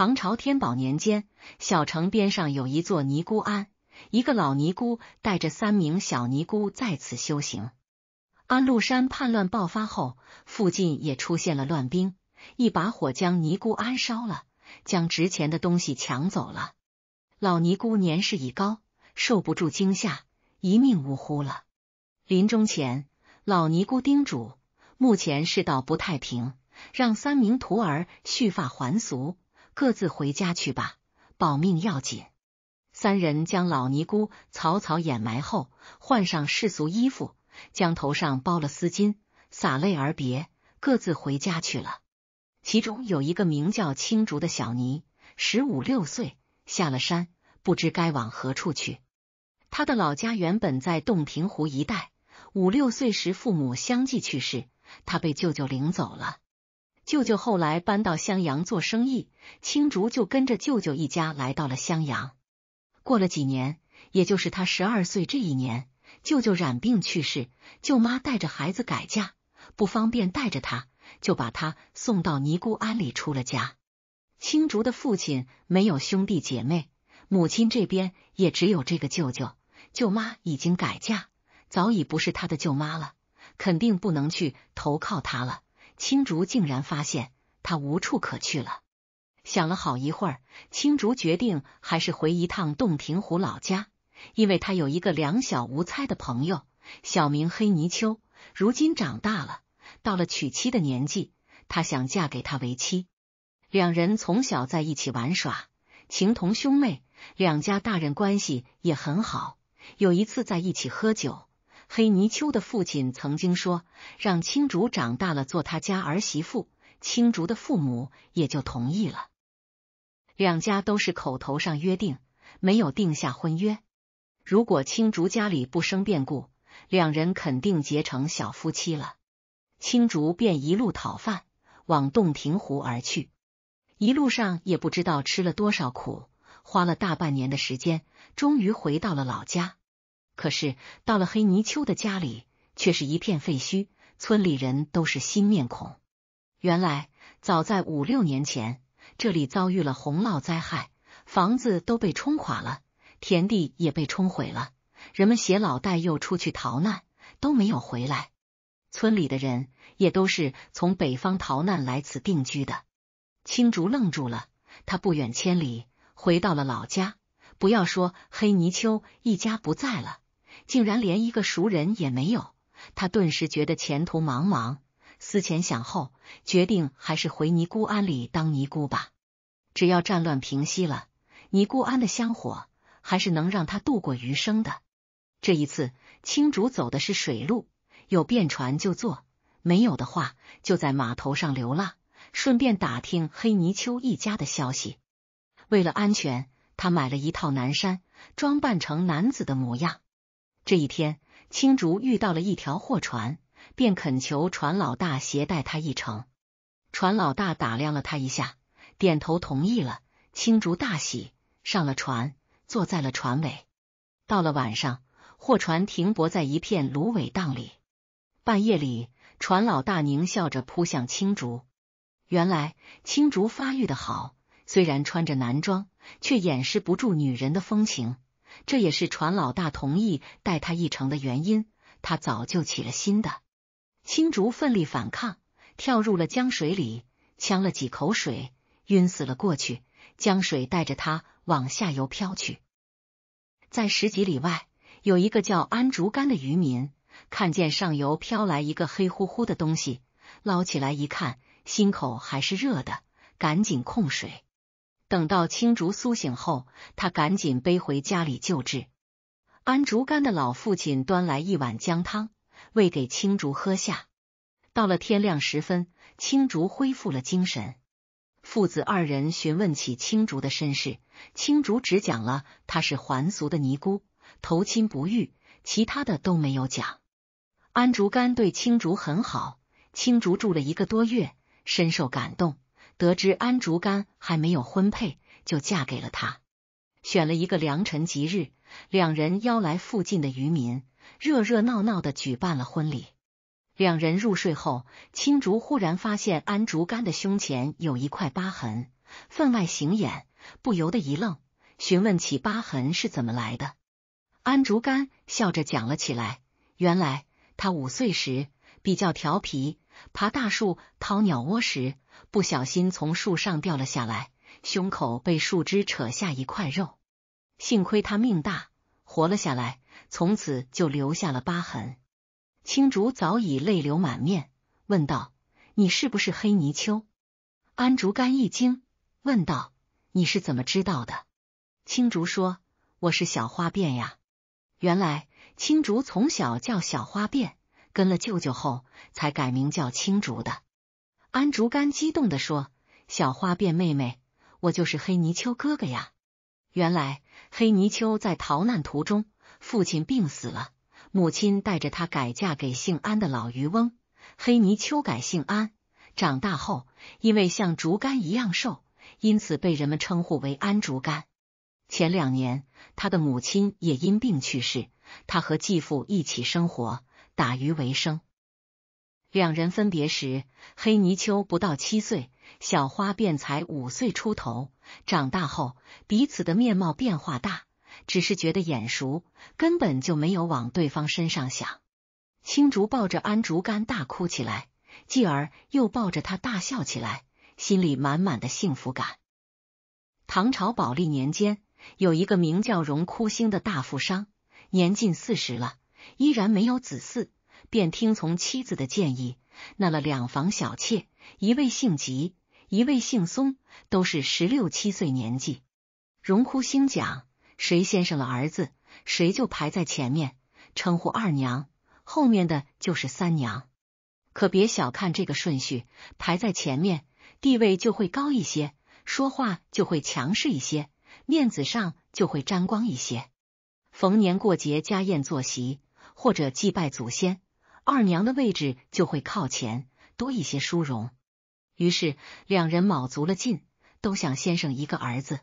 唐朝天宝年间，小城边上有一座尼姑庵，一个老尼姑带着三名小尼姑在此修行。安禄山叛乱爆发后，附近也出现了乱兵，一把火将尼姑庵烧了，将值钱的东西抢走了。老尼姑年事已高，受不住惊吓，一命呜呼了。临终前，老尼姑叮嘱：目前世道不太平，让三名徒儿蓄发还俗。各自回家去吧，保命要紧。三人将老尼姑草草掩埋后，换上世俗衣服，将头上包了丝巾，洒泪而别，各自回家去了。其中有一个名叫青竹的小尼，十五六岁，下了山，不知该往何处去。他的老家原本在洞庭湖一带，五六岁时父母相继去世，他被舅舅领走了。舅舅后来搬到襄阳做生意，青竹就跟着舅舅一家来到了襄阳。过了几年，也就是他十二岁这一年，舅舅染病去世，舅妈带着孩子改嫁，不方便带着他，就把他送到尼姑庵里出了家。青竹的父亲没有兄弟姐妹，母亲这边也只有这个舅舅，舅妈已经改嫁，早已不是他的舅妈了，肯定不能去投靠他了。青竹竟然发现他无处可去了，想了好一会儿，青竹决定还是回一趟洞庭湖老家，因为他有一个两小无猜的朋友，小名黑泥鳅，如今长大了，到了娶妻的年纪，他想嫁给他为妻。两人从小在一起玩耍，情同兄妹，两家大人关系也很好。有一次在一起喝酒。黑泥鳅的父亲曾经说，让青竹长大了做他家儿媳妇，青竹的父母也就同意了。两家都是口头上约定，没有定下婚约。如果青竹家里不生变故，两人肯定结成小夫妻了。青竹便一路讨饭往洞庭湖而去，一路上也不知道吃了多少苦，花了大半年的时间，终于回到了老家。可是到了黑泥鳅的家里，却是一片废墟。村里人都是新面孔。原来早在五六年前，这里遭遇了洪涝灾害，房子都被冲垮了，田地也被冲毁了。人们携老带幼出去逃难，都没有回来。村里的人也都是从北方逃难来此定居的。青竹愣住了，他不远千里回到了老家。不要说黑泥鳅一家不在了。竟然连一个熟人也没有，他顿时觉得前途茫茫。思前想后，决定还是回尼姑庵里当尼姑吧。只要战乱平息了，尼姑庵的香火还是能让他度过余生的。这一次，青竹走的是水路，有便船就坐，没有的话就在码头上流浪，顺便打听黑泥鳅一家的消息。为了安全，他买了一套男衫，装扮成男子的模样。这一天，青竹遇到了一条货船，便恳求船老大携带他一程。船老大打量了他一下，点头同意了。青竹大喜，上了船，坐在了船尾。到了晚上，货船停泊在一片芦苇荡里。半夜里，船老大狞笑着扑向青竹。原来，青竹发育的好，虽然穿着男装，却掩饰不住女人的风情。这也是船老大同意带他一程的原因。他早就起了心的。青竹奋力反抗，跳入了江水里，呛了几口水，晕死了过去。江水带着他往下游飘去。在十几里外，有一个叫安竹竿的渔民，看见上游飘来一个黑乎乎的东西，捞起来一看，心口还是热的，赶紧控水。等到青竹苏醒后，他赶紧背回家里救治。安竹竿的老父亲端来一碗姜汤，喂给青竹喝下。到了天亮时分，青竹恢复了精神。父子二人询问起青竹的身世，青竹只讲了她是还俗的尼姑，投亲不遇，其他的都没有讲。安竹竿对青竹很好，青竹住了一个多月，深受感动。得知安竹竿还没有婚配，就嫁给了他。选了一个良辰吉日，两人邀来附近的渔民，热热闹闹的举办了婚礼。两人入睡后，青竹忽然发现安竹竿的胸前有一块疤痕，分外显眼，不由得一愣，询问起疤痕是怎么来的。安竹竿笑着讲了起来，原来他五岁时比较调皮。爬大树掏鸟窝时，不小心从树上掉了下来，胸口被树枝扯下一块肉。幸亏他命大，活了下来，从此就留下了疤痕。青竹早已泪流满面，问道：“你是不是黑泥鳅？”安竹竿一惊，问道：“你是怎么知道的？”青竹说：“我是小花辫呀。”原来青竹从小叫小花辫。跟了舅舅后，才改名叫青竹的安竹竿激动的说：“小花变妹妹，我就是黑泥鳅哥哥呀！”原来黑泥鳅在逃难途中，父亲病死了，母亲带着他改嫁给姓安的老渔翁。黑泥鳅改姓安，长大后因为像竹竿一样瘦，因此被人们称呼为安竹竿。前两年，他的母亲也因病去世，他和继父一起生活。打鱼为生，两人分别时，黑泥鳅不到七岁，小花便才五岁出头。长大后，彼此的面貌变化大，只是觉得眼熟，根本就没有往对方身上想。青竹抱着安竹竿大哭起来，继而又抱着他大笑起来，心里满满的幸福感。唐朝宝历年间，有一个名叫荣枯兴的大富商，年近四十了。依然没有子嗣，便听从妻子的建议，纳了两房小妾，一位姓吉，一位姓松，都是十六七岁年纪。荣枯星讲，谁先生了儿子，谁就排在前面，称呼二娘，后面的就是三娘。可别小看这个顺序，排在前面，地位就会高一些，说话就会强势一些，面子上就会沾光一些。逢年过节，家宴坐席。或者祭拜祖先，二娘的位置就会靠前，多一些殊荣。于是两人卯足了劲，都想先生一个儿子。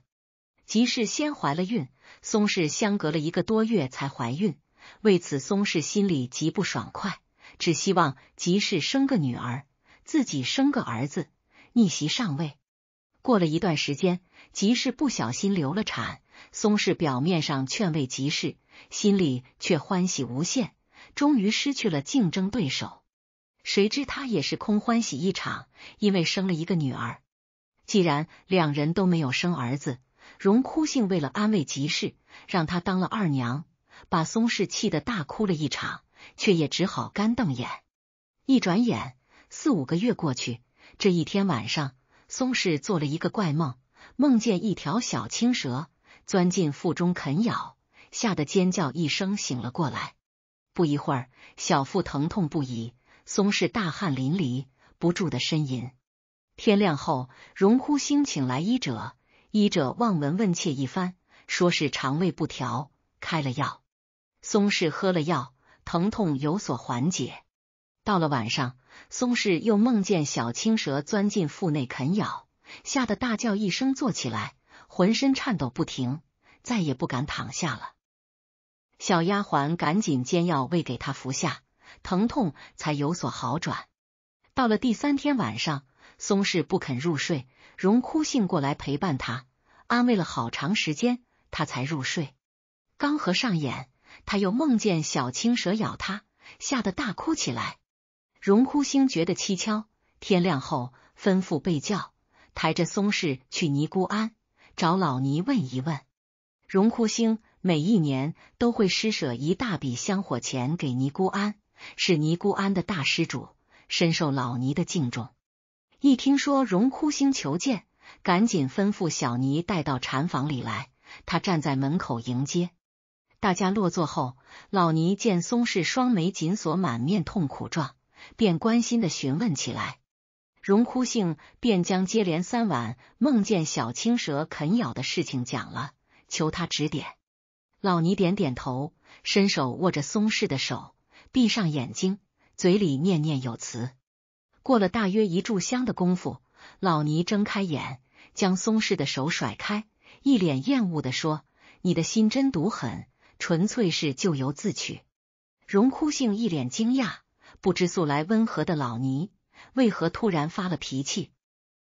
吉氏先怀了孕，松氏相隔了一个多月才怀孕，为此松氏心里极不爽快，只希望吉氏生个女儿，自己生个儿子逆袭上位。过了一段时间，吉氏不小心流了产，松氏表面上劝慰吉氏。心里却欢喜无限，终于失去了竞争对手。谁知他也是空欢喜一场，因为生了一个女儿。既然两人都没有生儿子，荣枯性为了安慰吉氏，让他当了二娘，把松氏气得大哭了一场，却也只好干瞪眼。一转眼，四五个月过去。这一天晚上，松氏做了一个怪梦，梦见一条小青蛇钻进腹中啃咬。吓得尖叫一声，醒了过来。不一会儿，小腹疼痛不已，松氏大汗淋漓，不住的呻吟。天亮后，荣枯兴请来医者，医者望闻问切一番，说是肠胃不调，开了药。松氏喝了药，疼痛有所缓解。到了晚上，松氏又梦见小青蛇钻进腹内啃咬，吓得大叫一声，坐起来，浑身颤抖不停，再也不敢躺下了。小丫鬟赶紧煎药喂给他服下，疼痛才有所好转。到了第三天晚上，松氏不肯入睡，荣枯兴过来陪伴他，安慰了好长时间，他才入睡。刚合上眼，他又梦见小青蛇咬他，吓得大哭起来。荣枯兴觉得蹊跷，天亮后吩咐备轿，抬着松氏去尼姑庵找老尼问一问。荣枯兴。每一年都会施舍一大笔香火钱给尼姑庵，是尼姑庵的大施主，深受老尼的敬重。一听说荣枯星求见，赶紧吩咐小尼带到禅房里来。他站在门口迎接。大家落座后，老尼见松氏双眉紧锁，满面痛苦状，便关心的询问起来。荣枯星便将接连三晚梦见小青蛇啃咬的事情讲了，求他指点。老尼点点头，伸手握着松氏的手，闭上眼睛，嘴里念念有词。过了大约一炷香的功夫，老尼睁开眼，将松氏的手甩开，一脸厌恶的说：“你的心真毒狠，纯粹是咎由自取。”荣枯性一脸惊讶，不知素来温和的老尼为何突然发了脾气。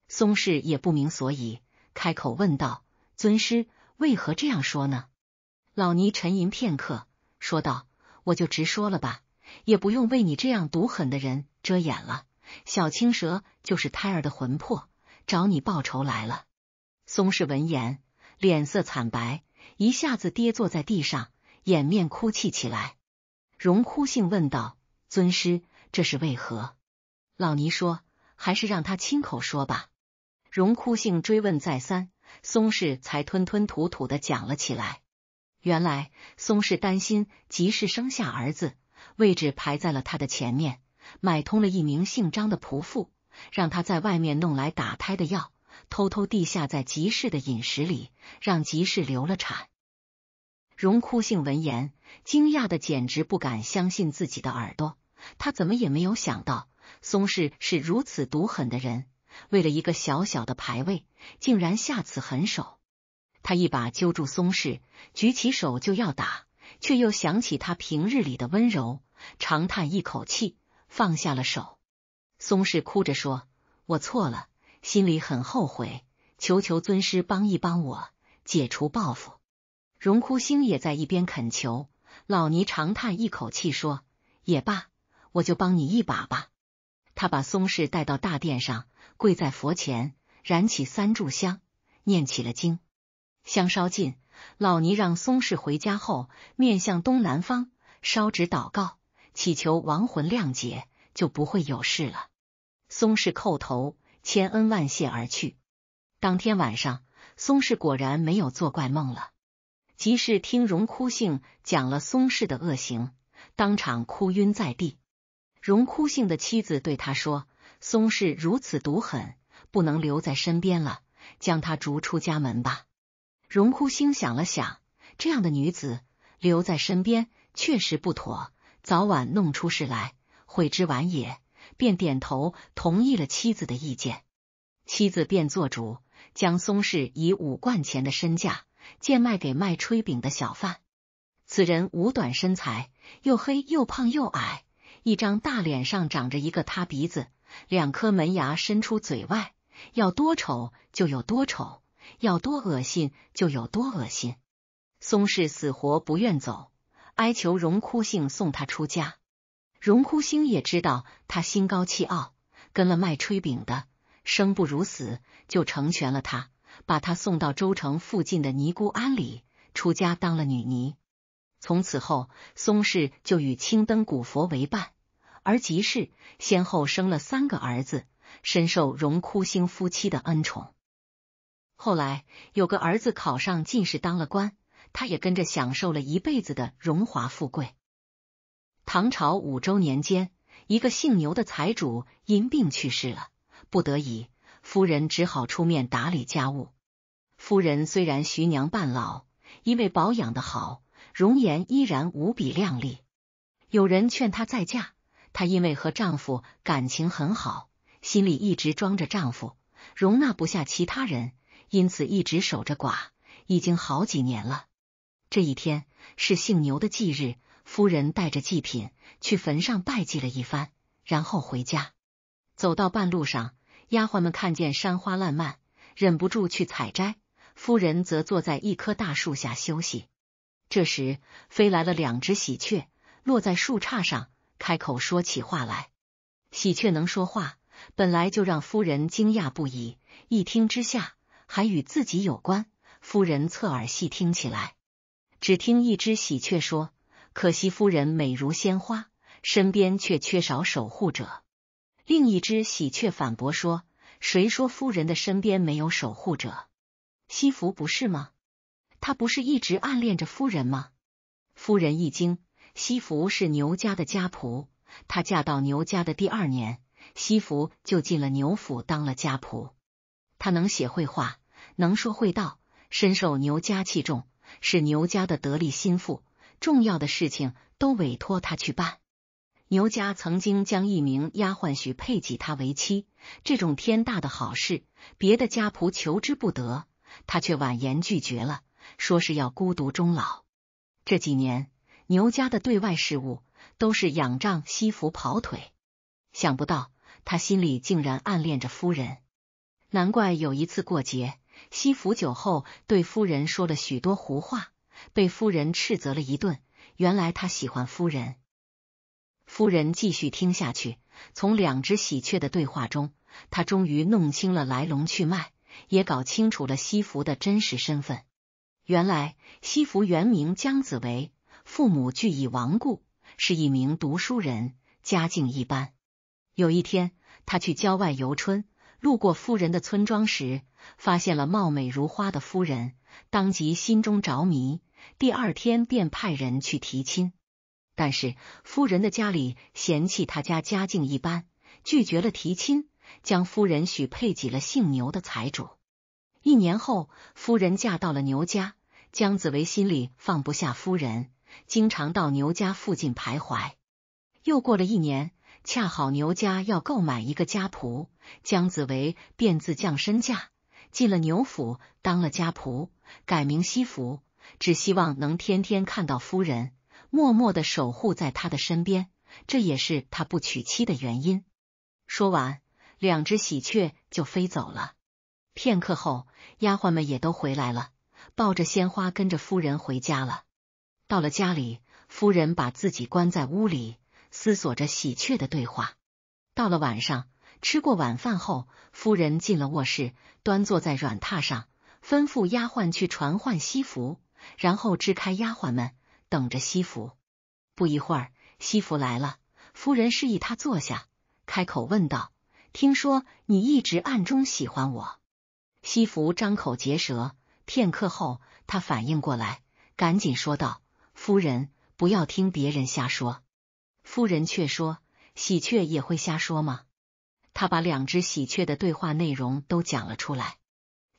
松氏也不明所以，开口问道：“尊师为何这样说呢？”老尼沉吟片刻，说道：“我就直说了吧，也不用为你这样毒狠的人遮掩了。小青蛇就是胎儿的魂魄，找你报仇来了。”松氏闻言，脸色惨白，一下子跌坐在地上，掩面哭泣起来。荣枯性问道：“尊师，这是为何？”老尼说：“还是让他亲口说吧。”荣枯性追问再三，松氏才吞吞吐吐的讲了起来。原来松氏担心吉氏生下儿子，位置排在了他的前面，买通了一名姓张的仆妇，让他在外面弄来打胎的药，偷偷地下在吉氏的饮食里，让吉氏流了产。荣枯性闻言，惊讶的简直不敢相信自己的耳朵，他怎么也没有想到松氏是如此毒狠的人，为了一个小小的牌位，竟然下此狠手。他一把揪住松氏，举起手就要打，却又想起他平日里的温柔，长叹一口气，放下了手。松氏哭着说：“我错了，心里很后悔，求求尊师帮一帮我，解除报复。”荣枯星也在一边恳求。老尼长叹一口气说：“也罢，我就帮你一把吧。”他把松氏带到大殿上，跪在佛前，燃起三炷香，念起了经。香烧尽，老尼让松氏回家后面向东南方烧纸祷告，祈求亡魂谅解，就不会有事了。松氏叩头，千恩万谢而去。当天晚上，松氏果然没有做怪梦了。吉氏听荣枯性讲了松氏的恶行，当场哭晕在地。荣枯性的妻子对他说：“松氏如此毒狠，不能留在身边了，将他逐出家门吧。”荣枯星想了想，这样的女子留在身边确实不妥，早晚弄出事来，悔之晚也。便点头同意了妻子的意见，妻子便做主将松氏以五贯钱的身价贱卖给卖炊饼的小贩。此人五短身材，又黑又胖又矮，一张大脸上长着一个塌鼻子，两颗门牙伸出嘴外，要多丑就有多丑。要多恶心就有多恶心，松氏死活不愿走，哀求荣枯兴送他出家。荣枯兴也知道他心高气傲，跟了卖炊饼的生不如死，就成全了他，把他送到州城附近的尼姑庵里出家当了女尼。从此后，松氏就与青灯古佛为伴，而吉氏先后生了三个儿子，深受荣枯兴夫妻的恩宠。后来有个儿子考上进士当了官，他也跟着享受了一辈子的荣华富贵。唐朝五周年间，一个姓牛的财主因病去世了，不得已，夫人只好出面打理家务。夫人虽然徐娘半老，因为保养的好，容颜依然无比靓丽。有人劝她再嫁，她因为和丈夫感情很好，心里一直装着丈夫，容纳不下其他人。因此一直守着寡，已经好几年了。这一天是姓牛的忌日，夫人带着祭品去坟上拜祭了一番，然后回家。走到半路上，丫鬟们看见山花烂漫，忍不住去采摘。夫人则坐在一棵大树下休息。这时飞来了两只喜鹊，落在树杈上，开口说起话来。喜鹊能说话，本来就让夫人惊讶不已，一听之下。还与自己有关。夫人侧耳细听起来，只听一只喜鹊说：“可惜夫人美如鲜花，身边却缺少守护者。”另一只喜鹊反驳说：“谁说夫人的身边没有守护者？西福不是吗？他不是一直暗恋着夫人吗？”夫人一惊：“西福是牛家的家仆，她嫁到牛家的第二年，西福就进了牛府当了家仆。他能写绘画。”能说会道，深受牛家器重，是牛家的得力心腹。重要的事情都委托他去办。牛家曾经将一名丫鬟许配给他为妻，这种天大的好事，别的家仆求之不得，他却婉言拒绝了，说是要孤独终老。这几年，牛家的对外事务都是仰仗西服跑腿。想不到他心里竟然暗恋着夫人，难怪有一次过节。西服酒后对夫人说了许多胡话，被夫人斥责了一顿。原来他喜欢夫人。夫人继续听下去，从两只喜鹊的对话中，他终于弄清了来龙去脉，也搞清楚了西服的真实身份。原来西服原名江子维，父母俱已亡故，是一名读书人，家境一般。有一天，他去郊外游春，路过夫人的村庄时。发现了貌美如花的夫人，当即心中着迷。第二天便派人去提亲，但是夫人的家里嫌弃他家家境一般，拒绝了提亲，将夫人许配给了姓牛的财主。一年后，夫人嫁到了牛家。姜子维心里放不下夫人，经常到牛家附近徘徊。又过了一年，恰好牛家要购买一个家仆，姜子维便自降身价。进了牛府当了家仆，改名西福，只希望能天天看到夫人，默默的守护在他的身边，这也是他不娶妻的原因。说完，两只喜鹊就飞走了。片刻后，丫鬟们也都回来了，抱着鲜花跟着夫人回家了。到了家里，夫人把自己关在屋里，思索着喜鹊的对话。到了晚上。吃过晚饭后，夫人进了卧室，端坐在软榻上，吩咐丫鬟去传唤西服，然后支开丫鬟们，等着西服。不一会儿，西服来了，夫人示意他坐下，开口问道：“听说你一直暗中喜欢我？”西服张口结舌，片刻后他反应过来，赶紧说道：“夫人，不要听别人瞎说。”夫人却说：“喜鹊也会瞎说吗？”他把两只喜鹊的对话内容都讲了出来。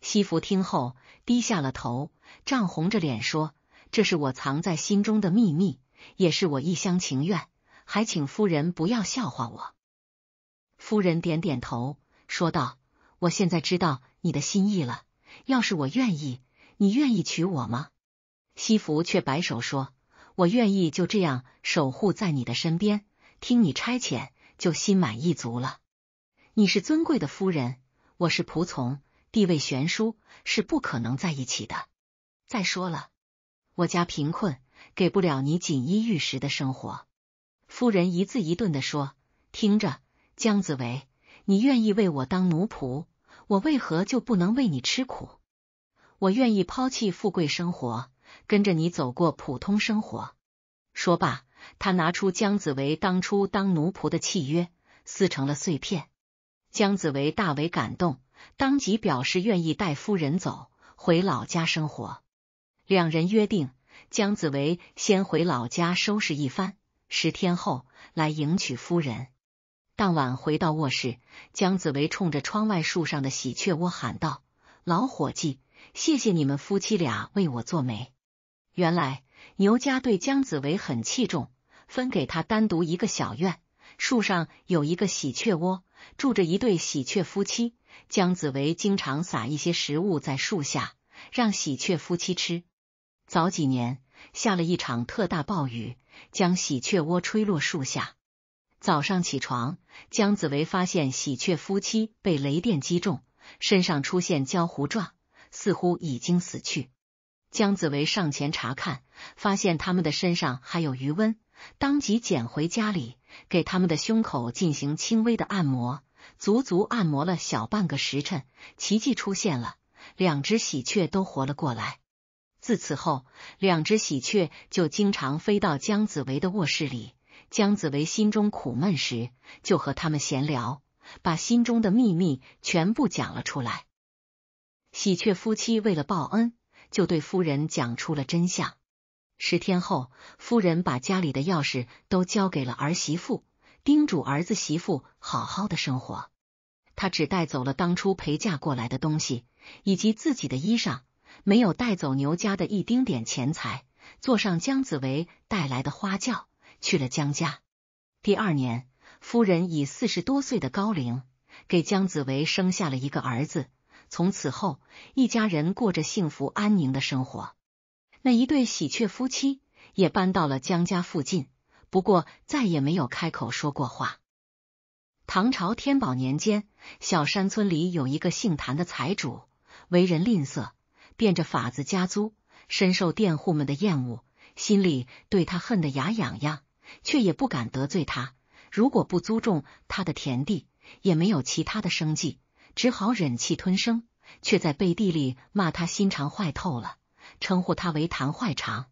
西福听后低下了头，涨红着脸说：“这是我藏在心中的秘密，也是我一厢情愿，还请夫人不要笑话我。”夫人点点头，说道：“我现在知道你的心意了。要是我愿意，你愿意娶我吗？”西服却摆手说：“我愿意，就这样守护在你的身边，听你差遣，就心满意足了。”你是尊贵的夫人，我是仆从，地位悬殊，是不可能在一起的。再说了，我家贫困，给不了你锦衣玉食的生活。夫人一字一顿的说：“听着，姜子维，你愿意为我当奴仆，我为何就不能为你吃苦？我愿意抛弃富贵生活，跟着你走过普通生活。”说罢，他拿出姜子维当初当奴仆的契约，撕成了碎片。姜子维大为感动，当即表示愿意带夫人走回老家生活。两人约定，姜子维先回老家收拾一番，十天后来迎娶夫人。当晚回到卧室，姜子维冲着窗外树上的喜鹊窝喊道：“老伙计，谢谢你们夫妻俩为我做媒。”原来牛家对姜子维很器重，分给他单独一个小院。树上有一个喜鹊窝，住着一对喜鹊夫妻。姜子维经常撒一些食物在树下，让喜鹊夫妻吃。早几年下了一场特大暴雨，将喜鹊窝吹落树下。早上起床，姜子维发现喜鹊夫妻被雷电击中，身上出现焦糊状，似乎已经死去。姜子维上前查看，发现他们的身上还有余温，当即捡回家里。给他们的胸口进行轻微的按摩，足足按摩了小半个时辰。奇迹出现了，两只喜鹊都活了过来。自此后，两只喜鹊就经常飞到姜子维的卧室里。姜子维心中苦闷时，就和他们闲聊，把心中的秘密全部讲了出来。喜鹊夫妻为了报恩，就对夫人讲出了真相。十天后，夫人把家里的钥匙都交给了儿媳妇，叮嘱儿子媳妇好好的生活。她只带走了当初陪嫁过来的东西以及自己的衣裳，没有带走牛家的一丁点钱财。坐上姜子维带来的花轿，去了姜家。第二年，夫人以四十多岁的高龄，给姜子维生下了一个儿子。从此后，一家人过着幸福安宁的生活。那一对喜鹊夫妻也搬到了江家附近，不过再也没有开口说过话。唐朝天宝年间，小山村里有一个姓谭的财主，为人吝啬，变着法子加租，深受佃户们的厌恶，心里对他恨得牙痒痒，却也不敢得罪他。如果不租种他的田地，也没有其他的生计，只好忍气吞声，却在背地里骂他心肠坏透了。称呼他为谭坏肠。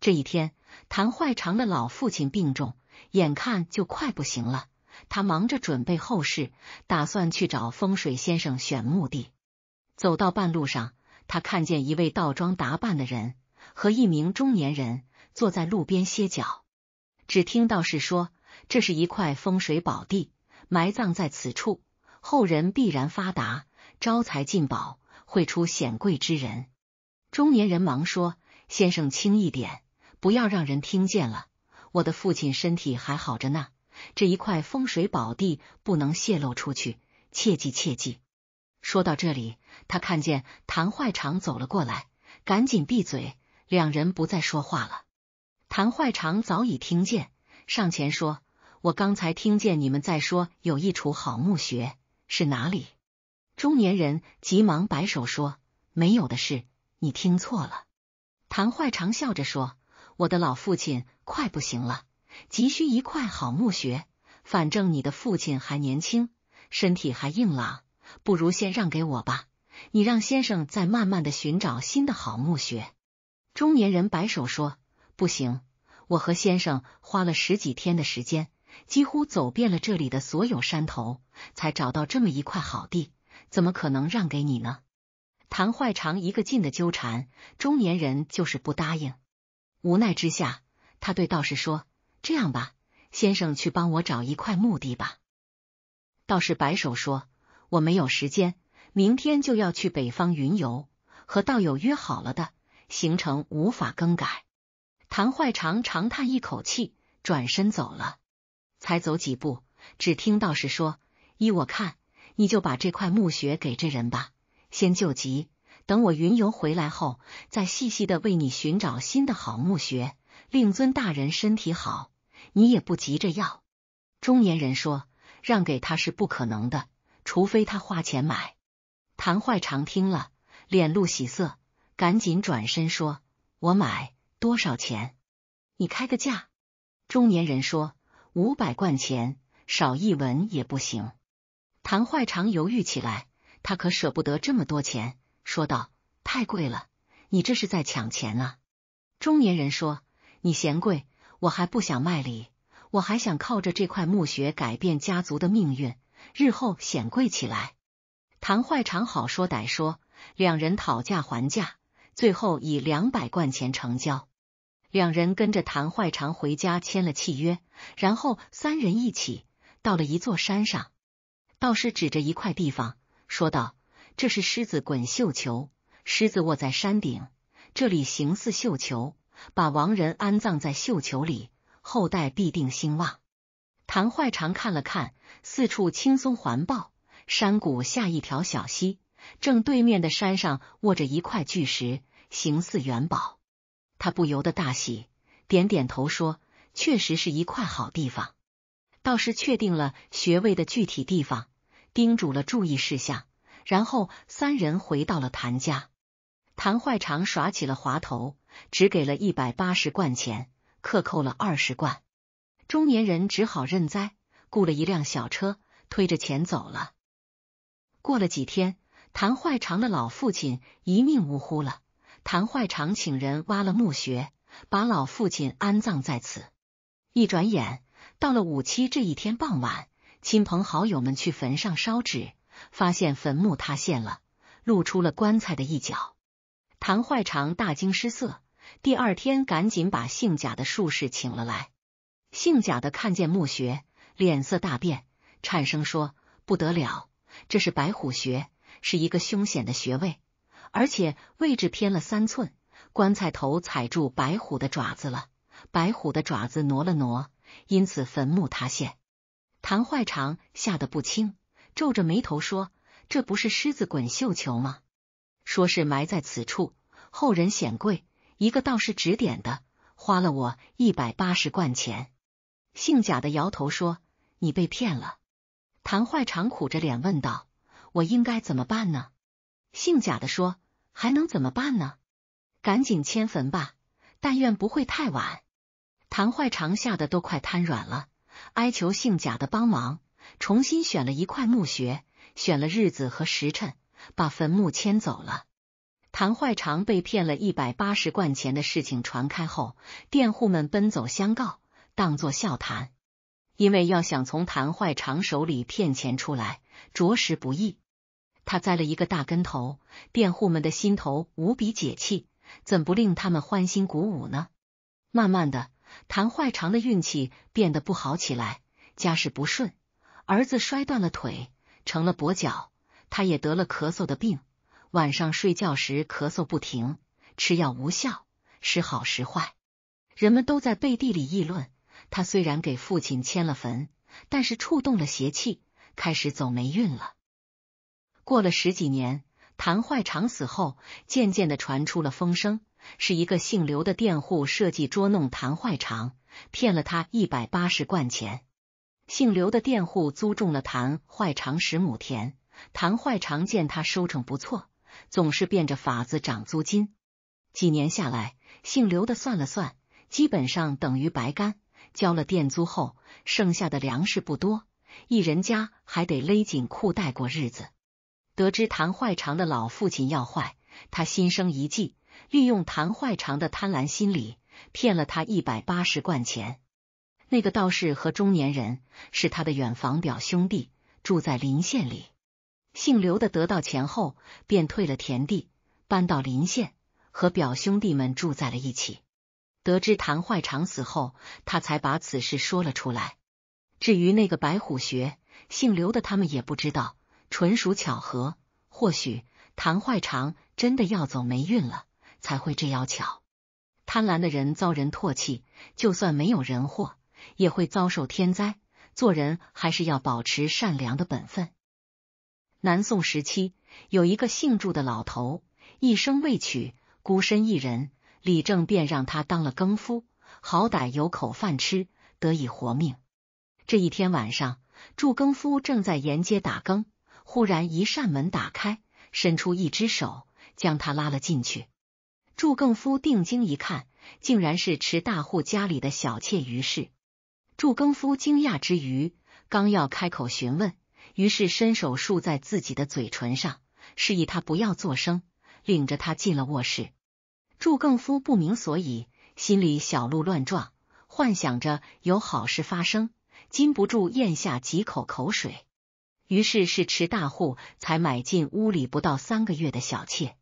这一天，谭坏肠的老父亲病重，眼看就快不行了。他忙着准备后事，打算去找风水先生选墓地。走到半路上，他看见一位倒装打扮的人和一名中年人坐在路边歇脚。只听到是说，这是一块风水宝地，埋葬在此处，后人必然发达，招财进宝，会出显贵之人。中年人忙说：“先生轻一点，不要让人听见了。我的父亲身体还好着呢。这一块风水宝地不能泄露出去，切记切记。”说到这里，他看见谭坏长走了过来，赶紧闭嘴。两人不再说话了。谭坏长早已听见，上前说：“我刚才听见你们在说有一处好墓穴，是哪里？”中年人急忙摆手说：“没有的事。”你听错了，谭坏长笑着说：“我的老父亲快不行了，急需一块好墓穴。反正你的父亲还年轻，身体还硬朗，不如先让给我吧。你让先生再慢慢的寻找新的好墓穴。”中年人摆手说：“不行，我和先生花了十几天的时间，几乎走遍了这里的所有山头，才找到这么一块好地，怎么可能让给你呢？”谭坏肠一个劲的纠缠，中年人就是不答应。无奈之下，他对道士说：“这样吧，先生去帮我找一块墓地吧。”道士摆手说：“我没有时间，明天就要去北方云游，和道友约好了的行程无法更改。”谭坏肠长叹一口气，转身走了。才走几步，只听道士说：“依我看，你就把这块墓穴给这人吧。”先救急，等我云游回来后，再细细的为你寻找新的好墓穴。令尊大人身体好，你也不急着要。中年人说：“让给他是不可能的，除非他花钱买。”谭坏常听了，脸露喜色，赶紧转身说：“我买，多少钱？你开个价。”中年人说：“五百贯钱，少一文也不行。”谭坏常犹豫起来。他可舍不得这么多钱，说道：“太贵了，你这是在抢钱啊！”中年人说：“你嫌贵，我还不想卖礼，我还想靠着这块墓穴改变家族的命运，日后显贵起来。”谭坏常好说歹说，两人讨价还价，最后以两百贯钱成交。两人跟着谭坏常回家签了契约，然后三人一起到了一座山上，道士指着一块地方。说道：“这是狮子滚绣球，狮子卧在山顶，这里形似绣球，把亡人安葬在绣球里，后代必定兴旺。”谭坏长看了看，四处青松环抱，山谷下一条小溪，正对面的山上卧着一块巨石，形似元宝。他不由得大喜，点点头说：“确实是一块好地方，倒是确定了穴位的具体地方。”叮嘱了注意事项，然后三人回到了谭家。谭坏长耍起了滑头，只给了一百八十贯钱，克扣了二十贯。中年人只好认栽，雇了一辆小车，推着钱走了。过了几天，谭坏长的老父亲一命呜呼了。谭坏长请人挖了墓穴，把老父亲安葬在此。一转眼到了五七这一天傍晚。亲朋好友们去坟上烧纸，发现坟墓塌陷了，露出了棺材的一角。谭怀长大惊失色，第二天赶紧把姓贾的术士请了来。姓贾的看见墓穴，脸色大变，颤声说：“不得了，这是白虎穴，是一个凶险的穴位，而且位置偏了三寸，棺材头踩住白虎的爪子了。白虎的爪子挪了挪，因此坟墓塌陷。”谭坏长吓得不轻，皱着眉头说：“这不是狮子滚绣球吗？说是埋在此处，后人显贵。一个道士指点的，花了我一百八十贯钱。”姓贾的摇头说：“你被骗了。”谭坏长苦着脸问道：“我应该怎么办呢？”姓贾的说：“还能怎么办呢？赶紧迁坟吧，但愿不会太晚。”谭坏长吓得都快瘫软了。哀求姓贾的帮忙，重新选了一块墓穴，选了日子和时辰，把坟墓迁走了。谭坏常被骗了一百八十贯钱的事情传开后，佃户们奔走相告，当作笑谈。因为要想从谭坏常手里骗钱出来，着实不易。他栽了一个大跟头，佃户们的心头无比解气，怎不令他们欢欣鼓舞呢？慢慢的。谭坏长的运气变得不好起来，家事不顺，儿子摔断了腿，成了跛脚，他也得了咳嗽的病，晚上睡觉时咳嗽不停，吃药无效，时好时坏。人们都在背地里议论，他虽然给父亲迁了坟，但是触动了邪气，开始走霉运了。过了十几年，谭坏长死后，渐渐的传出了风声。是一个姓刘的佃户设计捉弄谭坏长，骗了他一百八十贯钱。姓刘的佃户租种了谭坏长十亩田，谭坏长见他收成不错，总是变着法子涨租金。几年下来，姓刘的算了算，基本上等于白干。交了店租后，剩下的粮食不多，一人家还得勒紧裤带过日子。得知谭坏长的老父亲要坏，他心生一计。利用谭坏长的贪婪心理，骗了他一百八十贯钱。那个道士和中年人是他的远房表兄弟，住在临县里。姓刘的得到钱后，便退了田地，搬到临县，和表兄弟们住在了一起。得知谭坏长死后，他才把此事说了出来。至于那个白虎穴，姓刘的他们也不知道，纯属巧合。或许谭坏长真的要走霉运了。才会这样巧。贪婪的人遭人唾弃，就算没有人祸，也会遭受天灾。做人还是要保持善良的本分。南宋时期，有一个姓祝的老头，一生未娶，孤身一人。李政便让他当了更夫，好歹有口饭吃，得以活命。这一天晚上，祝更夫正在沿街打更，忽然一扇门打开，伸出一只手将他拉了进去。祝更夫定睛一看，竟然是持大户家里的小妾。于氏。祝更夫惊讶之余，刚要开口询问，于是伸手竖在自己的嘴唇上，示意他不要作声，领着他进了卧室。祝更夫不明所以，心里小鹿乱撞，幻想着有好事发生，禁不住咽下几口口水。于是，是持大户才买进屋里不到三个月的小妾。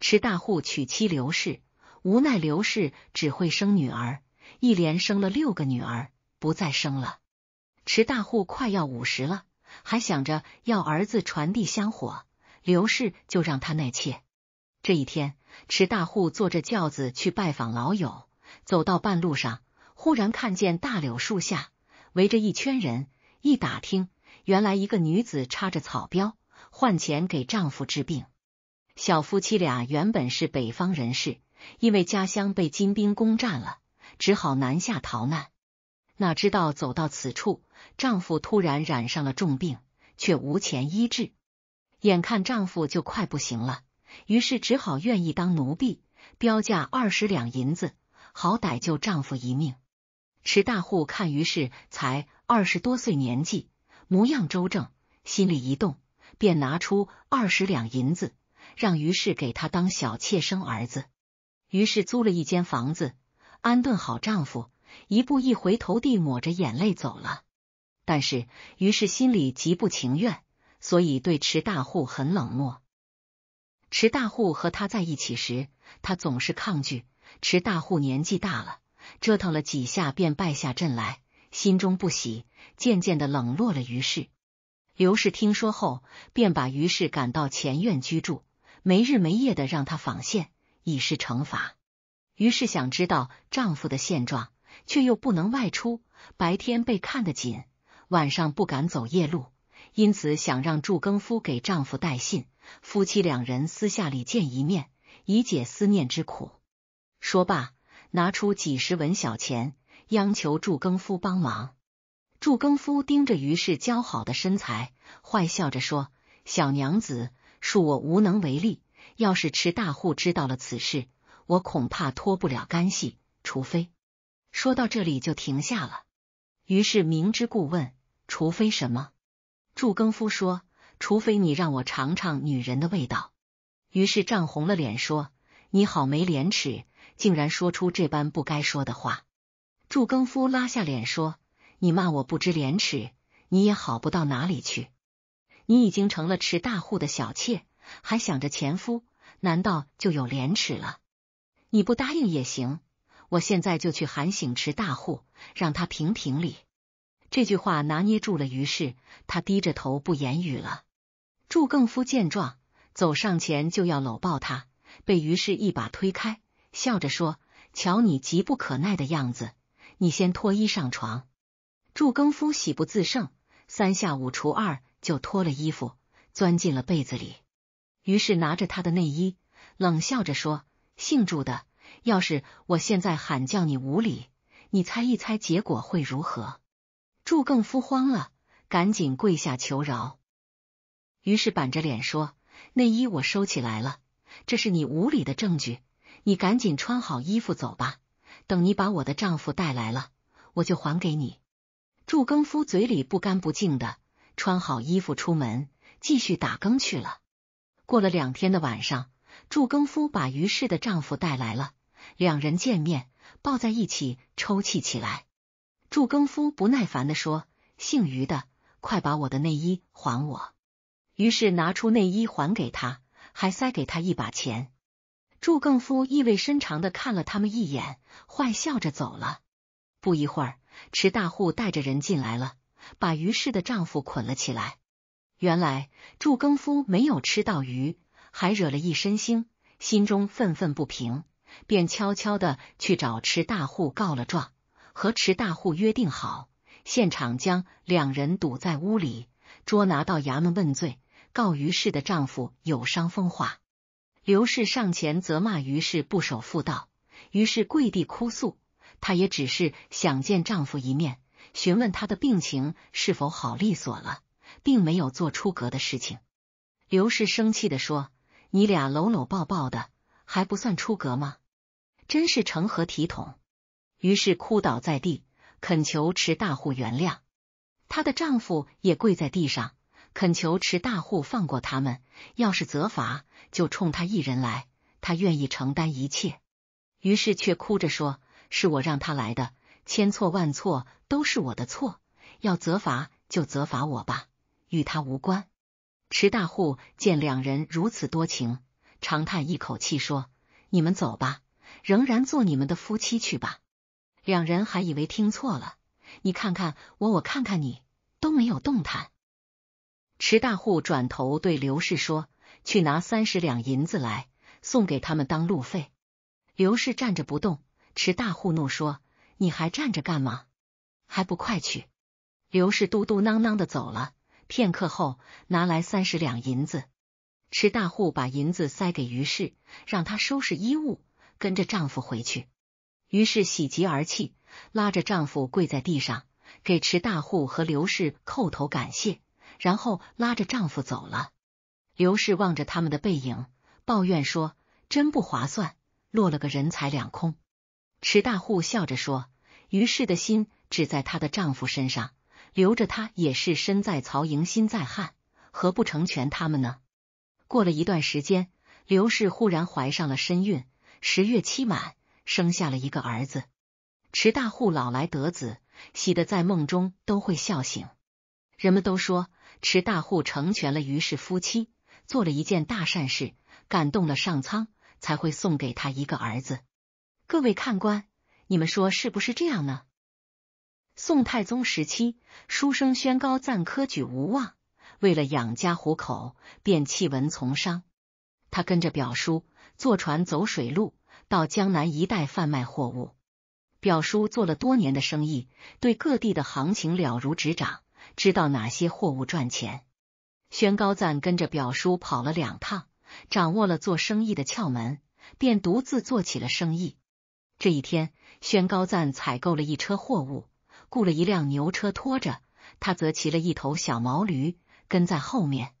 迟大户娶妻刘氏，无奈刘氏只会生女儿，一连生了六个女儿，不再生了。迟大户快要五十了，还想着要儿子传递香火，刘氏就让他纳妾。这一天，迟大户坐着轿子去拜访老友，走到半路上，忽然看见大柳树下围着一圈人，一打听，原来一个女子插着草标，换钱给丈夫治病。小夫妻俩原本是北方人士，因为家乡被金兵攻占了，只好南下逃难。哪知道走到此处，丈夫突然染上了重病，却无钱医治，眼看丈夫就快不行了，于是只好愿意当奴婢，标价二十两银子，好歹救丈夫一命。持大户看于是才二十多岁年纪，模样周正，心里一动，便拿出二十两银子。让于氏给他当小妾生儿子，于是租了一间房子安顿好丈夫，一步一回头地抹着眼泪走了。但是于氏心里极不情愿，所以对池大户很冷漠。池大户和他在一起时，他总是抗拒。池大户年纪大了，折腾了几下便败下阵来，心中不喜，渐渐的冷落了于氏。刘氏听说后，便把于氏赶到前院居住。没日没夜的让她纺线，以示惩罚。于是想知道丈夫的现状，却又不能外出。白天被看得紧，晚上不敢走夜路，因此想让祝耕夫给丈夫带信，夫妻两人私下里见一面，以解思念之苦。说罢，拿出几十文小钱，央求祝耕夫帮忙。祝耕夫盯着于是姣好的身材，坏笑着说：“小娘子。”恕我无能为力。要是池大户知道了此事，我恐怕脱不了干系。除非说到这里就停下了。于是明知故问，除非什么？祝耕夫说，除非你让我尝尝女人的味道。于是涨红了脸说，你好没廉耻，竟然说出这般不该说的话。祝耕夫拉下脸说，你骂我不知廉耻，你也好不到哪里去。你已经成了持大户的小妾，还想着前夫，难道就有廉耻了？你不答应也行，我现在就去喊醒持大户，让他评评理。这句话拿捏住了于氏，他低着头不言语了。祝更夫见状走上前就要搂抱他，被于氏一把推开，笑着说：“瞧你急不可耐的样子，你先脱衣上床。”祝更夫喜不自胜，三下五除二。就脱了衣服，钻进了被子里。于是拿着他的内衣，冷笑着说：“姓祝的，要是我现在喊叫你无理，你猜一猜结果会如何？”祝更夫慌了，赶紧跪下求饶。于是板着脸说：“内衣我收起来了，这是你无理的证据。你赶紧穿好衣服走吧。等你把我的丈夫带来了，我就还给你。”祝更夫嘴里不干不净的。穿好衣服出门，继续打更去了。过了两天的晚上，祝更夫把于氏的丈夫带来了，两人见面，抱在一起抽泣起来。祝更夫不耐烦的说：“姓于的，快把我的内衣还我！”于是拿出内衣还给他，还塞给他一把钱。祝更夫意味深长的看了他们一眼，坏笑着走了。不一会儿，迟大户带着人进来了。把于氏的丈夫捆了起来。原来祝耕夫没有吃到鱼，还惹了一身腥，心中愤愤不平，便悄悄的去找池大户告了状。和池大户约定好，现场将两人堵在屋里，捉拿到衙门问罪。告于氏的丈夫有伤风化，刘氏上前责骂于氏不守妇道，于是跪地哭诉，她也只是想见丈夫一面。询问他的病情是否好利索了，并没有做出格的事情。刘氏生气的说：“你俩搂搂抱抱的，还不算出格吗？真是成何体统！”于是哭倒在地，恳求池大户原谅。她的丈夫也跪在地上，恳求池大户放过他们。要是责罚，就冲他一人来，他愿意承担一切。于是却哭着说：“是我让他来的。”千错万错都是我的错，要责罚就责罚我吧，与他无关。迟大户见两人如此多情，长叹一口气说：“你们走吧，仍然做你们的夫妻去吧。”两人还以为听错了，你看看我，我看看你，都没有动弹。迟大户转头对刘氏说：“去拿三十两银子来，送给他们当路费。”刘氏站着不动。迟大户怒说。你还站着干嘛？还不快去！刘氏嘟嘟囔囔的走了，片刻后拿来三十两银子。池大户把银子塞给于氏，让她收拾衣物，跟着丈夫回去。于氏喜极而泣，拉着丈夫跪在地上，给池大户和刘氏叩头感谢，然后拉着丈夫走了。刘氏望着他们的背影，抱怨说：“真不划算，落了个人财两空。”迟大户笑着说：“于氏的心只在她的丈夫身上，留着她也是身在曹营心在汉，何不成全他们呢？”过了一段时间，刘氏忽然怀上了身孕，十月期满，生下了一个儿子。迟大户老来得子，喜得在梦中都会笑醒。人们都说，迟大户成全了于氏夫妻，做了一件大善事，感动了上苍，才会送给他一个儿子。各位看官，你们说是不是这样呢？宋太宗时期，书生宣高赞科举无望，为了养家糊口，便弃文从商。他跟着表叔坐船走水路，到江南一带贩卖货物。表叔做了多年的生意，对各地的行情了如指掌，知道哪些货物赚钱。宣高赞跟着表叔跑了两趟，掌握了做生意的窍门，便独自做起了生意。这一天，宣高赞采购了一车货物，雇了一辆牛车拖着，他则骑了一头小毛驴跟在后面。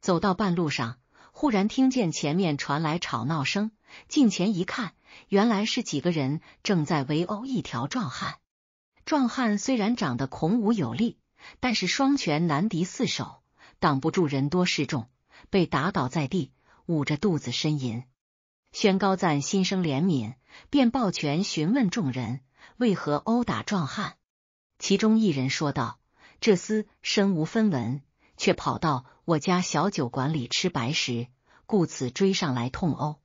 走到半路上，忽然听见前面传来吵闹声，近前一看，原来是几个人正在围殴一条壮汉。壮汉虽然长得孔武有力，但是双拳难敌四手，挡不住人多势众，被打倒在地，捂着肚子呻吟。宣高赞心生怜悯，便抱拳询问众人为何殴打壮汉。其中一人说道：“这厮身无分文，却跑到我家小酒馆里吃白食，故此追上来痛殴。”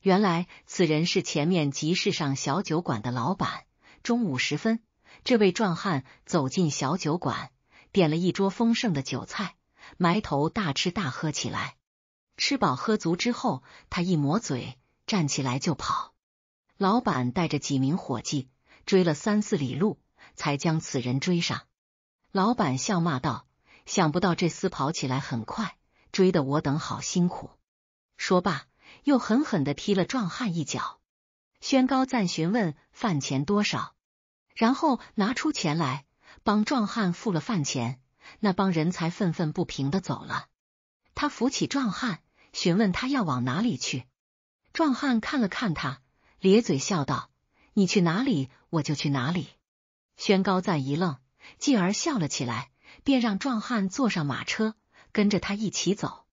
原来此人是前面集市上小酒馆的老板。中午时分，这位壮汉走进小酒馆，点了一桌丰盛的酒菜，埋头大吃大喝起来。吃饱喝足之后，他一抹嘴，站起来就跑。老板带着几名伙计追了三四里路，才将此人追上。老板笑骂道：“想不到这厮跑起来很快，追得我等好辛苦。”说罢，又狠狠的踢了壮汉一脚。宣高赞询问饭钱多少，然后拿出钱来帮壮汉付了饭钱。那帮人才愤愤不平的走了。他扶起壮汉。询问他要往哪里去，壮汉看了看他，咧嘴笑道：“你去哪里，我就去哪里。”宣高赞一愣，继而笑了起来，便让壮汉坐上马车，跟着他一起走。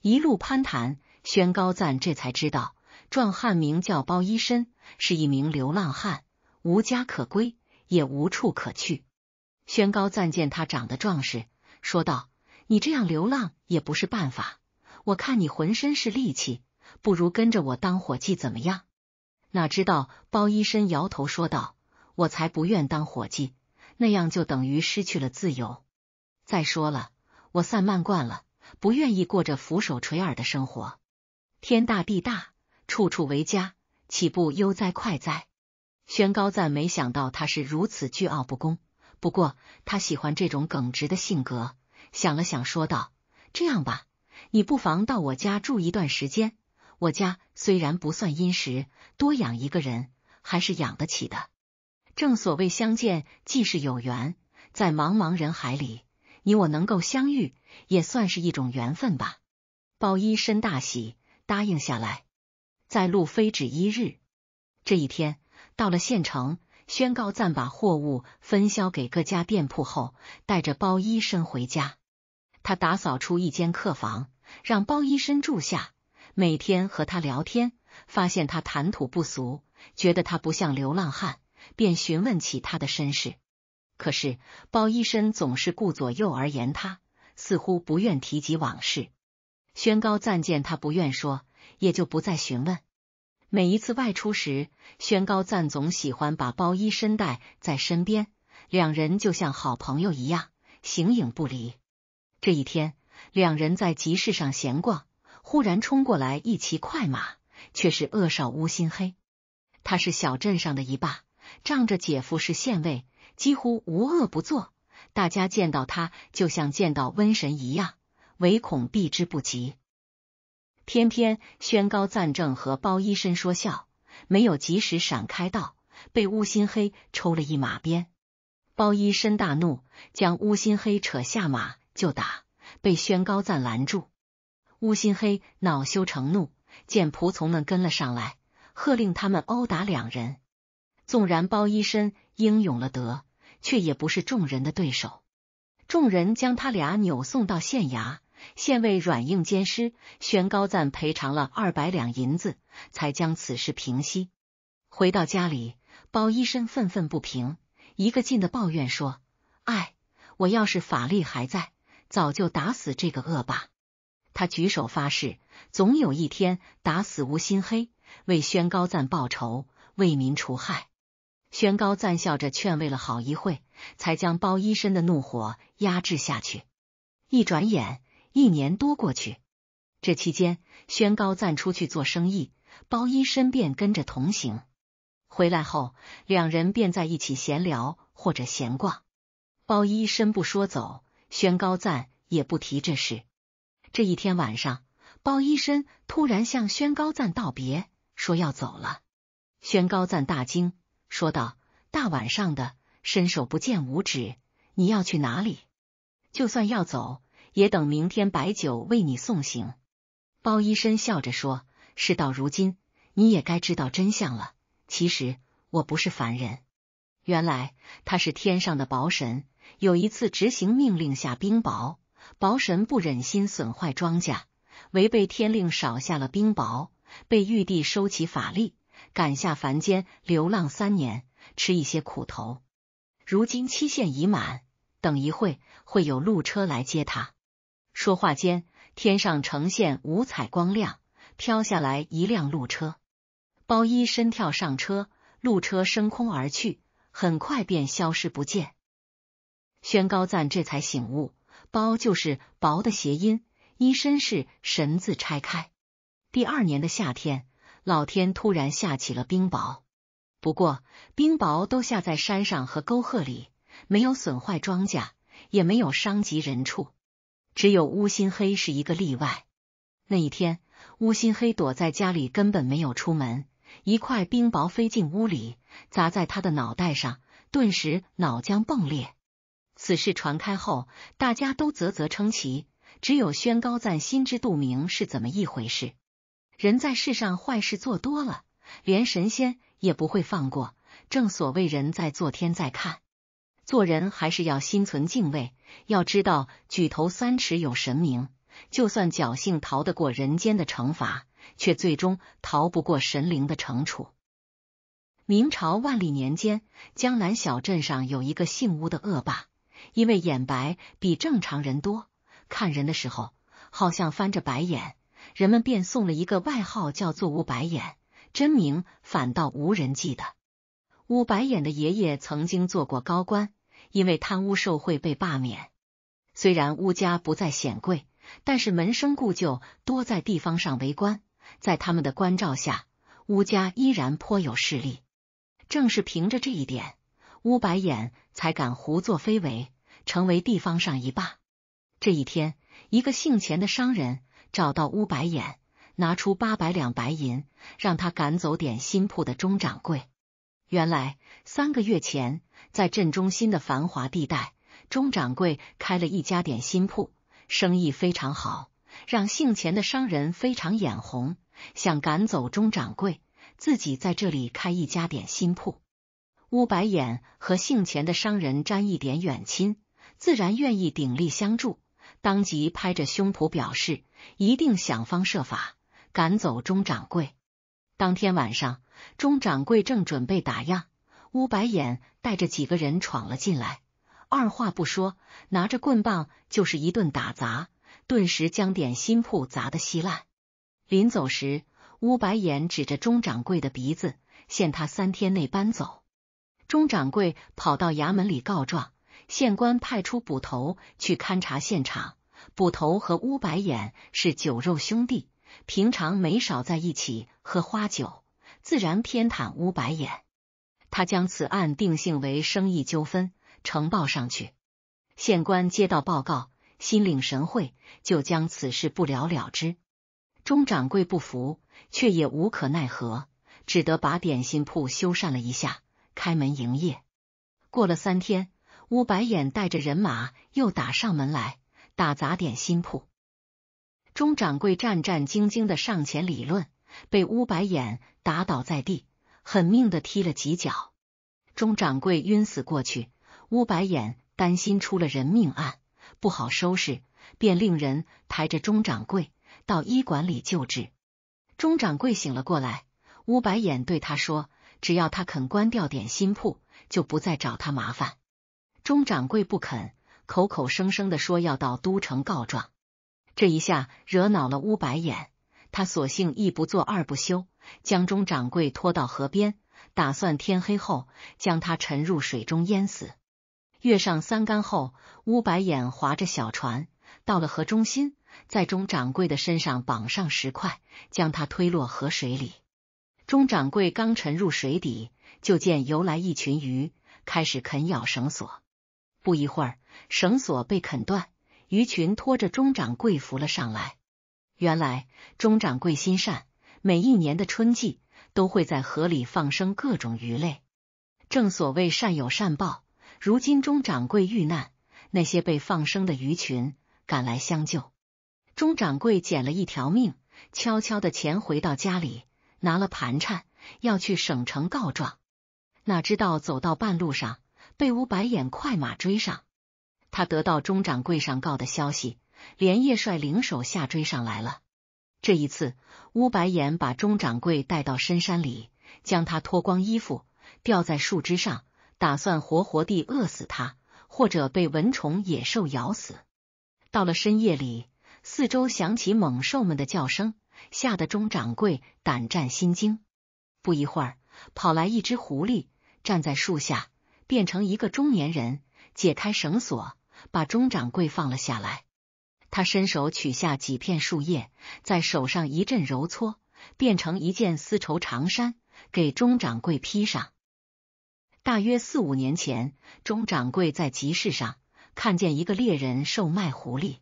一路攀谈，宣高赞这才知道，壮汉名叫包医生，是一名流浪汉，无家可归，也无处可去。宣高赞见他长得壮实，说道：“你这样流浪也不是办法。”我看你浑身是力气，不如跟着我当伙计，怎么样？哪知道包医生摇头说道：“我才不愿当伙计，那样就等于失去了自由。再说了，我散漫惯了，不愿意过着俯首垂耳的生活。天大地大，处处为家，岂不悠哉快哉？”宣高赞没想到他是如此倨傲不恭，不过他喜欢这种耿直的性格，想了想说道：“这样吧。”你不妨到我家住一段时间。我家虽然不算殷实，多养一个人还是养得起的。正所谓相见既是有缘，在茫茫人海里，你我能够相遇也算是一种缘分吧。包一身大喜，答应下来。在路飞止一日，这一天到了县城，宣告暂把货物分销给各家店铺后，带着包医身回家。他打扫出一间客房。让包医生住下，每天和他聊天，发现他谈吐不俗，觉得他不像流浪汉，便询问起他的身世。可是包医生总是顾左右而言他，似乎不愿提及往事。宣高赞见他不愿说，也就不再询问。每一次外出时，宣高赞总喜欢把包医生带在身边，两人就像好朋友一样，形影不离。这一天。两人在集市上闲逛，忽然冲过来一骑快马，却是恶少乌心黑。他是小镇上的一霸，仗着姐夫是县尉，几乎无恶不作。大家见到他就像见到瘟神一样，唯恐避之不及。偏偏宣高赞正和包医生说笑，没有及时闪开，道被乌心黑抽了一马鞭。包医生大怒，将乌心黑扯下马就打。被宣高赞拦住，乌心黑恼羞成怒，见仆从们跟了上来，喝令他们殴打两人。纵然包衣身英勇了得，却也不是众人的对手。众人将他俩扭送到县衙，县尉软硬兼施，宣高赞赔偿了二百两银子，才将此事平息。回到家里，包衣身愤愤不平，一个劲的抱怨说：“哎，我要是法力还在……”早就打死这个恶霸！他举手发誓，总有一天打死吴心黑，为宣高赞报仇，为民除害。宣高赞笑着劝慰了好一会，才将包医身的怒火压制下去。一转眼，一年多过去。这期间，宣高赞出去做生意，包医身便跟着同行。回来后，两人便在一起闲聊或者闲逛。包医身不说走。宣高赞也不提这事。这一天晚上，包医生突然向宣高赞道别，说要走了。宣高赞大惊，说道：“大晚上的，伸手不见五指，你要去哪里？就算要走，也等明天白酒为你送行。”包医生笑着说：“事到如今，你也该知道真相了。其实我不是凡人。”原来他是天上的薄神，有一次执行命令下冰雹，薄神不忍心损坏庄稼，违背天令少下了冰雹，被玉帝收起法力，赶下凡间流浪三年，吃一些苦头。如今期限已满，等一会会有路车来接他。说话间，天上呈现五彩光亮，飘下来一辆路车，包衣身跳上车，路车升空而去。很快便消失不见，宣高赞这才醒悟，包就是薄的谐音，一身是神字拆开。第二年的夏天，老天突然下起了冰雹，不过冰雹都下在山上和沟壑里，没有损坏庄稼，也没有伤及人畜，只有乌心黑是一个例外。那一天，乌心黑躲在家里，根本没有出门，一块冰雹飞进屋里。砸在他的脑袋上，顿时脑浆迸裂。此事传开后，大家都啧啧称奇。只有宣高赞心知肚明是怎么一回事。人在世上，坏事做多了，连神仙也不会放过。正所谓“人在做，天在看”。做人还是要心存敬畏，要知道“举头三尺有神明”。就算侥幸逃得过人间的惩罚，却最终逃不过神灵的惩处。明朝万历年间，江南小镇上有一个姓乌的恶霸，因为眼白比正常人多，看人的时候好像翻着白眼，人们便送了一个外号，叫做“乌白眼”。真名反倒无人记得。乌白眼的爷爷曾经做过高官，因为贪污受贿被罢免。虽然乌家不再显贵，但是门生故旧多在地方上为官，在他们的关照下，乌家依然颇有势力。正是凭着这一点，乌白眼才敢胡作非为，成为地方上一霸。这一天，一个姓钱的商人找到乌白眼，拿出八百两白银，让他赶走点心铺的钟掌柜。原来，三个月前，在镇中心的繁华地带，钟掌柜开了一家点心铺，生意非常好，让姓钱的商人非常眼红，想赶走钟掌柜。自己在这里开一家点心铺，乌白眼和姓钱的商人沾一点远亲，自然愿意鼎力相助。当即拍着胸脯表示，一定想方设法赶走钟掌柜。当天晚上，钟掌柜正准备打烊，乌白眼带着几个人闯了进来，二话不说，拿着棍棒就是一顿打砸，顿时将点心铺砸得稀烂。临走时。乌白眼指着钟掌柜的鼻子，限他三天内搬走。钟掌柜跑到衙门里告状，县官派出捕头去勘察现场。捕头和乌白眼是酒肉兄弟，平常没少在一起喝花酒，自然偏袒乌白眼。他将此案定性为生意纠纷，呈报上去。县官接到报告，心领神会，就将此事不了了之。钟掌柜不服，却也无可奈何，只得把点心铺修缮了一下，开门营业。过了三天，乌白眼带着人马又打上门来，打砸点心铺。钟掌柜战战兢兢的上前理论，被乌白眼打倒在地，狠命的踢了几脚。钟掌柜晕死过去。乌白眼担心出了人命案，不好收拾，便令人抬着钟掌柜。到医馆里救治。钟掌柜醒了过来，乌白眼对他说：“只要他肯关掉点心铺，就不再找他麻烦。”钟掌柜不肯，口口声声的说要到都城告状。这一下惹恼了乌白眼，他索性一不做二不休，将钟掌柜拖到河边，打算天黑后将他沉入水中淹死。月上三竿后，乌白眼划着小船到了河中心。在钟掌柜的身上绑上石块，将他推落河水里。钟掌柜刚沉入水底，就见游来一群鱼，开始啃咬绳索。不一会儿，绳索被啃断，鱼群拖着钟掌柜浮了上来。原来，钟掌柜心善，每一年的春季都会在河里放生各种鱼类。正所谓善有善报，如今钟掌柜遇难，那些被放生的鱼群赶来相救。钟掌柜捡了一条命，悄悄的潜回到家里，拿了盘缠，要去省城告状。哪知道走到半路上，被乌白眼快马追上。他得到钟掌柜上告的消息，连夜率领手下追上来了。这一次，乌白眼把钟掌柜带到深山里，将他脱光衣服，吊在树枝上，打算活活地饿死他，或者被蚊虫野兽咬死。到了深夜里。四周响起猛兽们的叫声，吓得钟掌柜胆战心惊。不一会儿，跑来一只狐狸，站在树下，变成一个中年人，解开绳索，把钟掌柜放了下来。他伸手取下几片树叶，在手上一阵揉搓，变成一件丝绸长衫，给钟掌柜披上。大约四五年前，钟掌柜在集市上看见一个猎人售卖狐狸。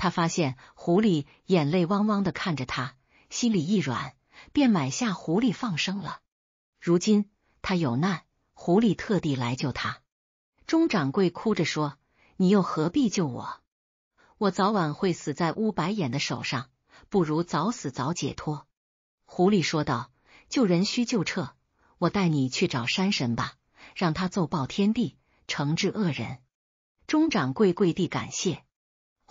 他发现狐狸眼泪汪汪的看着他，心里一软，便买下狐狸放生了。如今他有难，狐狸特地来救他。钟掌柜哭着说：“你又何必救我？我早晚会死在乌白眼的手上，不如早死早解脱。”狐狸说道：“救人需救彻，我带你去找山神吧，让他奏报天地，惩治恶人。”钟掌柜跪地感谢。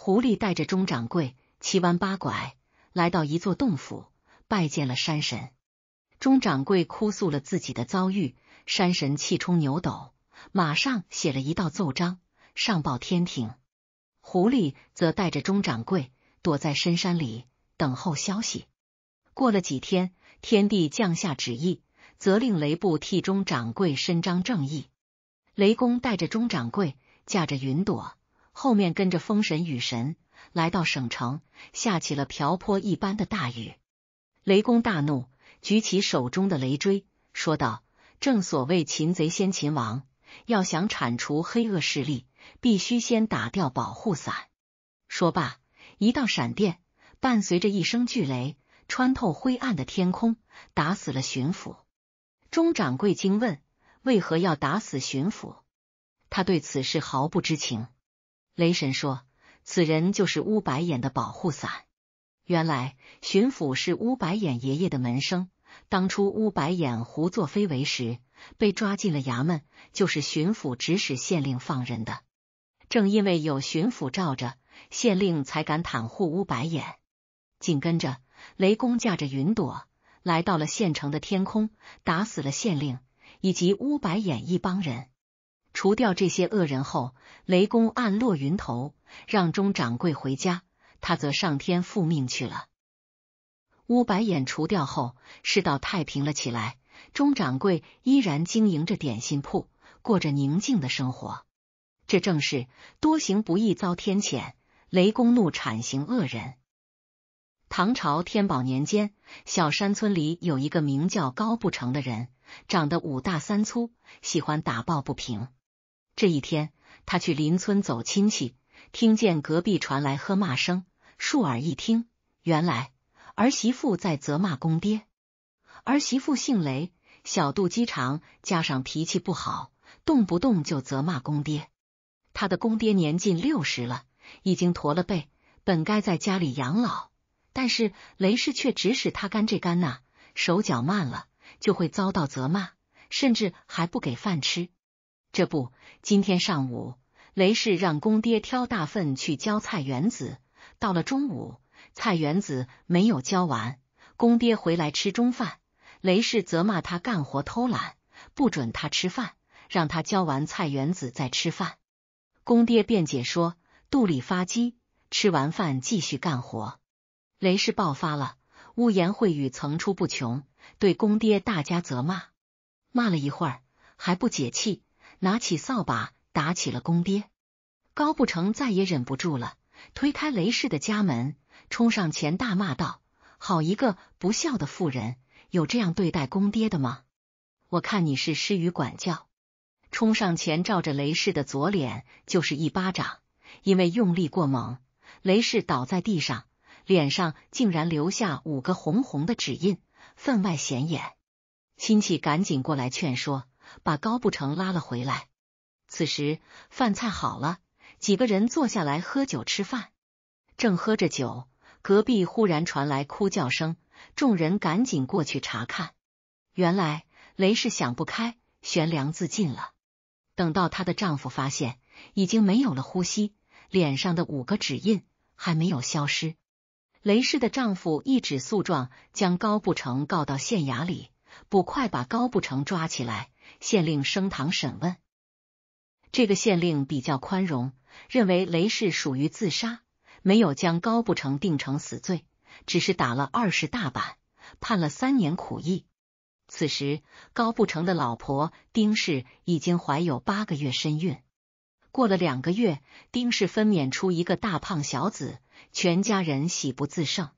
狐狸带着钟掌柜七弯八拐来到一座洞府，拜见了山神。钟掌柜哭诉了自己的遭遇，山神气冲牛斗，马上写了一道奏章上报天庭。狐狸则带着钟掌柜躲在深山里等候消息。过了几天，天帝降下旨意，责令雷部替钟掌柜伸张正义。雷公带着钟掌柜驾着云朵。后面跟着风神雨神来到省城，下起了瓢泼一般的大雨。雷公大怒，举起手中的雷锥，说道：“正所谓擒贼先擒王，要想铲除黑恶势力，必须先打掉保护伞。”说罢，一道闪电伴随着一声巨雷，穿透灰暗的天空，打死了巡抚。钟掌柜惊问：“为何要打死巡抚？”他对此事毫不知情。雷神说：“此人就是乌白眼的保护伞。原来巡抚是乌白眼爷爷的门生，当初乌白眼胡作非为时被抓进了衙门，就是巡抚指使县令放人的。正因为有巡抚罩着，县令才敢袒护乌白眼。紧跟着，雷公驾着云朵来到了县城的天空，打死了县令以及乌白眼一帮人。”除掉这些恶人后，雷公暗落云头，让钟掌柜回家，他则上天复命去了。乌白眼除掉后，世道太平了起来。钟掌柜依然经营着点心铺，过着宁静的生活。这正是多行不义遭天谴，雷公怒铲刑恶人。唐朝天宝年间，小山村里有一个名叫高不成的人，长得五大三粗，喜欢打抱不平。这一天，他去邻村走亲戚，听见隔壁传来喝骂声，竖耳一听，原来儿媳妇在责骂公爹。儿媳妇姓雷，小肚鸡肠，加上脾气不好，动不动就责骂公爹。他的公爹年近六十了，已经驼了背，本该在家里养老，但是雷氏却指使他干这干那，手脚慢了就会遭到责骂，甚至还不给饭吃。这不，今天上午雷氏让公爹挑大粪去浇菜园子。到了中午，菜园子没有浇完，公爹回来吃中饭。雷氏责骂他干活偷懒，不准他吃饭，让他浇完菜园子再吃饭。公爹辩解说肚里发饥，吃完饭继续干活。雷氏爆发了，污言秽语层出不穷，对公爹大加责骂。骂了一会儿还不解气。拿起扫把打起了公爹，高不成再也忍不住了，推开雷氏的家门，冲上前大骂道：“好一个不孝的妇人，有这样对待公爹的吗？我看你是失于管教！”冲上前照着雷氏的左脸就是一巴掌，因为用力过猛，雷氏倒在地上，脸上竟然留下五个红红的指印，分外显眼。亲戚赶紧过来劝说。把高不成拉了回来。此时饭菜好了，几个人坐下来喝酒吃饭。正喝着酒，隔壁忽然传来哭叫声，众人赶紧过去查看。原来雷氏想不开，悬梁自尽了。等到她的丈夫发现，已经没有了呼吸，脸上的五个指印还没有消失。雷氏的丈夫一纸诉状将高不成告到县衙里，捕快把高不成抓起来。县令升堂审问，这个县令比较宽容，认为雷氏属于自杀，没有将高不成定成死罪，只是打了二十大板，判了三年苦役。此时，高不成的老婆丁氏已经怀有八个月身孕。过了两个月，丁氏分娩出一个大胖小子，全家人喜不自胜。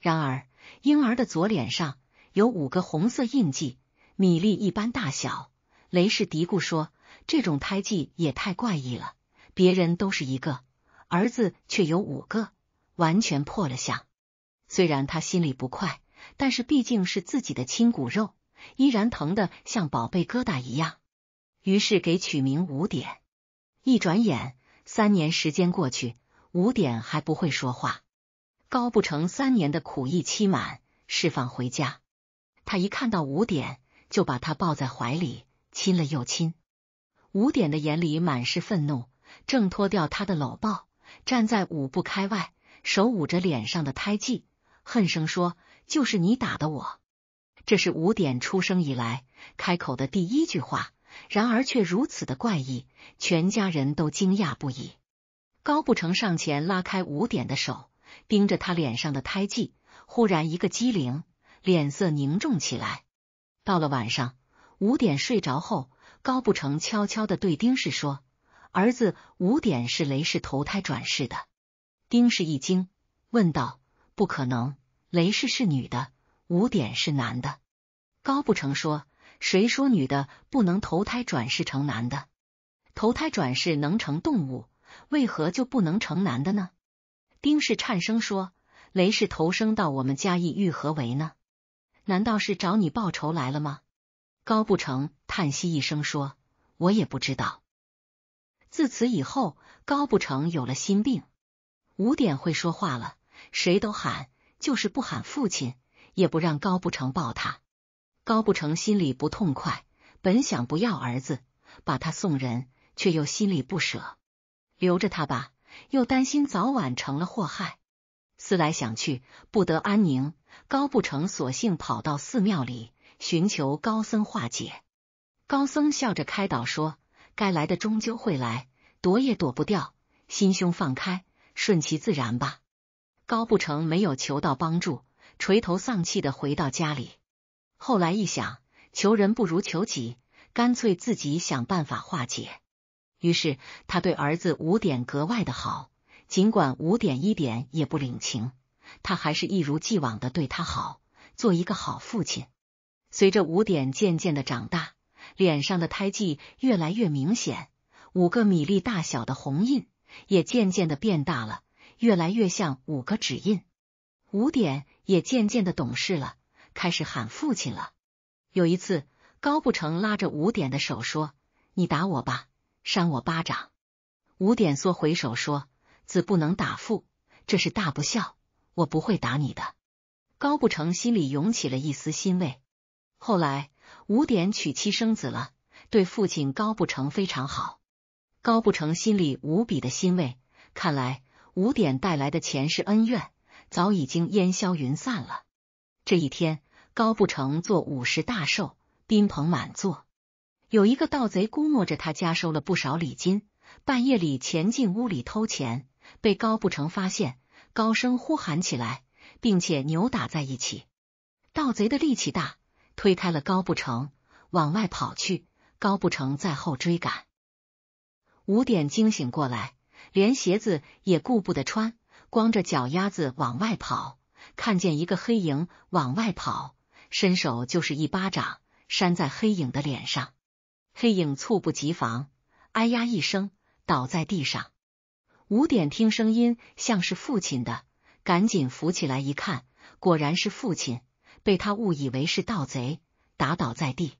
然而，婴儿的左脸上有五个红色印记。米粒一般大小，雷氏嘀咕说：“这种胎记也太怪异了，别人都是一个，儿子却有五个，完全破了相。”虽然他心里不快，但是毕竟是自己的亲骨肉，依然疼得像宝贝疙瘩一样。于是给取名五点。一转眼三年时间过去，五点还不会说话。高不成三年的苦役期满，释放回家，他一看到五点。就把他抱在怀里，亲了又亲。五点的眼里满是愤怒，挣脱掉他的搂抱，站在五步开外，手捂着脸上的胎记，恨声说：“就是你打的我。”这是五点出生以来开口的第一句话，然而却如此的怪异，全家人都惊讶不已。高不成上前拉开五点的手，盯着他脸上的胎记，忽然一个机灵，脸色凝重起来。到了晚上五点睡着后，高不成悄悄的对丁氏说：“儿子五点是雷氏投胎转世的。”丁氏一惊，问道：“不可能，雷氏是女的，五点是男的。”高不成说：“谁说女的不能投胎转世成男的？投胎转世能成动物，为何就不能成男的呢？”丁氏颤声说：“雷氏投生到我们家意欲何为呢？”难道是找你报仇来了吗？高不成叹息一声说：“我也不知道。”自此以后，高不成有了心病。五点会说话了，谁都喊，就是不喊父亲，也不让高不成抱他。高不成心里不痛快，本想不要儿子，把他送人，却又心里不舍，留着他吧，又担心早晚成了祸害。思来想去，不得安宁。高不成，索性跑到寺庙里寻求高僧化解。高僧笑着开导说：“该来的终究会来，躲也躲不掉，心胸放开，顺其自然吧。”高不成没有求到帮助，垂头丧气的回到家里。后来一想，求人不如求己，干脆自己想办法化解。于是他对儿子五点格外的好，尽管五点一点也不领情。他还是一如既往的对他好，做一个好父亲。随着五点渐渐的长大，脸上的胎记越来越明显，五个米粒大小的红印也渐渐的变大了，越来越像五个指印。五点也渐渐的懂事了，开始喊父亲了。有一次，高不成拉着五点的手说：“你打我吧，扇我巴掌。”五点缩回手说：“子不能打父，这是大不孝。”我不会打你的。高不成心里涌起了一丝欣慰。后来五点娶妻生子了，对父亲高不成非常好。高不成心里无比的欣慰。看来五点带来的前世恩怨早已经烟消云散了。这一天，高不成做五十大寿，宾朋满座。有一个盗贼估摸着他家收了不少礼金，半夜里潜进屋里偷钱，被高不成发现。高声呼喊起来，并且扭打在一起。盗贼的力气大，推开了高不成，往外跑去。高不成在后追赶。五点惊醒过来，连鞋子也顾不得穿，光着脚丫子往外跑。看见一个黑影往外跑，伸手就是一巴掌，扇在黑影的脸上。黑影猝不及防，哎呀一声，倒在地上。五点听声音像是父亲的，赶紧扶起来一看，果然是父亲，被他误以为是盗贼，打倒在地。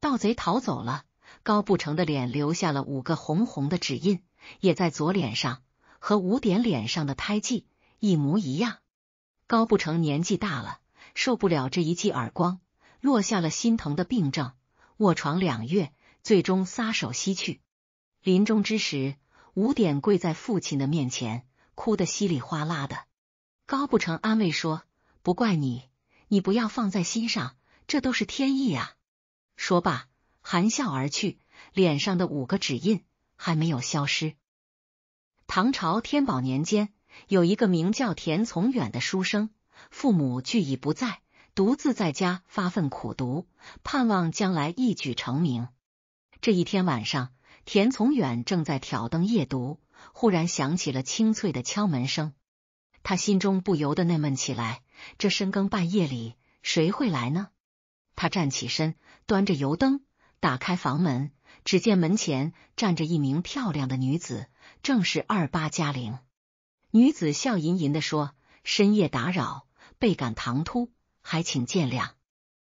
盗贼逃走了，高不成的脸留下了五个红红的指印，也在左脸上和五点脸上的胎记一模一样。高不成年纪大了，受不了这一记耳光，落下了心疼的病症，卧床两月，最终撒手西去。临终之时。五点跪在父亲的面前，哭得稀里哗啦的。高不成安慰说：“不怪你，你不要放在心上，这都是天意啊。”说罢，含笑而去，脸上的五个指印还没有消失。唐朝天宝年间，有一个名叫田从远的书生，父母俱已不在，独自在家发奋苦读，盼望将来一举成名。这一天晚上。田从远正在挑灯夜读，忽然响起了清脆的敲门声。他心中不由得纳闷起来：这深更半夜里，谁会来呢？他站起身，端着油灯，打开房门，只见门前站着一名漂亮的女子，正是二八佳龄。女子笑吟吟的说：“深夜打扰，倍感唐突，还请见谅。”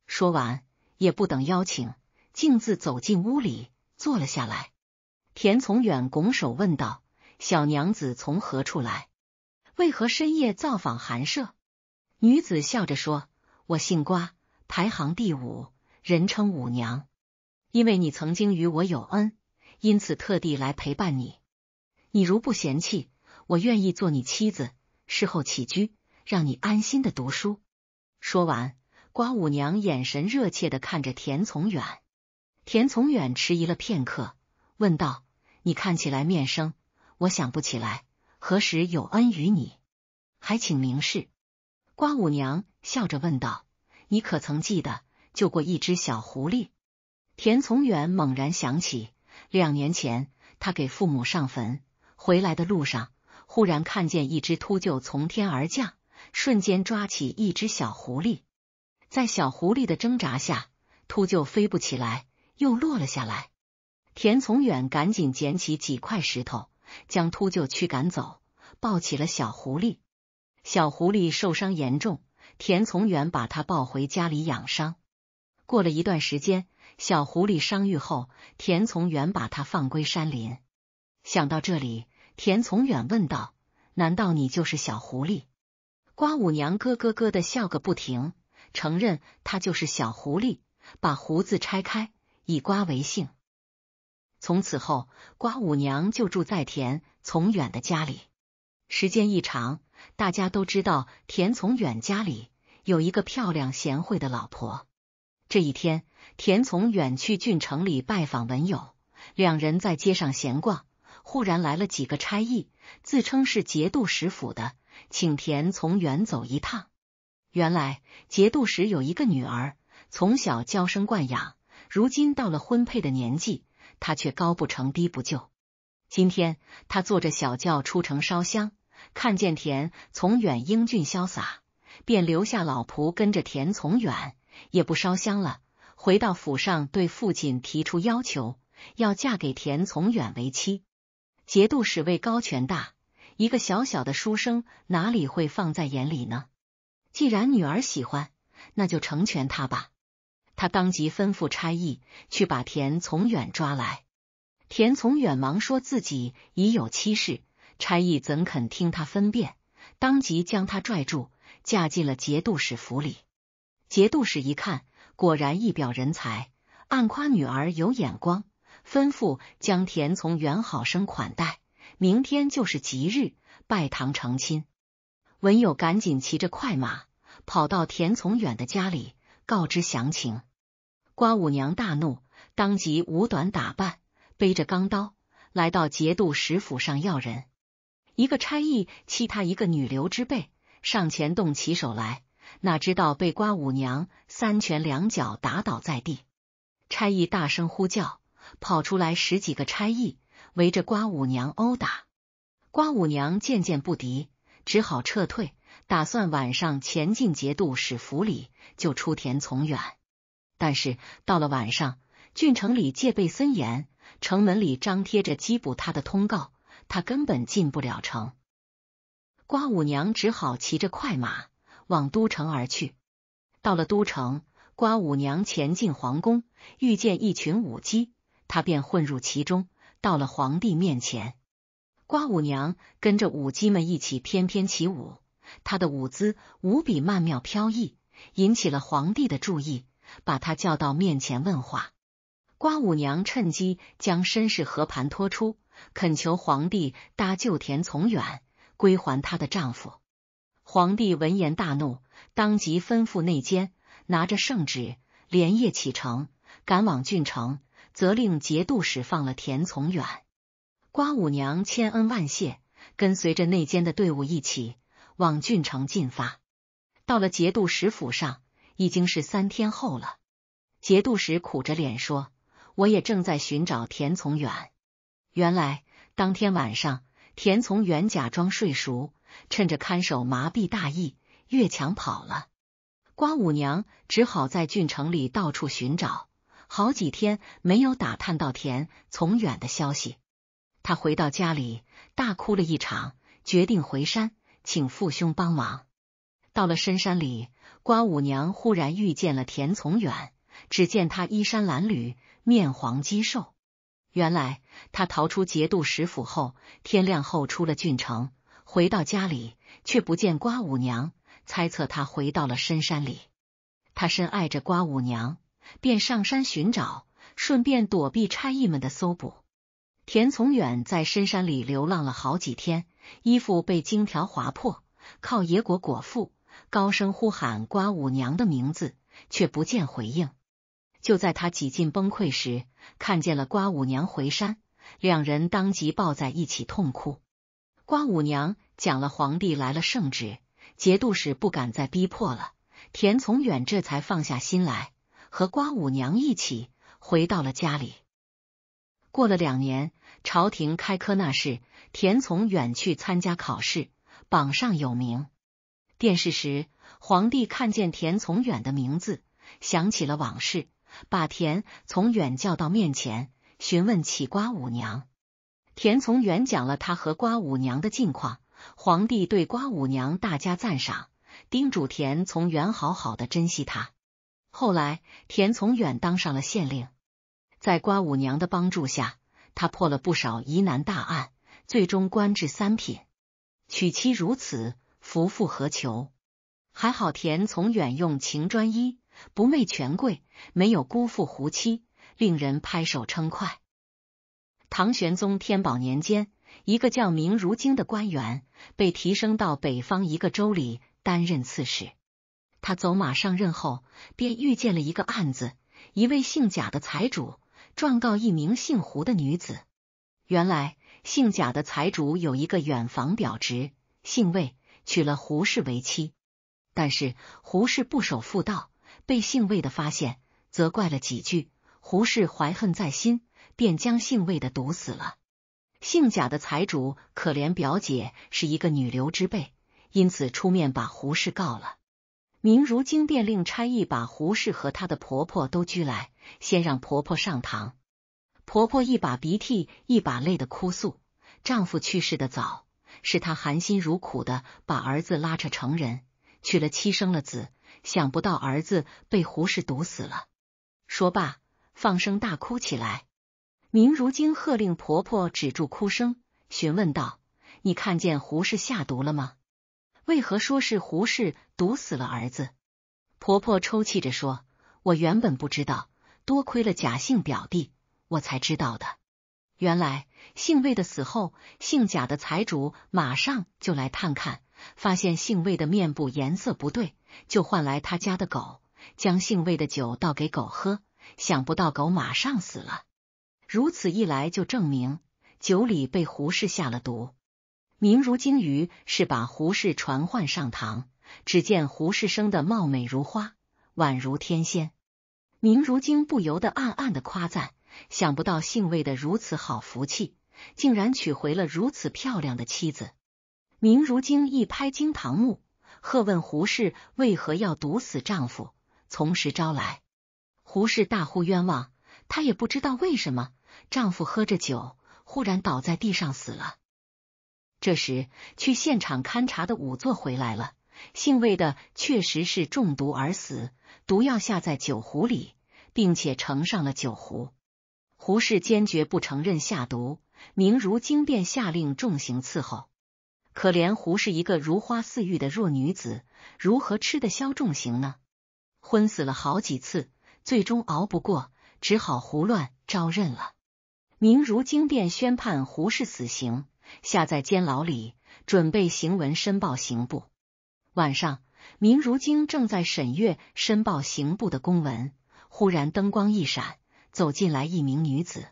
说完，也不等邀请，径自走进屋里，坐了下来。田从远拱手问道：“小娘子从何处来？为何深夜造访寒舍？”女子笑着说：“我姓瓜，排行第五，人称五娘。因为你曾经与我有恩，因此特地来陪伴你。你如不嫌弃，我愿意做你妻子，事后起居让你安心的读书。”说完，瓜五娘眼神热切的看着田从远。田从远迟疑了片刻，问道。你看起来面生，我想不起来何时有恩于你，还请明示。瓜五娘笑着问道：“你可曾记得救过一只小狐狸？”田从远猛然想起，两年前他给父母上坟回来的路上，忽然看见一只秃鹫从天而降，瞬间抓起一只小狐狸，在小狐狸的挣扎下，秃鹫飞不起来，又落了下来。田从远赶紧捡起几块石头，将秃鹫驱赶走，抱起了小狐狸。小狐狸受伤严重，田从远把它抱回家里养伤。过了一段时间，小狐狸伤愈后，田从远把它放归山林。想到这里，田从远问道：“难道你就是小狐狸？”瓜五娘咯咯咯的笑个不停，承认她就是小狐狸，把“胡”子拆开，以“瓜”为姓。从此后，瓜五娘就住在田从远的家里。时间一长，大家都知道田从远家里有一个漂亮贤惠的老婆。这一天，田从远去郡城里拜访文友，两人在街上闲逛，忽然来了几个差役，自称是节度使府的，请田从远走一趟。原来，节度使有一个女儿，从小娇生惯养，如今到了婚配的年纪。他却高不成低不就。今天他坐着小轿出城烧香，看见田从远英俊潇洒，便留下老仆跟着田从远，也不烧香了，回到府上对父亲提出要求，要嫁给田从远为妻。节度使位高权大，一个小小的书生哪里会放在眼里呢？既然女儿喜欢，那就成全他吧。他当即吩咐差役去把田从远抓来。田从远忙说自己已有妻室，差役怎肯听他分辨？当即将他拽住，嫁进了节度使府里。节度使一看，果然一表人才，暗夸女儿有眼光，吩咐将田从远好生款待。明天就是吉日，拜堂成亲。文友赶紧骑着快马跑到田从远的家里。告知详情，瓜五娘大怒，当即五短打扮，背着钢刀来到节度使府上要人。一个差役欺他一个女流之辈，上前动起手来，哪知道被瓜五娘三拳两脚打倒在地。差役大声呼叫，跑出来十几个差役围着瓜五娘殴打。瓜五娘渐渐不敌，只好撤退。打算晚上前进节度使府里，就出田从远。但是到了晚上，郡城里戒备森严，城门里张贴着缉捕他的通告，他根本进不了城。瓜五娘只好骑着快马往都城而去。到了都城，瓜五娘前进皇宫，遇见一群舞姬，她便混入其中，到了皇帝面前。瓜五娘跟着舞姬们一起翩翩起舞。他的舞姿无比曼妙飘逸，引起了皇帝的注意，把他叫到面前问话。瓜舞娘趁机将身世和盘托出，恳求皇帝搭救田从远，归还她的丈夫。皇帝闻言大怒，当即吩咐内奸拿着圣旨，连夜启程赶往郡城，责令节度使放了田从远。瓜舞娘千恩万谢，跟随着内奸的队伍一起。往郡城进发，到了节度使府上，已经是三天后了。节度使苦着脸说：“我也正在寻找田从远。”原来当天晚上，田从远假装睡熟，趁着看守麻痹大意，越墙跑了。瓜五娘只好在郡城里到处寻找，好几天没有打探到田从远的消息。她回到家里，大哭了一场，决定回山。请父兄帮忙。到了深山里，瓜五娘忽然遇见了田从远。只见他衣衫褴褛，面黄肌瘦。原来他逃出节度使府后，天亮后出了郡城，回到家里却不见瓜五娘，猜测他回到了深山里。他深爱着瓜五娘，便上山寻找，顺便躲避差役们的搜捕。田从远在深山里流浪了好几天。衣服被荆条划破，靠野果果腹，高声呼喊瓜五娘的名字，却不见回应。就在他几近崩溃时，看见了瓜五娘回山，两人当即抱在一起痛哭。瓜五娘讲了皇帝来了圣旨，节度使不敢再逼迫了，田从远这才放下心来，和瓜五娘一起回到了家里。过了两年。朝廷开科那事，田从远去参加考试，榜上有名。殿试时，皇帝看见田从远的名字，想起了往事，把田从远叫到面前，询问起瓜五娘。田从远讲了他和瓜五娘的近况，皇帝对瓜五娘大加赞赏，叮嘱田从远好好的珍惜她。后来，田从远当上了县令，在瓜五娘的帮助下。他破了不少疑难大案，最终官至三品，娶妻如此，夫复何求？还好田从远用情专一，不媚权贵，没有辜负胡妻，令人拍手称快。唐玄宗天宝年间，一个叫明如京的官员被提升到北方一个州里担任刺史。他走马上任后，便遇见了一个案子，一位姓贾的财主。状告一名姓胡的女子。原来姓贾的财主有一个远房表侄，姓魏，娶了胡氏为妻。但是胡氏不守妇道，被姓魏的发现，责怪了几句。胡氏怀恨在心，便将姓魏的毒死了。姓贾的财主可怜表姐是一个女流之辈，因此出面把胡氏告了。明如今便令差役把胡氏和他的婆婆都拘来，先让婆婆上堂。婆婆一把鼻涕一把泪的哭诉，丈夫去世的早，是她含辛茹苦的把儿子拉扯成人，娶了妻生了子，想不到儿子被胡氏毒死了。说罢，放声大哭起来。明如今喝令婆婆止住哭声，询问道：“你看见胡氏下毒了吗？”为何说是胡适毒死了儿子？婆婆抽泣着说：“我原本不知道，多亏了贾姓表弟，我才知道的。原来姓魏的死后，姓贾的财主马上就来探看，发现姓魏的面部颜色不对，就唤来他家的狗，将姓魏的酒倒给狗喝，想不到狗马上死了。如此一来，就证明酒里被胡适下了毒。”明如鲸鱼是把胡适传唤上堂，只见胡适生的貌美如花，宛如天仙。明如鲸不由得暗暗的夸赞，想不到姓魏的如此好福气，竟然娶回了如此漂亮的妻子。明如鲸一拍惊堂木，喝问胡适为何要毒死丈夫，从实招来。胡适大呼冤枉，他也不知道为什么丈夫喝着酒，忽然倒在地上死了。这时，去现场勘察的仵作回来了，姓魏的确实是中毒而死，毒药下在酒壶里，并且盛上了酒壶。胡适坚决不承认下毒，明如惊便下令重刑伺候。可怜胡适一个如花似玉的弱女子，如何吃得消重刑呢？昏死了好几次，最终熬不过，只好胡乱招认了。明如惊便宣判胡适死刑。下在监牢里，准备行文申报刑部。晚上，明如京正在审阅申报刑部的公文，忽然灯光一闪，走进来一名女子。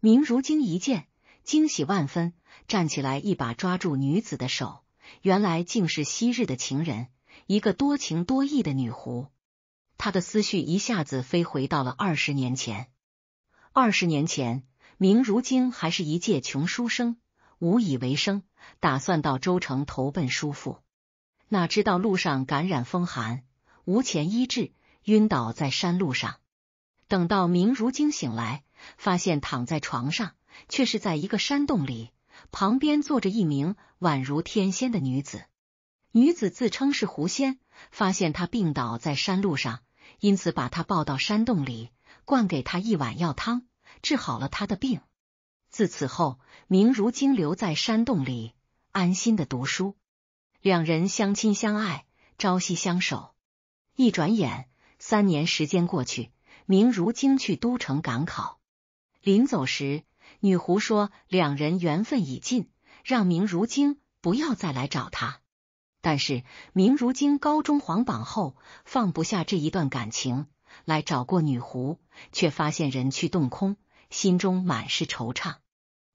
明如京一见，惊喜万分，站起来一把抓住女子的手。原来竟是昔日的情人，一个多情多义的女狐。他的思绪一下子飞回到了二十年前。二十年前，明如京还是一介穷书生。无以为生，打算到州城投奔叔父，哪知道路上感染风寒，无钱医治，晕倒在山路上。等到明如惊醒来，发现躺在床上，却是在一个山洞里，旁边坐着一名宛如天仙的女子。女子自称是狐仙，发现他病倒在山路上，因此把他抱到山洞里，灌给他一碗药汤，治好了他的病。自此后，明如晶留在山洞里安心的读书，两人相亲相爱，朝夕相守。一转眼，三年时间过去，明如晶去都城赶考，临走时，女狐说两人缘分已尽，让明如晶不要再来找他。但是明如晶高中皇榜后，放不下这一段感情，来找过女狐，却发现人去洞空。心中满是惆怅，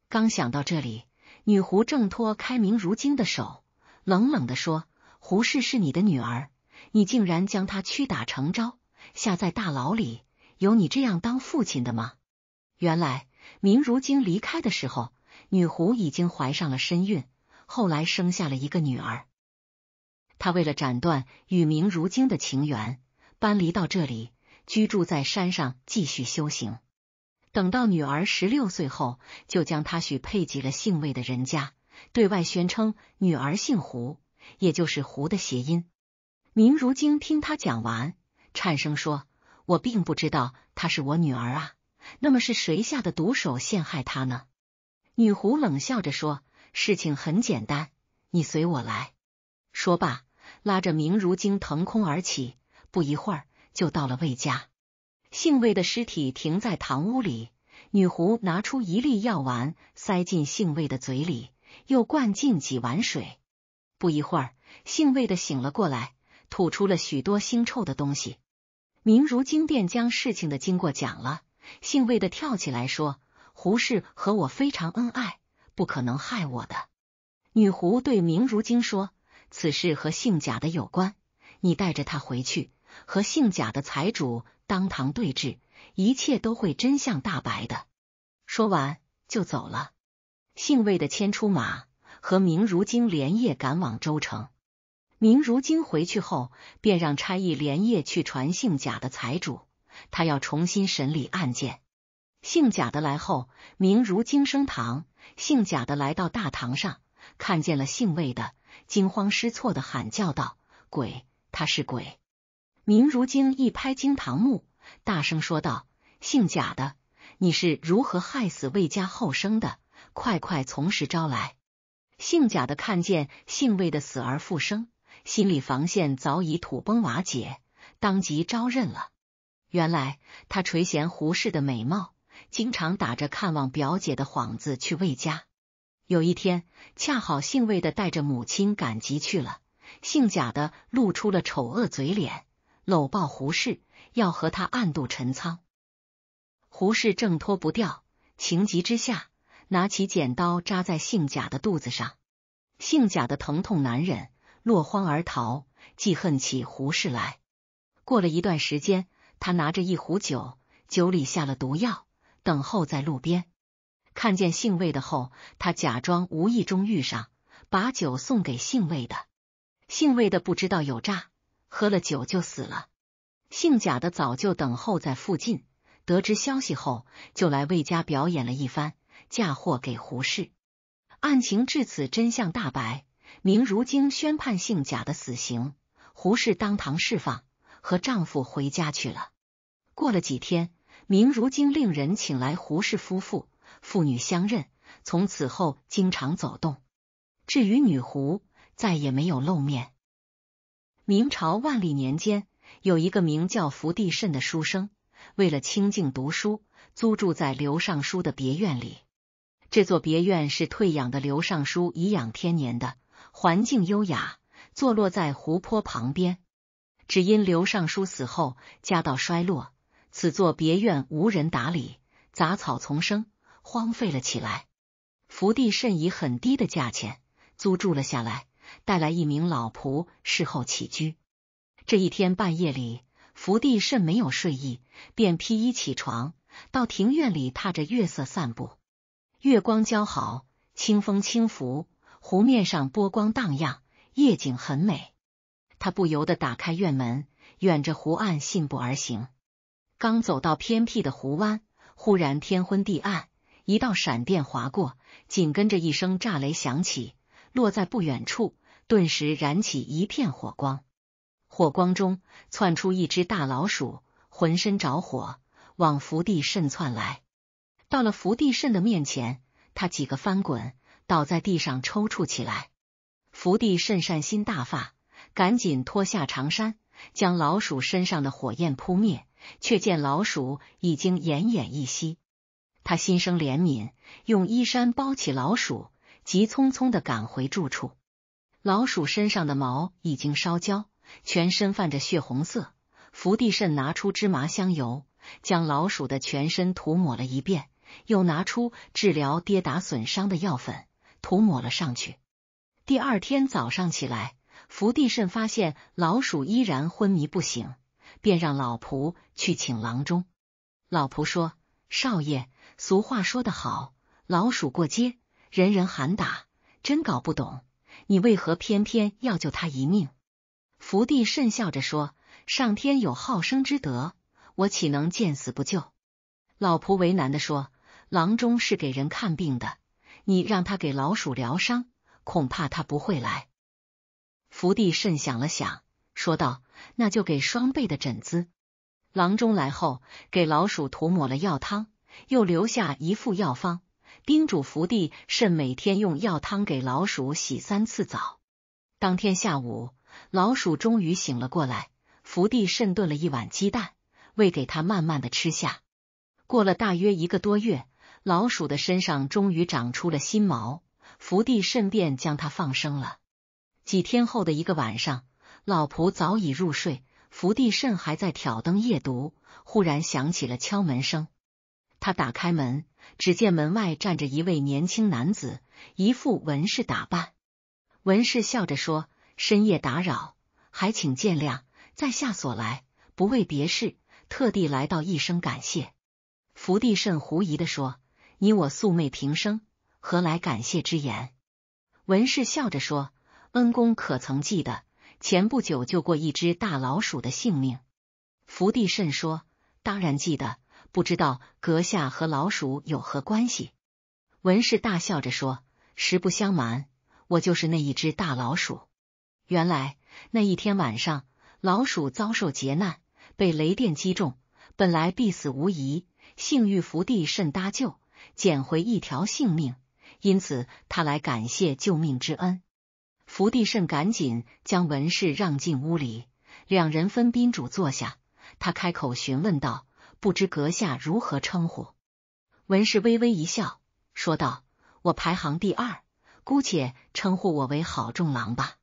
刚想到这里，女狐挣脱开明如晶的手，冷冷的说：“胡适是你的女儿，你竟然将她屈打成招，下在大牢里，有你这样当父亲的吗？”原来，明如晶离开的时候，女狐已经怀上了身孕，后来生下了一个女儿。她为了斩断与明如晶的情缘，搬离到这里，居住在山上，继续修行。等到女儿十六岁后，就将她许配给了姓魏的人家，对外宣称女儿姓胡，也就是胡的谐音。明如晶听他讲完，颤声说：“我并不知道她是我女儿啊，那么是谁下的毒手陷害她呢？”女狐冷笑着说：“事情很简单，你随我来。”说罢，拉着明如晶腾空而起，不一会儿就到了魏家。姓魏的尸体停在堂屋里，女狐拿出一粒药丸塞进姓魏的嘴里，又灌进几碗水。不一会儿，姓魏的醒了过来，吐出了许多腥臭的东西。明如金便将事情的经过讲了。姓魏的跳起来说：“胡氏和我非常恩爱，不可能害我的。”女狐对明如金说：“此事和姓贾的有关，你带着他回去，和姓贾的财主。”当堂对质，一切都会真相大白的。说完就走了。姓魏的牵出马，和明如京连夜赶往州城。明如京回去后，便让差役连夜去传姓贾的财主，他要重新审理案件。姓贾的来后，明如京升堂。姓贾的来到大堂上，看见了姓魏的，惊慌失措的喊叫道：“鬼，他是鬼！”明如晶一拍惊堂木，大声说道：“姓贾的，你是如何害死魏家后生的？快快从实招来！”姓贾的看见姓魏的死而复生，心里防线早已土崩瓦解，当即招认了。原来他垂涎胡适的美貌，经常打着看望表姐的幌子去魏家。有一天，恰好姓魏的带着母亲赶集去了，姓贾的露出了丑恶嘴脸。搂抱胡适，要和他暗度陈仓。胡适挣脱不掉，情急之下拿起剪刀扎在姓贾的肚子上。姓贾的疼痛难忍，落荒而逃，记恨起胡适来。过了一段时间，他拿着一壶酒，酒里下了毒药，等候在路边。看见姓魏的后，他假装无意中遇上，把酒送给姓魏的。姓魏的不知道有诈。喝了酒就死了。姓贾的早就等候在附近，得知消息后就来魏家表演了一番，嫁祸给胡适。案情至此，真相大白。明如京宣判姓贾的死刑，胡适当堂释放，和丈夫回家去了。过了几天，明如京令人请来胡适夫妇，父女相认，从此后经常走动。至于女胡，再也没有露面。明朝万历年间，有一个名叫福地慎的书生，为了清静读书，租住在刘尚书的别院里。这座别院是退养的刘尚书颐养天年的，环境优雅，坐落在湖泊旁边。只因刘尚书死后家道衰落，此座别院无人打理，杂草丛生，荒废了起来。福地慎以很低的价钱租住了下来。带来一名老仆，侍候起居。这一天半夜里，福地甚没有睡意，便披衣起床，到庭院里踏着月色散步。月光姣好，清风轻拂，湖面上波光荡漾，夜景很美。他不由得打开院门，沿着湖岸信步而行。刚走到偏僻的湖湾，忽然天昏地暗，一道闪电划过，紧跟着一声炸雷响起。落在不远处，顿时燃起一片火光。火光中窜出一只大老鼠，浑身着火，往福地肾窜来。到了福地肾的面前，他几个翻滚，倒在地上抽搐起来。福地肾善心大发，赶紧脱下长衫，将老鼠身上的火焰扑灭。却见老鼠已经奄奄一息，他心生怜悯，用衣衫包起老鼠。急匆匆的赶回住处，老鼠身上的毛已经烧焦，全身泛着血红色。福地慎拿出芝麻香油，将老鼠的全身涂抹了一遍，又拿出治疗跌打损伤的药粉涂抹了上去。第二天早上起来，福地慎发现老鼠依然昏迷不醒，便让老仆去请郎中。老仆说：“少爷，俗话说得好，老鼠过街。”人人喊打，真搞不懂你为何偏偏要救他一命。福地甚笑着说：“上天有好生之德，我岂能见死不救？”老仆为难的说：“郎中是给人看病的，你让他给老鼠疗伤，恐怕他不会来。”福地甚想了想，说道：“那就给双倍的诊资。”郎中来后，给老鼠涂抹了药汤，又留下一副药方。叮嘱福地慎每天用药汤给老鼠洗三次澡。当天下午，老鼠终于醒了过来。福地慎炖了一碗鸡蛋，喂给它，慢慢的吃下。过了大约一个多月，老鼠的身上终于长出了新毛。福地慎便将它放生了。几天后的一个晚上，老仆早已入睡，福地慎还在挑灯夜读，忽然响起了敲门声。他打开门，只见门外站着一位年轻男子，一副文士打扮。文士笑着说：“深夜打扰，还请见谅。在下所来不为别事，特地来到，一声感谢。”福地甚狐疑的说：“你我素昧平生，何来感谢之言？”文士笑着说：“恩公可曾记得，前不久救过一只大老鼠的性命？”福地甚说：“当然记得。”不知道阁下和老鼠有何关系？文氏大笑着说：“实不相瞒，我就是那一只大老鼠。原来那一天晚上，老鼠遭受劫难，被雷电击中，本来必死无疑，幸遇福地甚搭救，捡回一条性命。因此他来感谢救命之恩。”福地甚赶紧将文氏让进屋里，两人分宾主坐下。他开口询问道。不知阁下如何称呼？文氏微微一笑，说道：“我排行第二，姑且称呼我为郝仲郎吧。”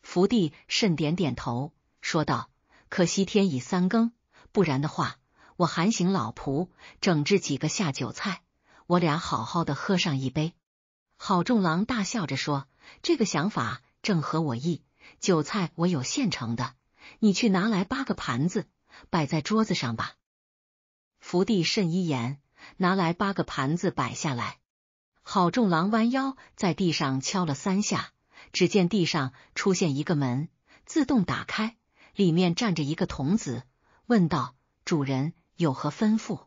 福地甚点点头，说道：“可惜天已三更，不然的话，我喊醒老仆，整治几个下酒菜，我俩好好的喝上一杯。”郝仲郎大笑着说：“这个想法正合我意，酒菜我有现成的，你去拿来八个盘子，摆在桌子上吧。”福地慎一言，拿来八个盘子摆下来。郝仲郎弯腰在地上敲了三下，只见地上出现一个门，自动打开，里面站着一个童子，问道：“主人有何吩咐？”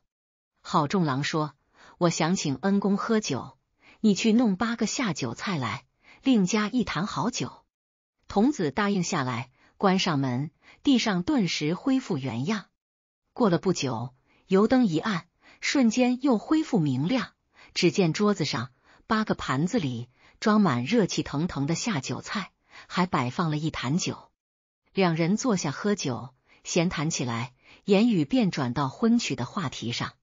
郝仲郎说：“我想请恩公喝酒，你去弄八个下酒菜来，另加一坛好酒。”童子答应下来，关上门，地上顿时恢复原样。过了不久。油灯一暗，瞬间又恢复明亮。只见桌子上八个盘子里装满热气腾腾的下酒菜，还摆放了一坛酒。两人坐下喝酒闲谈起来，言语便转到婚娶的话题上。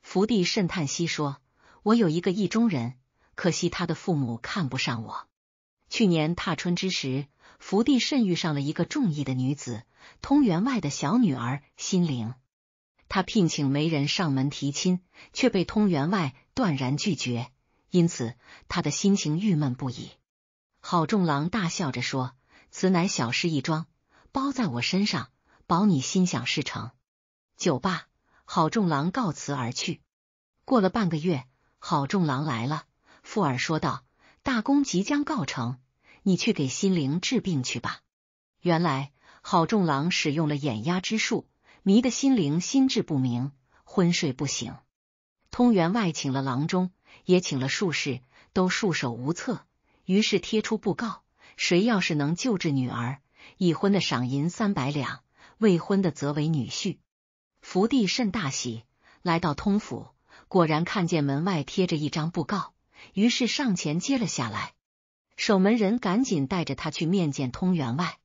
福地甚叹息说：“我有一个意中人，可惜他的父母看不上我。去年踏春之时，福地甚遇上了一个中意的女子，通员外的小女儿心灵”他聘请媒人上门提亲，却被通员外断然拒绝，因此他的心情郁闷不已。郝仲郎大笑着说：“此乃小事一桩，包在我身上，保你心想事成。”酒吧，郝仲郎告辞而去。过了半个月，郝仲郎来了，富尔说道：“大功即将告成，你去给心灵治病去吧。”原来，郝仲郎使用了眼压之术。迷的心灵、心智不明，昏睡不醒。通员外请了郎中，也请了术士，都束手无策。于是贴出布告：谁要是能救治女儿，已婚的赏银三百两，未婚的则为女婿。福地甚大喜，来到通府，果然看见门外贴着一张布告，于是上前接了下来。守门人赶紧带着他去面见通员外。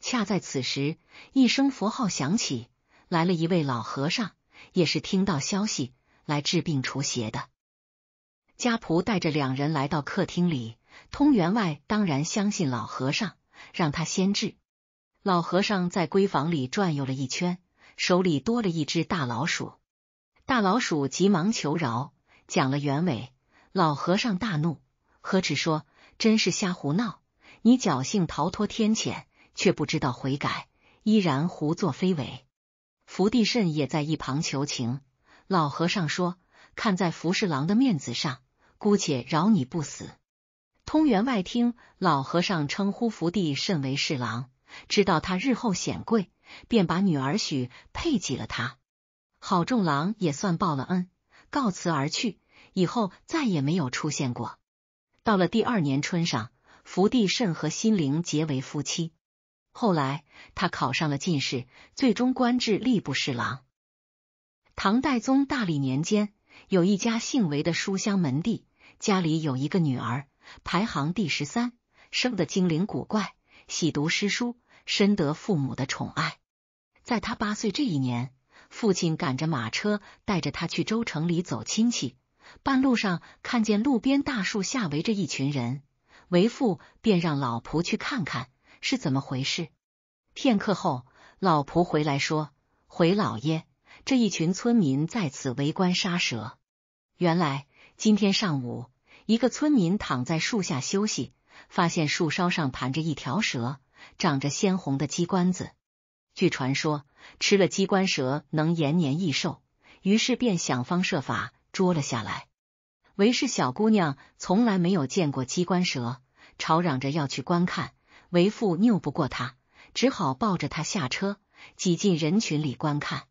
恰在此时，一声佛号响起。来了一位老和尚，也是听到消息来治病除邪的。家仆带着两人来到客厅里，通员外当然相信老和尚，让他先治。老和尚在闺房里转悠了一圈，手里多了一只大老鼠。大老鼠急忙求饶，讲了原委。老和尚大怒，呵斥说：“真是瞎胡闹！你侥幸逃脱天谴，却不知道悔改，依然胡作非为。”福地甚也在一旁求情，老和尚说：“看在福侍郎的面子上，姑且饶你不死。”通员外听老和尚称呼福地甚为侍郎，知道他日后显贵，便把女儿许配给了他。郝仲郎也算报了恩，告辞而去，以后再也没有出现过。到了第二年春上，福地甚和心灵结为夫妻。后来，他考上了进士，最终官至吏部侍郎。唐代宗大历年间，有一家姓韦的书香门第，家里有一个女儿，排行第十三，生得精灵古怪，喜读诗书，深得父母的宠爱。在他八岁这一年，父亲赶着马车带着他去州城里走亲戚，半路上看见路边大树下围着一群人，为父便让老仆去看看。是怎么回事？片刻后，老仆回来说：“回老爷，这一群村民在此围观杀蛇。原来今天上午，一个村民躺在树下休息，发现树梢上盘着一条蛇，长着鲜红的鸡冠子。据传说，吃了鸡冠蛇能延年益寿，于是便想方设法捉了下来。韦氏小姑娘从来没有见过鸡冠蛇，吵嚷着要去观看。”为父拗不过他，只好抱着他下车，挤进人群里观看。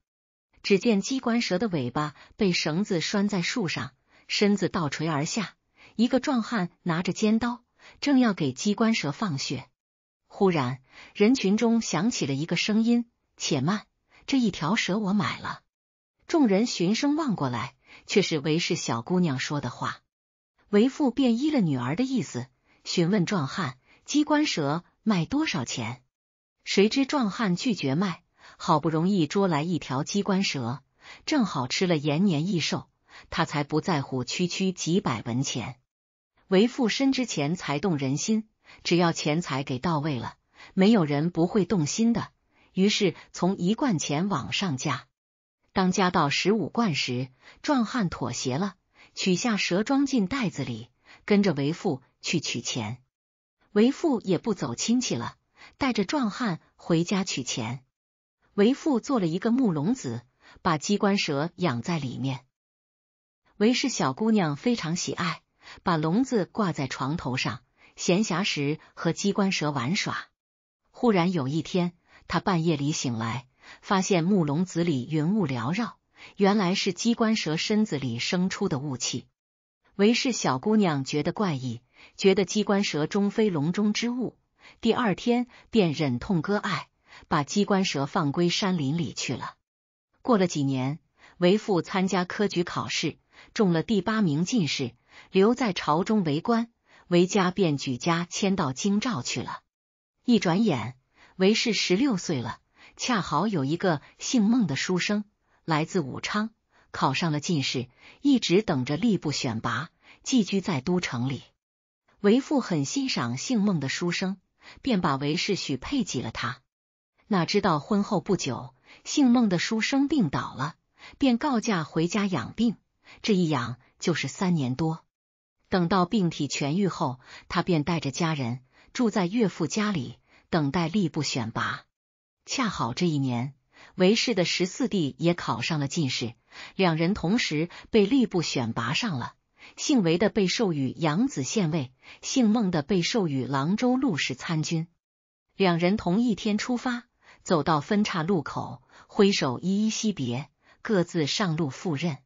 只见机关蛇的尾巴被绳子拴在树上，身子倒垂而下。一个壮汉拿着尖刀，正要给机关蛇放血。忽然，人群中响起了一个声音：“且慢，这一条蛇我买了。”众人循声望过来，却是韦氏小姑娘说的话。为父便依了女儿的意思，询问壮汉。鸡冠蛇卖多少钱？谁知壮汉拒绝卖。好不容易捉来一条鸡冠蛇，正好吃了延年益寿，他才不在乎区区几百文钱。为父深知钱财动人心，只要钱财给到位了，没有人不会动心的。于是从一贯钱往上加，当加到十五贯时，壮汉妥协了，取下蛇装进袋子里，跟着为父去取钱。为父也不走亲戚了，带着壮汉回家取钱。为父做了一个木笼子，把机关蛇养在里面。为氏小姑娘非常喜爱，把笼子挂在床头上，闲暇时和机关蛇玩耍。忽然有一天，她半夜里醒来，发现木笼子里云雾缭绕，原来是机关蛇身子里生出的雾气。为氏小姑娘觉得怪异。觉得机关蛇终非笼中之物，第二天便忍痛割爱，把机关蛇放归山林里去了。过了几年，为父参加科举考试，中了第八名进士，留在朝中为官，韦家便举家迁到京兆去了。一转眼，韦氏十六岁了，恰好有一个姓孟的书生来自武昌，考上了进士，一直等着吏部选拔，寄居在都城里。为父很欣赏姓孟的书生，便把韦氏许配给了他。哪知道婚后不久，姓孟的书生病倒了，便告假回家养病。这一养就是三年多。等到病体痊愈后，他便带着家人住在岳父家里，等待吏部选拔。恰好这一年，韦氏的十四弟也考上了进士，两人同时被吏部选拔上了。姓韦的被授予扬子县尉，姓孟的被授予郎州路事参军。两人同一天出发，走到分岔路口，挥手依依惜别，各自上路赴任。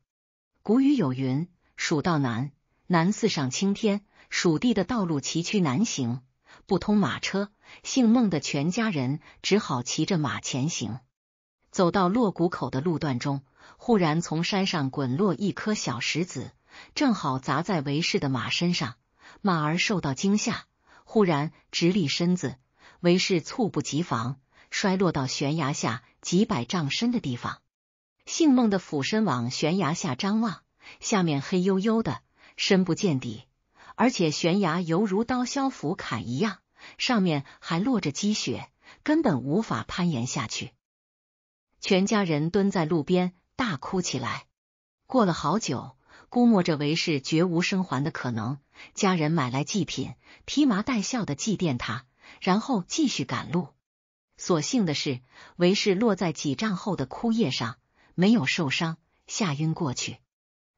古语有云：“蜀道难，难似上青天。”蜀地的道路崎岖难行，不通马车。姓孟的全家人只好骑着马前行。走到落谷口的路段中，忽然从山上滚落一颗小石子。正好砸在韦氏的马身上，马儿受到惊吓，忽然直立身子，韦氏猝不及防，摔落到悬崖下几百丈深的地方。姓孟的俯身往悬崖下张望，下面黑幽幽的，深不见底，而且悬崖犹如刀削斧砍一样，上面还落着积雪，根本无法攀岩下去。全家人蹲在路边大哭起来。过了好久。估摸着韦氏绝无生还的可能，家人买来祭品，披麻戴孝的祭奠他，然后继续赶路。所幸的是，韦氏落在几丈后的枯叶上，没有受伤，吓晕过去。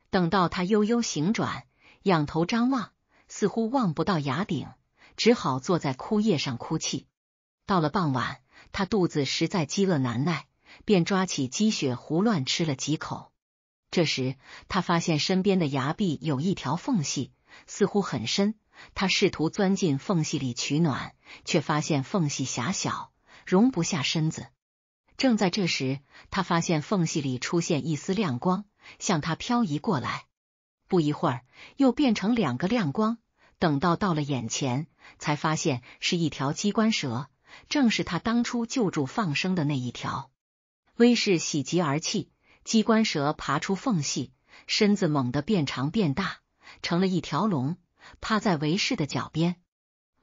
等到他悠悠醒转，仰头张望，似乎望不到崖顶，只好坐在枯叶上哭泣。到了傍晚，他肚子实在饥饿难耐，便抓起积雪胡乱吃了几口。这时，他发现身边的崖壁有一条缝隙，似乎很深。他试图钻进缝隙里取暖，却发现缝隙狭小，容不下身子。正在这时，他发现缝隙里出现一丝亮光，向他漂移过来。不一会儿，又变成两个亮光。等到到了眼前，才发现是一条机关蛇，正是他当初救助放生的那一条。威士喜极而泣。机关蛇爬出缝隙，身子猛地变长变大，成了一条龙，趴在韦氏的脚边。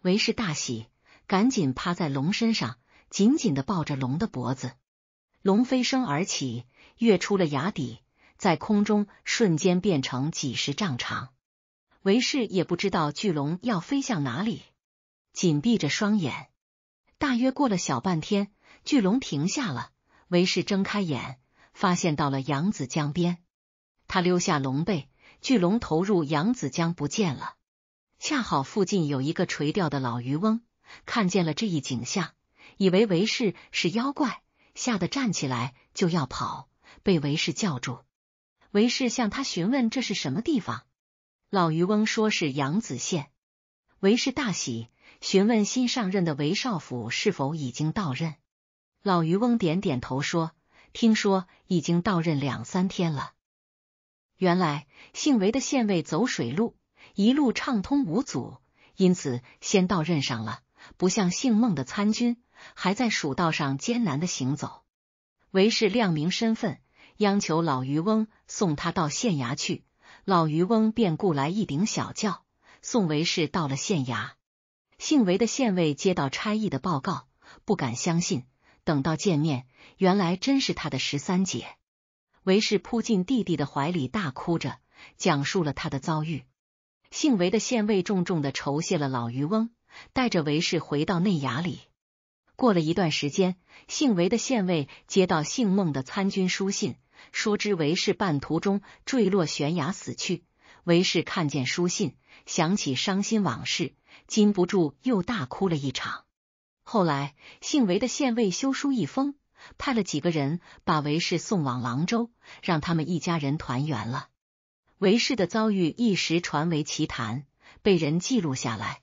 韦氏大喜，赶紧趴在龙身上，紧紧的抱着龙的脖子。龙飞升而起，跃出了崖底，在空中瞬间变成几十丈长。韦氏也不知道巨龙要飞向哪里，紧闭着双眼。大约过了小半天，巨龙停下了，韦氏睁开眼。发现到了扬子江边，他溜下龙背，巨龙投入扬子江不见了。恰好附近有一个垂钓的老渔翁看见了这一景象，以为为氏是妖怪，吓得站起来就要跑，被韦氏叫住。韦氏向他询问这是什么地方，老渔翁说是扬子县。韦氏大喜，询问新上任的韦少府是否已经到任，老渔翁点点头说。听说已经到任两三天了。原来姓韦的县尉走水路，一路畅通无阻，因此先到任上了。不像姓孟的参军，还在蜀道上艰难的行走。韦氏亮明身份，央求老渔翁送他到县衙去。老渔翁便雇来一顶小轿，送韦氏到了县衙。姓韦的县尉接到差役的报告，不敢相信。等到见面，原来真是他的十三姐。韦氏扑进弟弟的怀里，大哭着讲述了他的遭遇。姓韦的县尉重重的酬谢了老渔翁，带着韦氏回到内衙里。过了一段时间，姓韦的县尉接到姓孟的参军书信，说知韦氏半途中坠落悬崖死去。韦氏看见书信，想起伤心往事，禁不住又大哭了一场。后来，姓韦的县尉修书一封，派了几个人把韦氏送往郎州，让他们一家人团圆了。韦氏的遭遇一时传为奇谈，被人记录下来。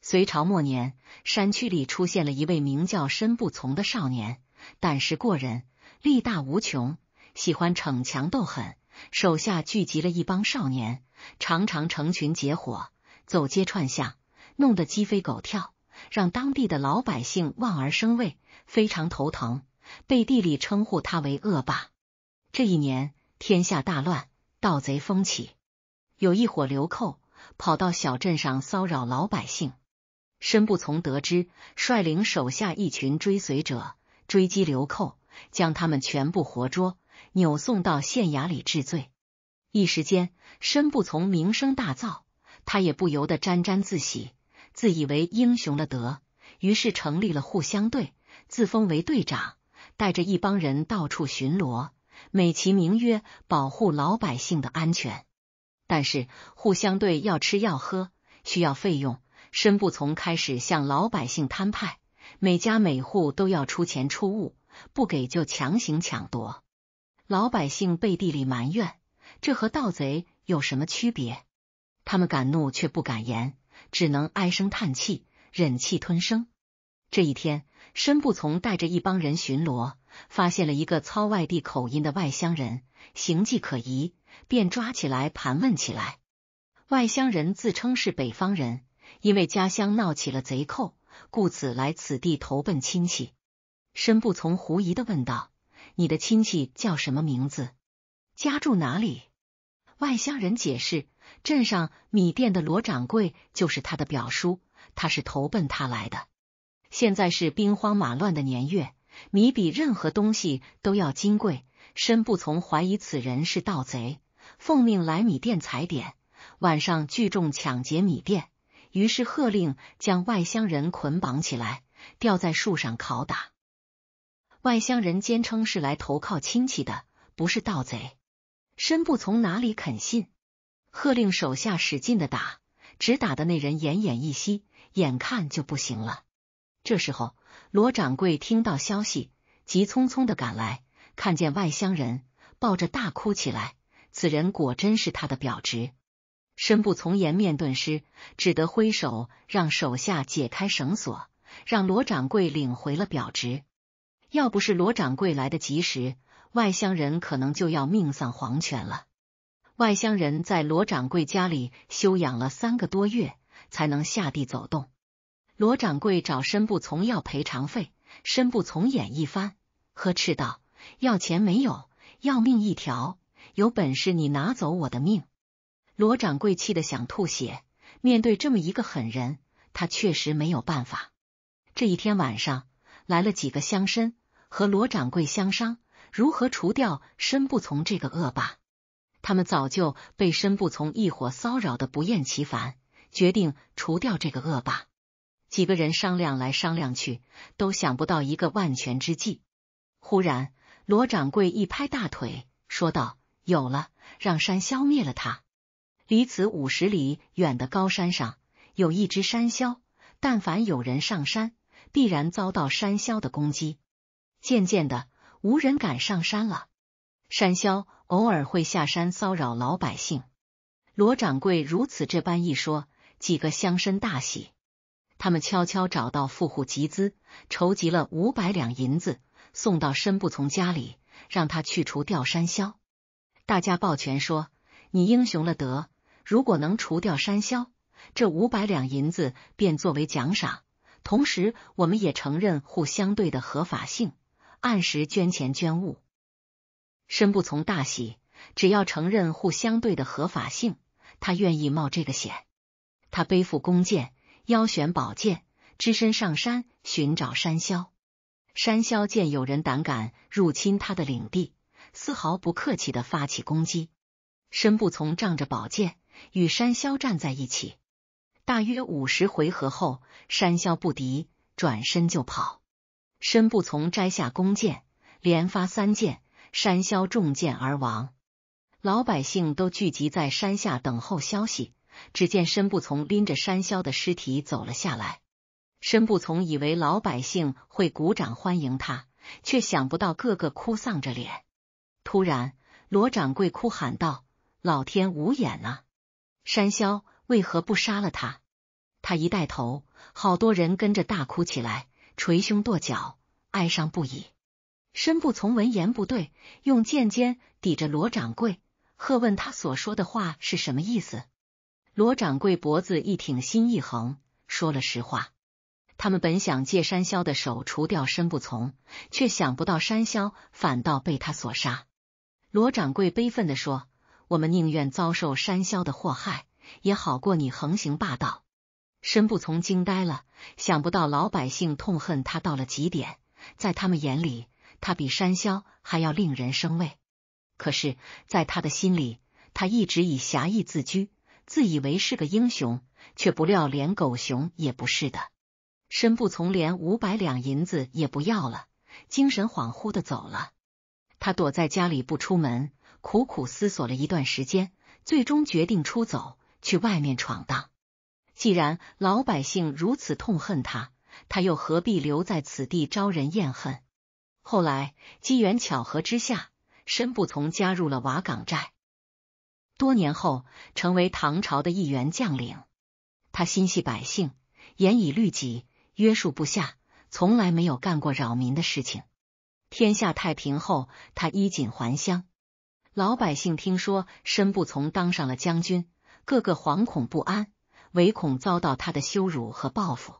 隋朝末年，山区里出现了一位名叫申不从的少年，胆识过人，力大无穷，喜欢逞强斗狠，手下聚集了一帮少年，常常成群结伙，走街串巷，弄得鸡飞狗跳。让当地的老百姓望而生畏，非常头疼，背地里称呼他为恶霸。这一年，天下大乱，盗贼风起，有一伙流寇跑到小镇上骚扰老百姓。申不从得知，率领手下一群追随者追击流寇，将他们全部活捉，扭送到县衙里治罪。一时间，申不从名声大噪，他也不由得沾沾自喜。自以为英雄了得，于是成立了护相对，自封为队长，带着一帮人到处巡逻，美其名曰保护老百姓的安全。但是护相对要吃要喝，需要费用，身不从开始向老百姓摊派，每家每户都要出钱出物，不给就强行抢夺。老百姓背地里埋怨，这和盗贼有什么区别？他们敢怒却不敢言。只能唉声叹气，忍气吞声。这一天，申不从带着一帮人巡逻，发现了一个操外地口音的外乡人，形迹可疑，便抓起来盘问起来。外乡人自称是北方人，因为家乡闹起了贼寇，故此来此地投奔亲戚。申不从狐疑的问道：“你的亲戚叫什么名字？家住哪里？”外乡人解释。镇上米店的罗掌柜就是他的表叔，他是投奔他来的。现在是兵荒马乱的年月，米比任何东西都要金贵。申不从怀疑此人是盗贼，奉命来米店踩点，晚上聚众抢劫米店，于是喝令将外乡人捆绑起来，吊在树上拷打。外乡人坚称是来投靠亲戚的，不是盗贼。申不从哪里肯信？喝令手下使劲的打，只打的那人奄奄一息，眼看就不行了。这时候，罗掌柜听到消息，急匆匆的赶来，看见外乡人抱着大哭起来。此人果真是他的表侄，身不从严面顿失，只得挥手让手下解开绳索，让罗掌柜领回了表侄。要不是罗掌柜来得及时，外乡人可能就要命丧黄泉了。外乡人在罗掌柜家里休养了三个多月，才能下地走动。罗掌柜找申不从要赔偿费，申不从眼一翻，呵斥道：“要钱没有，要命一条！有本事你拿走我的命！”罗掌柜气得想吐血，面对这么一个狠人，他确实没有办法。这一天晚上，来了几个乡绅，和罗掌柜相商如何除掉申不从这个恶霸。他们早就被申不从一伙骚扰的不厌其烦，决定除掉这个恶霸。几个人商量来商量去，都想不到一个万全之计。忽然，罗掌柜一拍大腿，说道：“有了！让山消灭了他。离此五十里远的高山上有一只山魈。但凡有人上山，必然遭到山魈的攻击。渐渐的，无人敢上山了。山魈偶尔会下山骚扰老百姓。罗掌柜如此这般一说，几个乡绅大喜，他们悄悄找到富户集资，筹集了五百两银子，送到申不从家里，让他去除掉山魈。大家抱拳说：“你英雄了得！如果能除掉山魈，这五百两银子便作为奖赏。同时，我们也承认互相对的合法性，按时捐钱捐物。”申不从大喜，只要承认互相对的合法性，他愿意冒这个险。他背负弓箭，腰悬宝剑，只身上山寻找山魈。山魈见有人胆敢入侵他的领地，丝毫不客气的发起攻击。申不从仗着宝剑与山魈战在一起，大约五十回合后，山魈不敌，转身就跑。申不从摘下弓箭，连发三箭。山魈中箭而亡，老百姓都聚集在山下等候消息。只见申不从拎着山魈的尸体走了下来，申不从以为老百姓会鼓掌欢迎他，却想不到个个哭丧着脸。突然，罗掌柜哭喊道：“老天无眼啊！山魈为何不杀了他？”他一带头，好多人跟着大哭起来，捶胸跺脚，哀伤不已。身不从闻言不对，用剑尖抵着罗掌柜，喝问他所说的话是什么意思。罗掌柜脖子一挺，心一横，说了实话。他们本想借山魈的手除掉申不从，却想不到山魈反倒被他所杀。罗掌柜悲愤的说：“我们宁愿遭受山魈的祸害，也好过你横行霸道。”申不从惊呆了，想不到老百姓痛恨他到了极点，在他们眼里。他比山魈还要令人生畏，可是，在他的心里，他一直以侠义自居，自以为是个英雄，却不料连狗熊也不是的。身不从，连五百两银子也不要了，精神恍惚的走了。他躲在家里不出门，苦苦思索了一段时间，最终决定出走去外面闯荡。既然老百姓如此痛恨他，他又何必留在此地招人厌恨？后来，机缘巧合之下，申不从加入了瓦岗寨。多年后，成为唐朝的一员将领。他心系百姓，严以律己，约束部下，从来没有干过扰民的事情。天下太平后，他衣锦还乡。老百姓听说申不从当上了将军，个个惶恐不安，唯恐遭到他的羞辱和报复。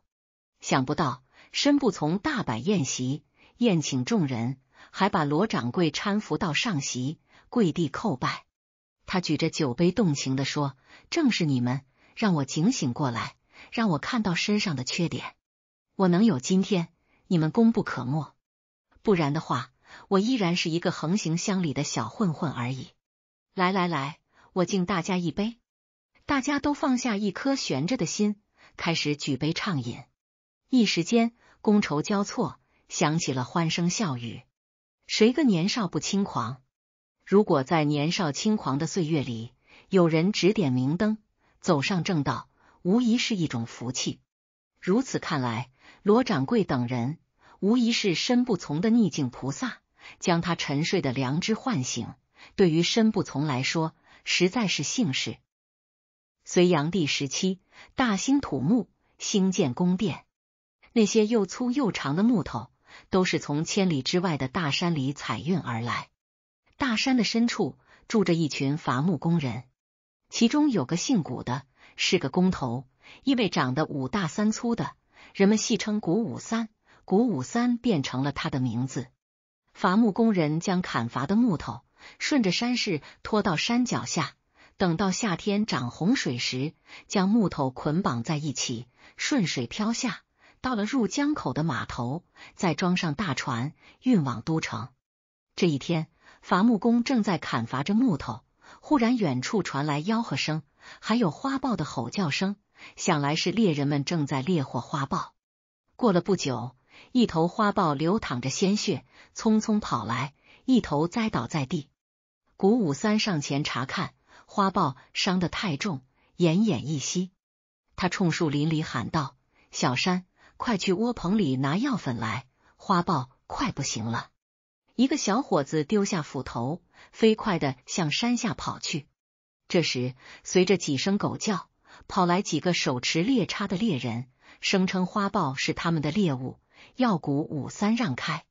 想不到，申不从大摆宴席。宴请众人，还把罗掌柜搀扶到上席，跪地叩拜。他举着酒杯，动情的说：“正是你们让我警醒过来，让我看到身上的缺点。我能有今天，你们功不可没。不然的话，我依然是一个横行乡里的小混混而已。”来来来，我敬大家一杯！大家都放下一颗悬着的心，开始举杯畅饮。一时间，觥筹交错。想起了欢声笑语，谁个年少不轻狂？如果在年少轻狂的岁月里有人指点明灯，走上正道，无疑是一种福气。如此看来，罗掌柜等人无疑是身不从的逆境菩萨，将他沉睡的良知唤醒，对于身不从来说，实在是幸事。隋炀帝时期大兴土木，兴建宫殿，那些又粗又长的木头。都是从千里之外的大山里采运而来。大山的深处住着一群伐木工人，其中有个姓谷的，是个工头，因为长得五大三粗的，人们戏称谷五三，谷五三变成了他的名字。伐木工人将砍伐的木头顺着山势拖到山脚下，等到夏天涨洪水时，将木头捆绑在一起，顺水飘下。到了入江口的码头，再装上大船，运往都城。这一天，伐木工正在砍伐着木头，忽然远处传来吆喝声，还有花豹的吼叫声。想来是猎人们正在猎获花豹。过了不久，一头花豹流淌着鲜血，匆匆跑来，一头栽倒在地。古武三上前查看，花豹伤得太重，奄奄一息。他冲树林里喊道：“小山！”快去窝棚里拿药粉来！花豹快不行了！一个小伙子丢下斧头，飞快的向山下跑去。这时，随着几声狗叫，跑来几个手持猎叉的猎人，声称花豹是他们的猎物。要谷五三让开，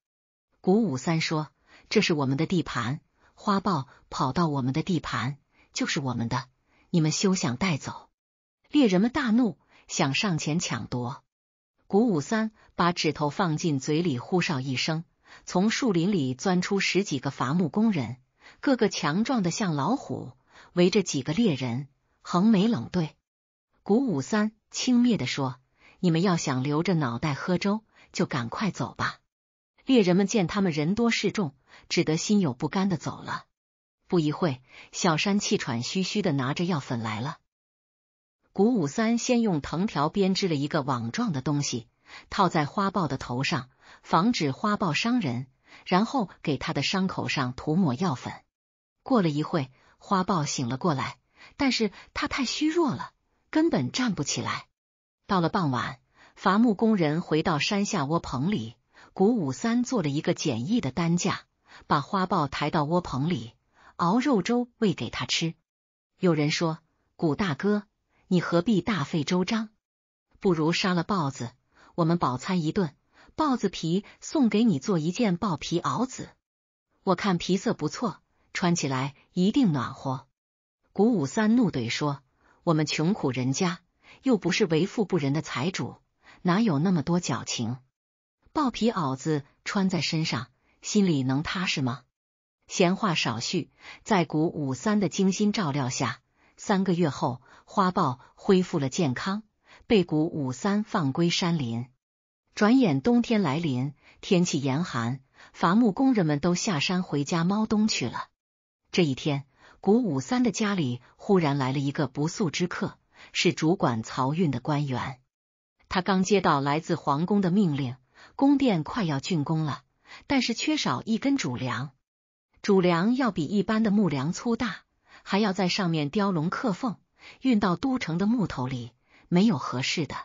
谷五三说：“这是我们的地盘，花豹跑到我们的地盘就是我们的，你们休想带走！”猎人们大怒，想上前抢夺。古武三把指头放进嘴里，呼哨一声，从树林里钻出十几个伐木工人，个个强壮的像老虎，围着几个猎人，横眉冷对。古武三轻蔑的说：“你们要想留着脑袋喝粥，就赶快走吧。”猎人们见他们人多势众，只得心有不甘的走了。不一会小山气喘吁吁的拿着药粉来了。古五三先用藤条编织了一个网状的东西，套在花豹的头上，防止花豹伤人。然后给他的伤口上涂抹药粉。过了一会，花豹醒了过来，但是他太虚弱了，根本站不起来。到了傍晚，伐木工人回到山下窝棚里，古五三做了一个简易的担架，把花豹抬到窝棚里，熬肉粥喂给他吃。有人说：“古大哥。”你何必大费周章？不如杀了豹子，我们饱餐一顿。豹子皮送给你做一件豹皮袄子，我看皮色不错，穿起来一定暖和。古五三怒怼说：“我们穷苦人家，又不是为富不仁的财主，哪有那么多矫情？豹皮袄子穿在身上，心里能踏实吗？”闲话少叙，在古五三的精心照料下，三个月后。花豹恢复了健康，被古五三放归山林。转眼冬天来临，天气严寒，伐木工人们都下山回家猫冬去了。这一天，古五三的家里忽然来了一个不速之客，是主管漕运的官员。他刚接到来自皇宫的命令，宫殿快要竣工了，但是缺少一根主梁。主梁要比一般的木梁粗大，还要在上面雕龙刻凤。运到都城的木头里没有合适的，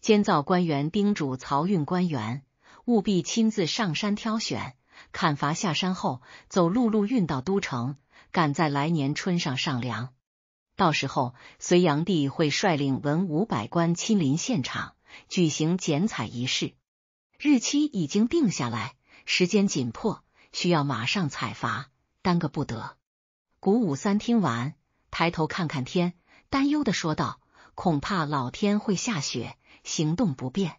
监造官员叮嘱漕运官员务必亲自上山挑选，砍伐下山后走陆路运到都城，赶在来年春上上梁。到时候隋炀帝会率领文武百官亲临现场举行剪彩仪式，日期已经定下来，时间紧迫，需要马上采伐，耽搁不得。古武三听完，抬头看看天。担忧的说道：“恐怕老天会下雪，行动不便。”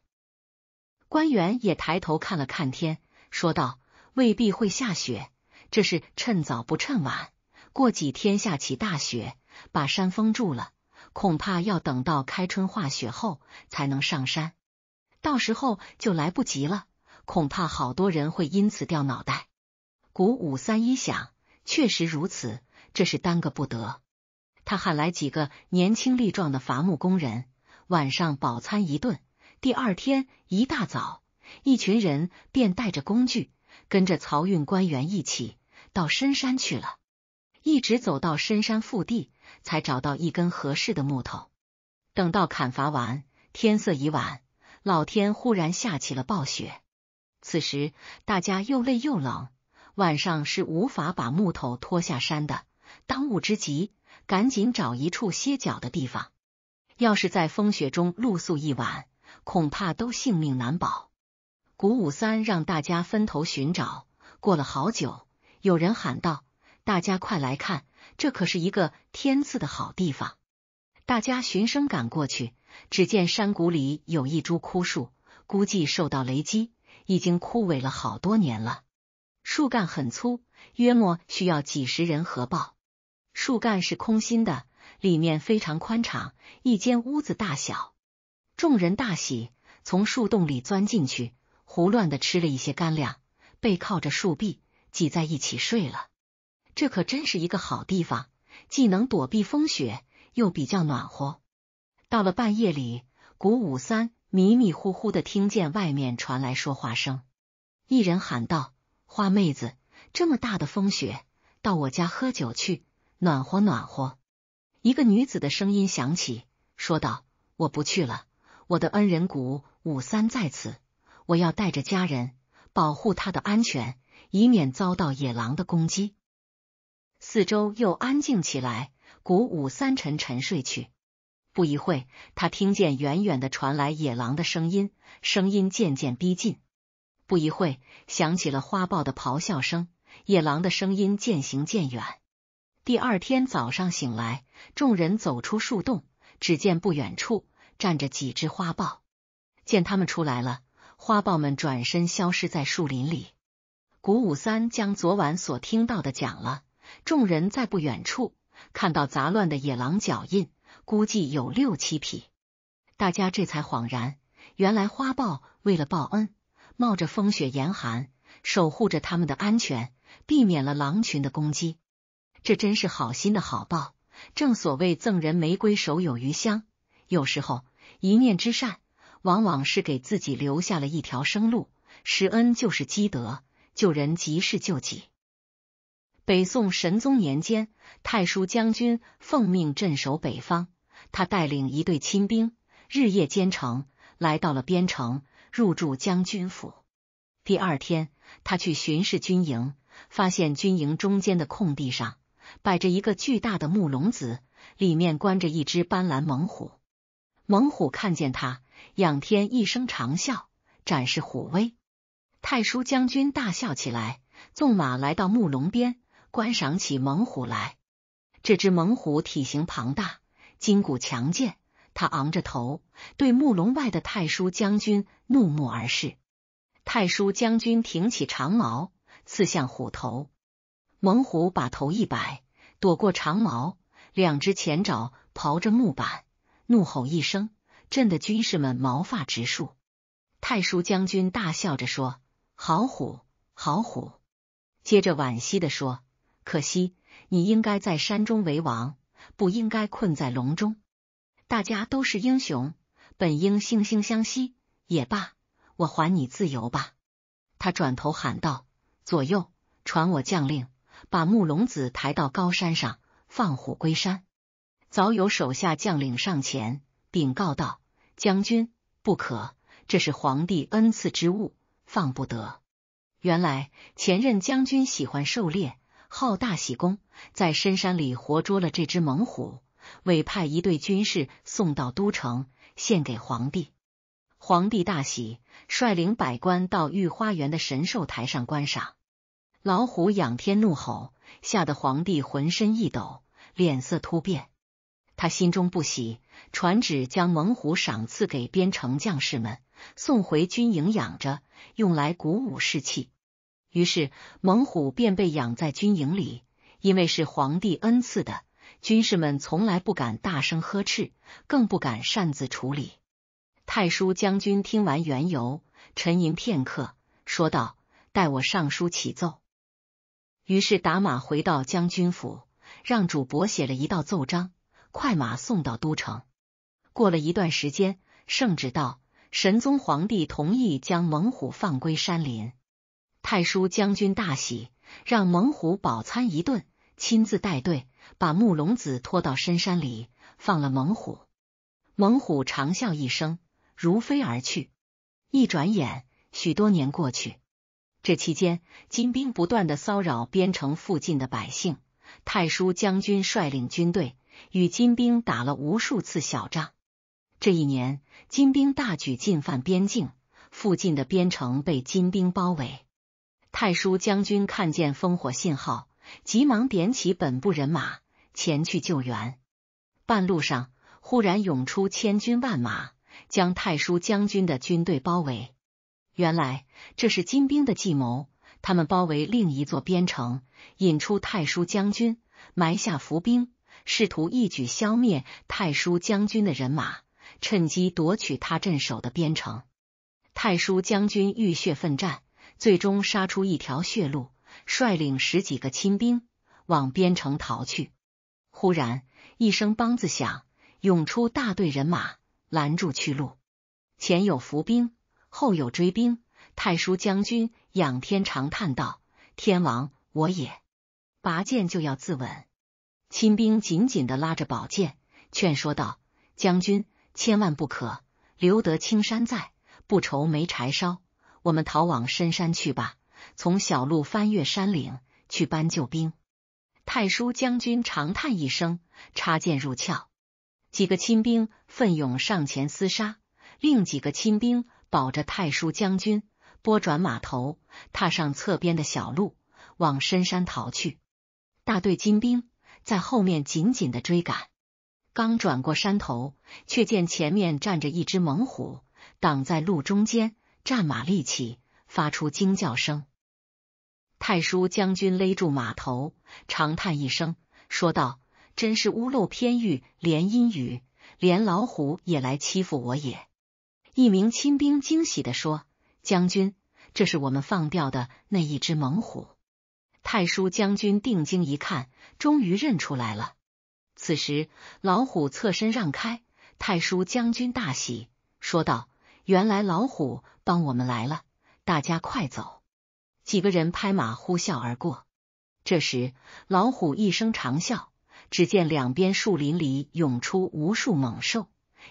官员也抬头看了看天，说道：“未必会下雪，这是趁早不趁晚。过几天下起大雪，把山封住了，恐怕要等到开春化雪后才能上山，到时候就来不及了。恐怕好多人会因此掉脑袋。”古五三一想，确实如此，这是耽搁不得。他喊来几个年轻力壮的伐木工人，晚上饱餐一顿，第二天一大早，一群人便带着工具，跟着漕运官员一起到深山去了。一直走到深山腹地，才找到一根合适的木头。等到砍伐完，天色已晚，老天忽然下起了暴雪。此时大家又累又冷，晚上是无法把木头拖下山的。当务之急。赶紧找一处歇脚的地方，要是在风雪中露宿一晚，恐怕都性命难保。古五三让大家分头寻找，过了好久，有人喊道：“大家快来看，这可是一个天赐的好地方！”大家循声赶过去，只见山谷里有一株枯树，估计受到雷击，已经枯萎了好多年了。树干很粗，约莫需要几十人合抱。树干是空心的，里面非常宽敞，一间屋子大小。众人大喜，从树洞里钻进去，胡乱的吃了一些干粮，背靠着树壁挤在一起睡了。这可真是一个好地方，既能躲避风雪，又比较暖和。到了半夜里，古五三迷迷糊糊的听见外面传来说话声，一人喊道：“花妹子，这么大的风雪，到我家喝酒去。”暖和暖和，一个女子的声音响起，说道：“我不去了，我的恩人谷五三在此，我要带着家人保护他的安全，以免遭到野狼的攻击。”四周又安静起来，谷五三沉沉睡去。不一会他听见远远的传来野狼的声音，声音渐渐逼近。不一会响起了花豹的咆哮声，野狼的声音渐行渐远。第二天早上醒来，众人走出树洞，只见不远处站着几只花豹。见他们出来了，花豹们转身消失在树林里。古武三将昨晚所听到的讲了，众人在不远处看到杂乱的野狼脚印，估计有六七匹。大家这才恍然，原来花豹为了报恩，冒着风雪严寒，守护着他们的安全，避免了狼群的攻击。这真是好心的好报。正所谓赠人玫瑰，手有余香。有时候一念之善，往往是给自己留下了一条生路。施恩就是积德，救人即是救己。北宋神宗年间，太叔将军奉命镇守北方，他带领一队亲兵日夜兼程，来到了边城，入住将军府。第二天，他去巡视军营，发现军营中间的空地上。摆着一个巨大的木笼子，里面关着一只斑斓猛虎。猛虎看见他，仰天一声长啸，展示虎威。太叔将军大笑起来，纵马来到木笼边，观赏起猛虎来。这只猛虎体型庞大，筋骨强健，它昂着头，对木笼外的太叔将军怒目而视。太叔将军挺起长矛，刺向虎头。猛虎把头一摆，躲过长矛，两只前爪刨着木板，怒吼一声，震得军士们毛发直竖。太叔将军大笑着说：“好虎，好虎！”接着惋惜的说：“可惜，你应该在山中为王，不应该困在笼中。大家都是英雄，本应惺惺相惜。也罢，我还你自由吧。”他转头喊道：“左右，传我将令。”把木龙子抬到高山上放虎归山。早有手下将领上前禀告道：“将军不可，这是皇帝恩赐之物，放不得。”原来前任将军喜欢狩猎，好大喜功，在深山里活捉了这只猛虎，委派一队军士送到都城献给皇帝。皇帝大喜，率领百官到御花园的神兽台上观赏。老虎仰天怒吼，吓得皇帝浑身一抖，脸色突变。他心中不喜，传旨将猛虎赏赐给边城将士们，送回军营养着，用来鼓舞士气。于是，猛虎便被养在军营里。因为是皇帝恩赐的，军士们从来不敢大声呵斥，更不敢擅自处理。太叔将军听完缘由，沉吟片刻，说道：“待我上书启奏。”于是打马回到将军府，让主簿写了一道奏章，快马送到都城。过了一段时间，圣旨到，神宗皇帝同意将猛虎放归山林。太叔将军大喜，让猛虎饱餐一顿，亲自带队把木龙子拖到深山里，放了猛虎。猛虎长啸一声，如飞而去。一转眼，许多年过去。这期间，金兵不断的骚扰边城附近的百姓。太叔将军率领军队与金兵打了无数次小仗。这一年，金兵大举进犯边境，附近的边城被金兵包围。太叔将军看见烽火信号，急忙点起本部人马前去救援。半路上，忽然涌出千军万马，将太叔将军的军队包围。原来这是金兵的计谋，他们包围另一座边城，引出太叔将军，埋下伏兵，试图一举消灭太叔将军的人马，趁机夺取他镇守的边城。太叔将军浴血奋战，最终杀出一条血路，率领十几个亲兵往边城逃去。忽然一声梆子响，涌出大队人马，拦住去路，前有伏兵。后有追兵，太叔将军仰天长叹道：“天王，我也！”拔剑就要自刎，亲兵紧紧的拉着宝剑，劝说道：“将军，千万不可，留得青山在，不愁没柴烧。我们逃往深山去吧，从小路翻越山岭去搬救兵。”太叔将军长叹一声，插剑入鞘，几个亲兵奋勇上前厮杀，另几个亲兵。保着太叔将军，拨转马头，踏上侧边的小路，往深山逃去。大队金兵在后面紧紧的追赶。刚转过山头，却见前面站着一只猛虎，挡在路中间。战马立起，发出惊叫声。太叔将军勒住马头，长叹一声，说道：“真是屋漏偏遇连阴雨，连老虎也来欺负我！”也。一名亲兵惊喜地说：“将军，这是我们放掉的那一只猛虎。”太叔将军定睛一看，终于认出来了。此时，老虎侧身让开，太叔将军大喜，说道：“原来老虎帮我们来了，大家快走！”几个人拍马呼啸而过。这时，老虎一声长啸，只见两边树林里涌出无数猛兽，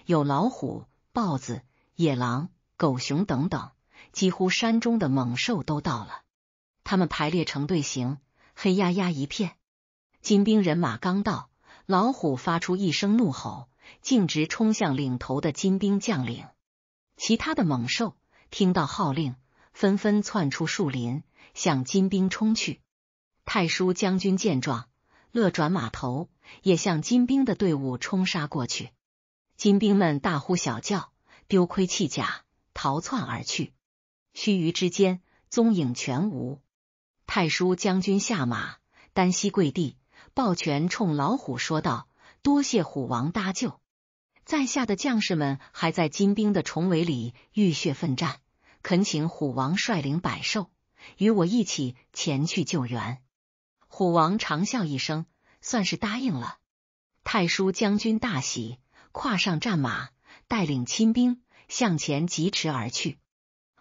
有老虎、豹子。野狼、狗熊等等，几乎山中的猛兽都到了。他们排列成队形，黑压压一片。金兵人马刚到，老虎发出一声怒吼，径直冲向领头的金兵将领。其他的猛兽听到号令，纷纷窜出树林，向金兵冲去。太叔将军见状，勒转马头，也向金兵的队伍冲杀过去。金兵们大呼小叫。丢盔弃甲，逃窜而去。须臾之间，踪影全无。太叔将军下马，单膝跪地，抱拳冲老虎说道：“多谢虎王搭救，在下的将士们还在金兵的重围里浴血奋战，恳请虎王率领百兽，与我一起前去救援。”虎王长笑一声，算是答应了。太叔将军大喜，跨上战马。带领亲兵向前疾驰而去，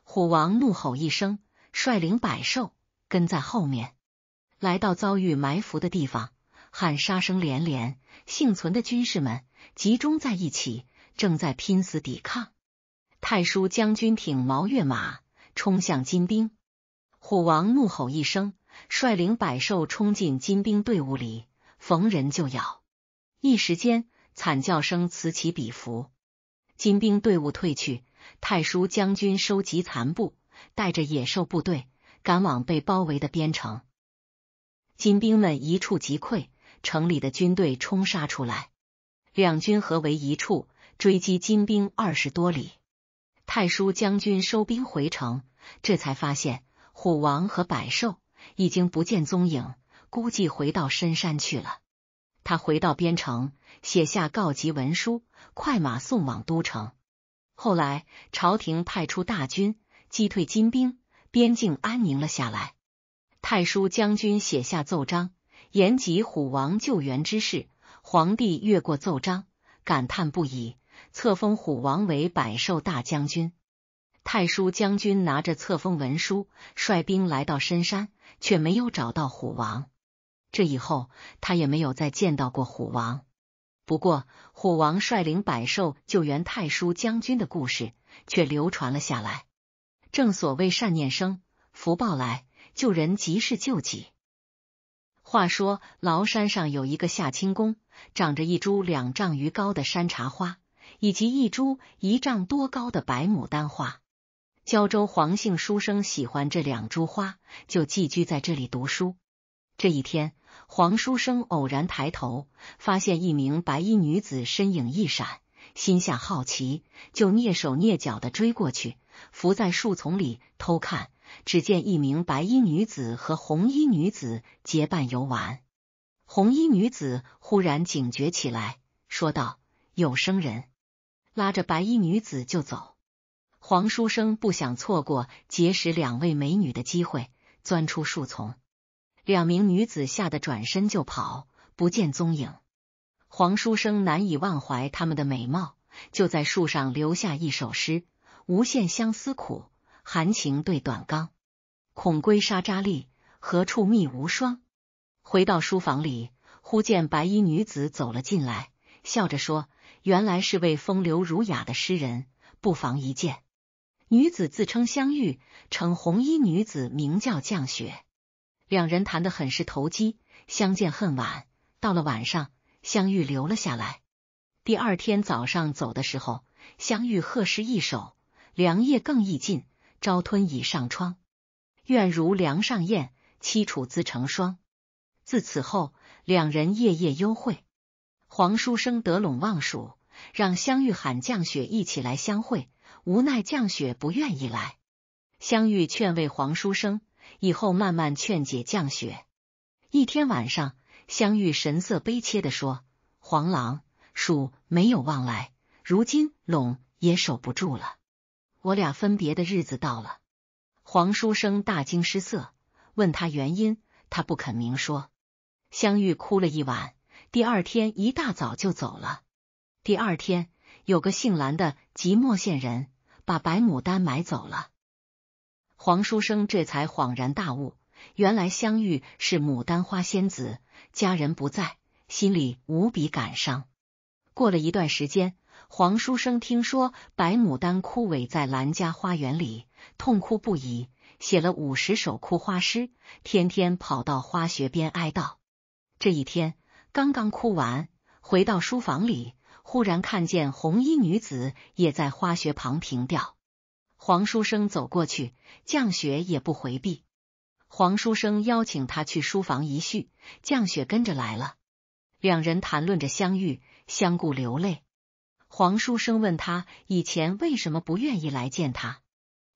虎王怒吼一声，率领百兽跟在后面。来到遭遇埋伏的地方，喊杀声连连，幸存的军士们集中在一起，正在拼死抵抗。太叔将军挺矛跃马冲向金兵，虎王怒吼一声，率领百兽冲进金兵队伍里，逢人就咬。一时间，惨叫声此起彼伏。金兵队伍退去，太叔将军收集残部，带着野兽部队赶往被包围的边城。金兵们一触即溃，城里的军队冲杀出来，两军合为一处，追击金兵二十多里。太叔将军收兵回城，这才发现虎王和百兽已经不见踪影，估计回到深山去了。他回到边城，写下告急文书，快马送往都城。后来，朝廷派出大军击退金兵，边境安宁了下来。太叔将军写下奏章，言及虎王救援之事，皇帝越过奏章，感叹不已，册封虎王为百兽大将军。太叔将军拿着册封文书，率兵来到深山，却没有找到虎王。这以后，他也没有再见到过虎王。不过，虎王率领百兽救援太叔将军的故事却流传了下来。正所谓善念生，福报来，救人即是救己。话说，崂山上有一个夏清宫，长着一株两丈余高的山茶花，以及一株一丈多高的白牡丹花。胶州黄姓书生喜欢这两株花，就寄居在这里读书。这一天。黄书生偶然抬头，发现一名白衣女子身影一闪，心下好奇，就蹑手蹑脚的追过去，伏在树丛里偷看。只见一名白衣女子和红衣女子结伴游玩，红衣女子忽然警觉起来，说道：“有生人！”拉着白衣女子就走。黄书生不想错过结识两位美女的机会，钻出树丛。两名女子吓得转身就跑，不见踪影。黄书生难以忘怀他们的美貌，就在树上留下一首诗：无限相思苦，含情对短冈。恐归沙扎砾，何处觅无双？回到书房里，忽见白衣女子走了进来，笑着说：“原来是位风流儒雅的诗人，不妨一见。”女子自称香玉，称红衣女子名叫降雪。两人谈得很是投机，相见恨晚。到了晚上，相遇留了下来。第二天早上走的时候，相遇贺诗一首：“凉夜更易尽，朝吞已上窗。愿如梁上燕，凄楚自成双。”自此后，两人夜夜幽会。黄书生得陇望蜀，让相遇喊降雪一起来相会，无奈降雪不愿意来。相遇劝慰黄书生。以后慢慢劝解降雪。一天晚上，香玉神色悲切的说：“黄狼鼠没有往来，如今陇也守不住了，我俩分别的日子到了。”黄书生大惊失色，问他原因，他不肯明说。香玉哭了一晚，第二天一大早就走了。第二天，有个姓兰的即墨县人把白牡丹买走了。黄书生这才恍然大悟，原来相遇是牡丹花仙子，家人不在，心里无比感伤。过了一段时间，黄书生听说白牡丹枯萎在兰家花园里，痛哭不已，写了五十首哭花诗，天天跑到花穴边哀悼。这一天刚刚哭完，回到书房里，忽然看见红衣女子也在花穴旁凭吊。黄书生走过去，降雪也不回避。黄书生邀请他去书房一叙，降雪跟着来了。两人谈论着相遇，相顾流泪。黄书生问他以前为什么不愿意来见他，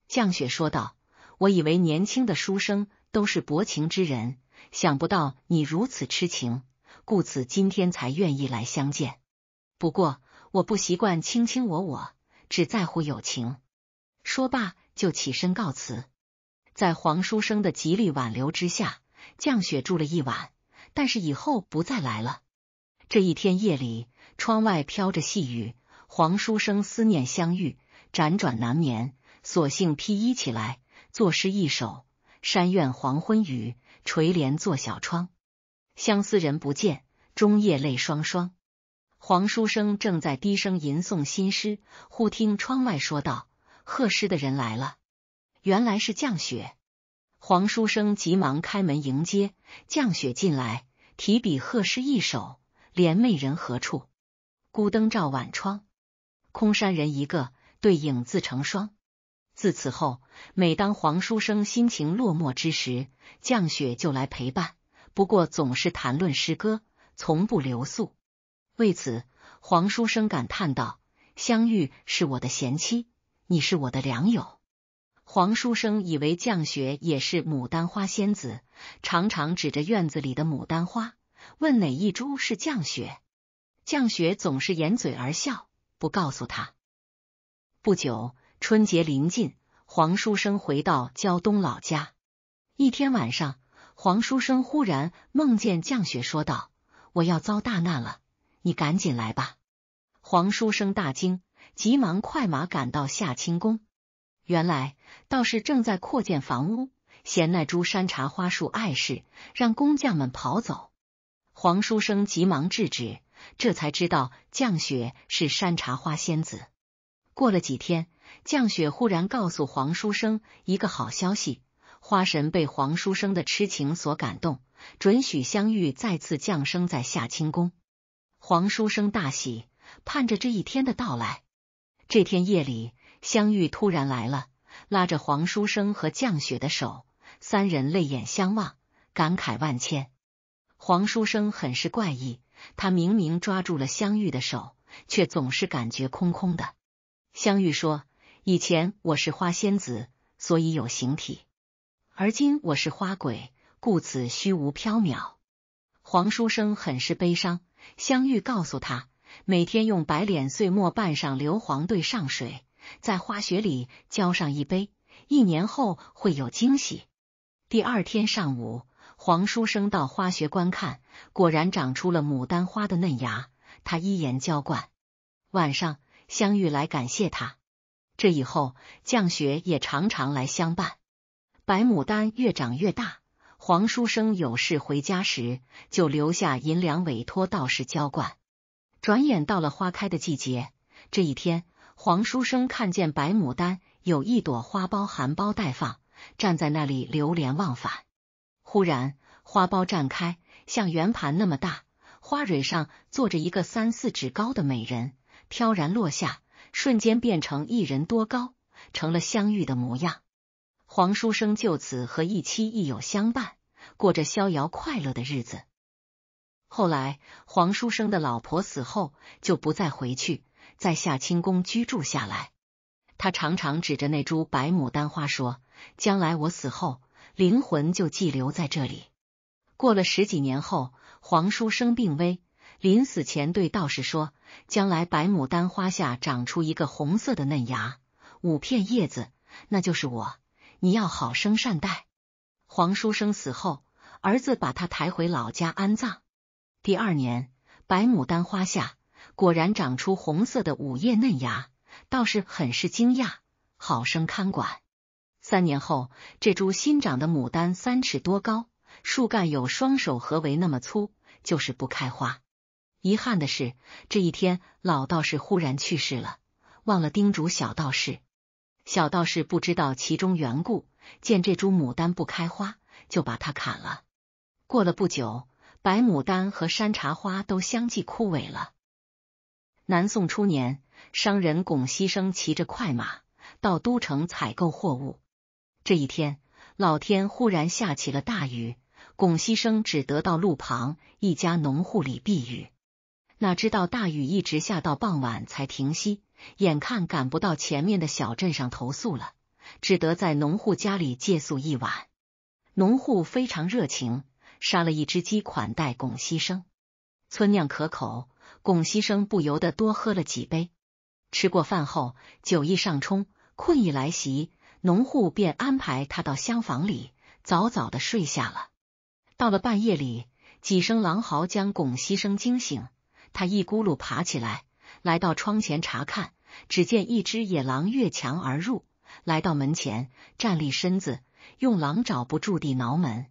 降雪说道：“我以为年轻的书生都是薄情之人，想不到你如此痴情，故此今天才愿意来相见。不过我不习惯卿卿我我，只在乎友情。”说罢，就起身告辞。在黄书生的极力挽留之下，降雪住了一晚，但是以后不再来了。这一天夜里，窗外飘着细雨，黄书生思念相遇，辗转难眠，索性披衣起来，作诗一首：山院黄昏雨，垂帘坐小窗，相思人不见，中夜泪双双。黄书生正在低声吟诵新诗，忽听窗外说道。贺诗的人来了，原来是降雪。黄书生急忙开门迎接降雪进来，提笔贺诗一首：怜媚人何处？孤灯照晚窗，空山人一个，对影自成双。自此后，每当黄书生心情落寞之时，降雪就来陪伴。不过总是谈论诗歌，从不留宿。为此，黄书生感叹道：“相遇是我的贤妻。”你是我的良友，黄书生以为降雪也是牡丹花仙子，常常指着院子里的牡丹花问哪一株是降雪。降雪总是掩嘴而笑，不告诉他。不久，春节临近，黄书生回到胶东老家。一天晚上，黄书生忽然梦见降雪，说道：“我要遭大难了，你赶紧来吧！”黄书生大惊。急忙快马赶到夏清宫，原来道士正在扩建房屋，嫌那株山茶花树碍事，让工匠们跑走。黄书生急忙制止，这才知道降雪是山茶花仙子。过了几天，降雪忽然告诉黄书生一个好消息：花神被黄书生的痴情所感动，准许相遇再次降生在夏清宫。黄书生大喜，盼着这一天的到来。这天夜里，香玉突然来了，拉着黄书生和降雪的手，三人泪眼相望，感慨万千。黄书生很是怪异，他明明抓住了香玉的手，却总是感觉空空的。香玉说：“以前我是花仙子，所以有形体；而今我是花鬼，故此虚无缥缈。”黄书生很是悲伤。香玉告诉他。每天用白脸碎末拌上硫磺兑上水，在花穴里浇上一杯，一年后会有惊喜。第二天上午，黄书生到花穴观看，果然长出了牡丹花的嫩芽。他依言浇灌。晚上，香玉来感谢他。这以后，降雪也常常来相伴。白牡丹越长越大。黄书生有事回家时，就留下银两委托道士浇灌。转眼到了花开的季节，这一天，黄书生看见白牡丹有一朵花苞含苞待放，站在那里流连忘返。忽然，花苞绽开，像圆盘那么大，花蕊上坐着一个三四指高的美人，飘然落下，瞬间变成一人多高，成了相遇的模样。黄书生就此和一妻一友相伴，过着逍遥快乐的日子。后来，黄书生的老婆死后，就不再回去，在夏清宫居住下来。他常常指着那株白牡丹花说：“将来我死后，灵魂就寄留在这里。”过了十几年后，黄书生病危，临死前对道士说：“将来白牡丹花下长出一个红色的嫩芽，五片叶子，那就是我。你要好生善待。”黄书生死后，儿子把他抬回老家安葬。第二年，白牡丹花下果然长出红色的五叶嫩芽，倒是很是惊讶，好生看管。三年后，这株新长的牡丹三尺多高，树干有双手合围那么粗，就是不开花。遗憾的是，这一天老道士忽然去世了，忘了叮嘱小道士。小道士不知道其中缘故，见这株牡丹不开花，就把它砍了。过了不久。白牡丹和山茶花都相继枯萎了。南宋初年，商人龚熙生骑着快马到都城采购货物。这一天，老天忽然下起了大雨，龚熙生只得到路旁一家农户里避雨。哪知道大雨一直下到傍晚才停息，眼看赶不到前面的小镇上投宿了，只得在农户家里借宿一晚。农户非常热情。杀了一只鸡款待巩西生，村酿可口，巩西生不由得多喝了几杯。吃过饭后，酒意上冲，困意来袭，农户便安排他到厢房里早早的睡下了。到了半夜里，几声狼嚎将巩西生惊醒，他一咕噜爬起来，来到窗前查看，只见一只野狼越墙而入，来到门前，站立身子，用狼爪不住地挠门。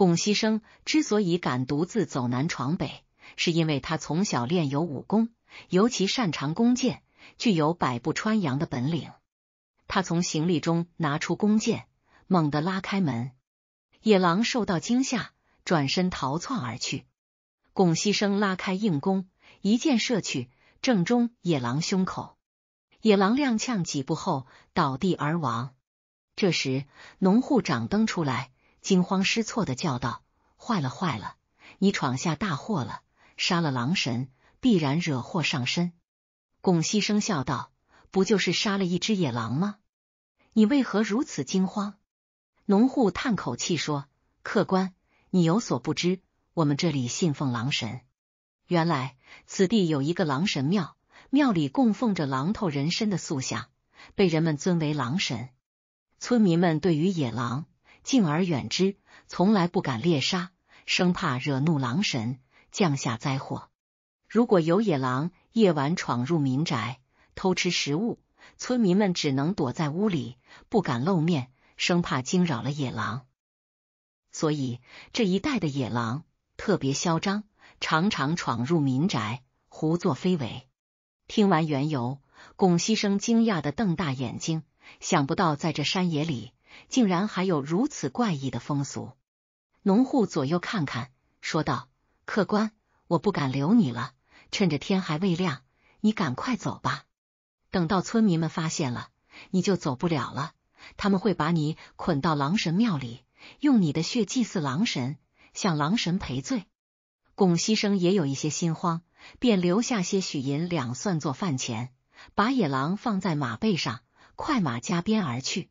巩西生之所以敢独自走南闯北，是因为他从小练有武功，尤其擅长弓箭，具有百步穿杨的本领。他从行李中拿出弓箭，猛地拉开门，野狼受到惊吓，转身逃窜而去。巩西生拉开硬弓，一箭射去，正中野狼胸口。野狼踉跄几步后倒地而亡。这时，农户掌灯出来。惊慌失措的叫道：“坏了，坏了！你闯下大祸了！杀了狼神，必然惹祸上身。”巩西生笑道：“不就是杀了一只野狼吗？你为何如此惊慌？”农户叹口气说：“客官，你有所不知，我们这里信奉狼神。原来此地有一个狼神庙，庙里供奉着狼头人身的塑像，被人们尊为狼神。村民们对于野狼……”敬而远之，从来不敢猎杀，生怕惹怒狼神，降下灾祸。如果有野狼夜晚闯入民宅偷吃食物，村民们只能躲在屋里，不敢露面，生怕惊扰了野狼。所以这一带的野狼特别嚣张，常常闯入民宅，胡作非为。听完缘由，龚西生惊讶的瞪大眼睛，想不到在这山野里。竟然还有如此怪异的风俗！农户左右看看，说道：“客官，我不敢留你了。趁着天还未亮，你赶快走吧。等到村民们发现了，你就走不了了。他们会把你捆到狼神庙里，用你的血祭祀狼神，向狼神赔罪。”龚西生也有一些心慌，便留下些许银两算作饭钱，把野狼放在马背上，快马加鞭而去。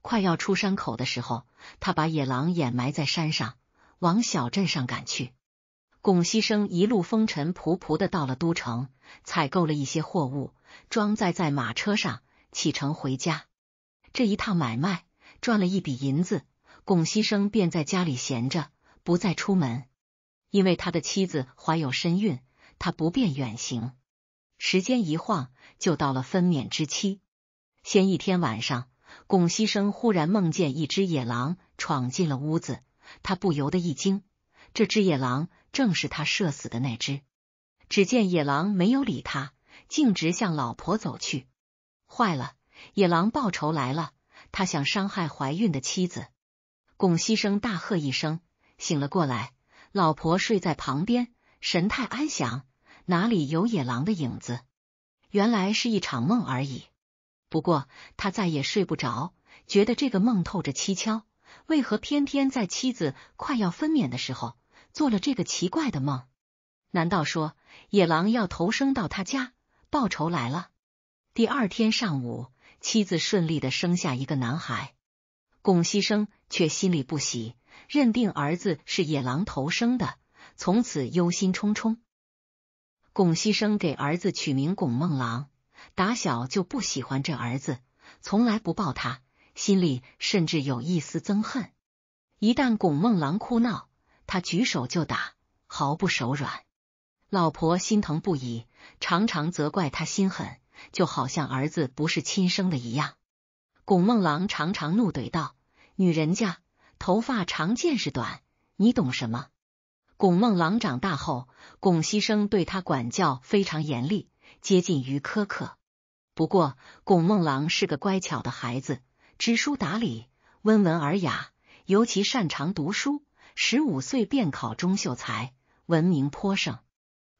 快要出山口的时候，他把野狼掩埋在山上，往小镇上赶去。巩西生一路风尘仆仆的到了都城，采购了一些货物，装载在马车上，启程回家。这一趟买卖赚了一笔银子，巩西生便在家里闲着，不再出门，因为他的妻子怀有身孕，他不便远行。时间一晃就到了分娩之期，先一天晚上。巩西生忽然梦见一只野狼闯进了屋子，他不由得一惊。这只野狼正是他射死的那只。只见野狼没有理他，径直向老婆走去。坏了，野狼报仇来了，他想伤害怀孕的妻子。巩西生大喝一声，醒了过来。老婆睡在旁边，神态安详，哪里有野狼的影子？原来是一场梦而已。不过他再也睡不着，觉得这个梦透着蹊跷。为何偏偏在妻子快要分娩的时候做了这个奇怪的梦？难道说野狼要投生到他家报仇来了？第二天上午，妻子顺利的生下一个男孩，巩西生却心里不喜，认定儿子是野狼投生的，从此忧心忡忡。巩西生给儿子取名巩梦狼。打小就不喜欢这儿子，从来不抱他，心里甚至有一丝憎恨。一旦巩梦郎哭闹，他举手就打，毫不手软。老婆心疼不已，常常责怪他心狠，就好像儿子不是亲生的一样。巩梦郎常常怒怼道：“女人家头发长见识短，你懂什么？”巩梦郎长大后，巩西生对他管教非常严厉，接近于苛刻。不过，巩梦郎是个乖巧的孩子，知书达理，温文尔雅，尤其擅长读书。十五岁便考中秀才，闻名颇盛。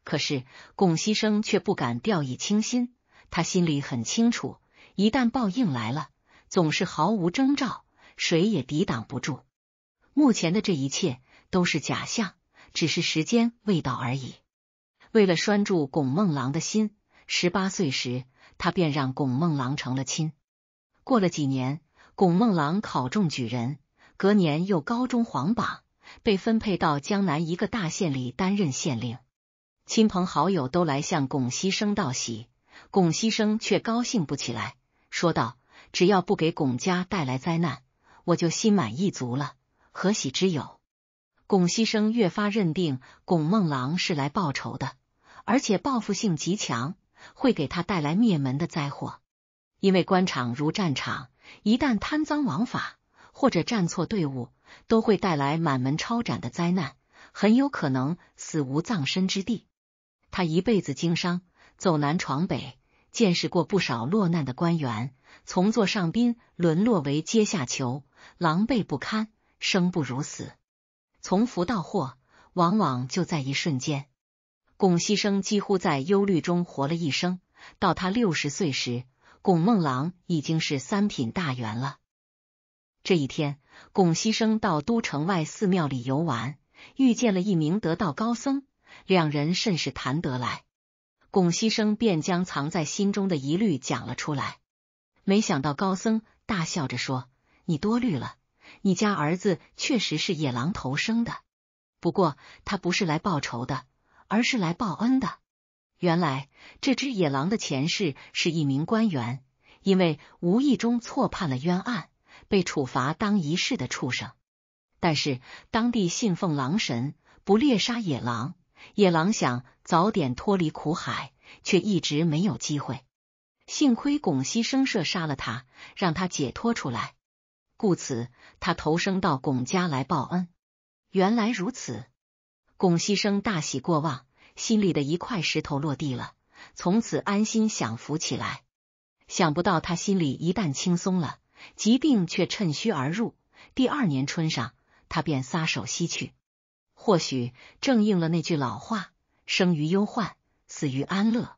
可是巩西生却不敢掉以轻心，他心里很清楚，一旦报应来了，总是毫无征兆，谁也抵挡不住。目前的这一切都是假象，只是时间未到而已。为了拴住巩梦郎的心，十八岁时。他便让巩孟郎成了亲。过了几年，巩孟郎考中举人，隔年又高中黄榜，被分配到江南一个大县里担任县令。亲朋好友都来向巩西生道喜，巩西生却高兴不起来，说道：“只要不给巩家带来灾难，我就心满意足了，何喜之有？”巩西生越发认定巩孟郎是来报仇的，而且报复性极强。会给他带来灭门的灾祸，因为官场如战场，一旦贪赃枉法或者站错队伍，都会带来满门抄斩的灾难，很有可能死无葬身之地。他一辈子经商，走南闯北，见识过不少落难的官员，从坐上宾沦落为阶下囚，狼狈不堪，生不如死。从福到祸，往往就在一瞬间。巩西生几乎在忧虑中活了一生，到他六十岁时，巩梦郎已经是三品大员了。这一天，巩西生到都城外寺庙里游玩，遇见了一名得道高僧，两人甚是谈得来。巩西生便将藏在心中的疑虑讲了出来，没想到高僧大笑着说：“你多虑了，你家儿子确实是野狼投生的，不过他不是来报仇的。”而是来报恩的。原来这只野狼的前世是一名官员，因为无意中错判了冤案，被处罚当一世的畜生。但是当地信奉狼神，不猎杀野狼。野狼想早点脱离苦海，却一直没有机会。幸亏龚西生射杀了他，让他解脱出来。故此，他投生到龚家来报恩。原来如此。龚西生大喜过望，心里的一块石头落地了，从此安心享福起来。想不到他心里一旦轻松了，疾病却趁虚而入。第二年春上，他便撒手西去。或许正应了那句老话：生于忧患，死于安乐。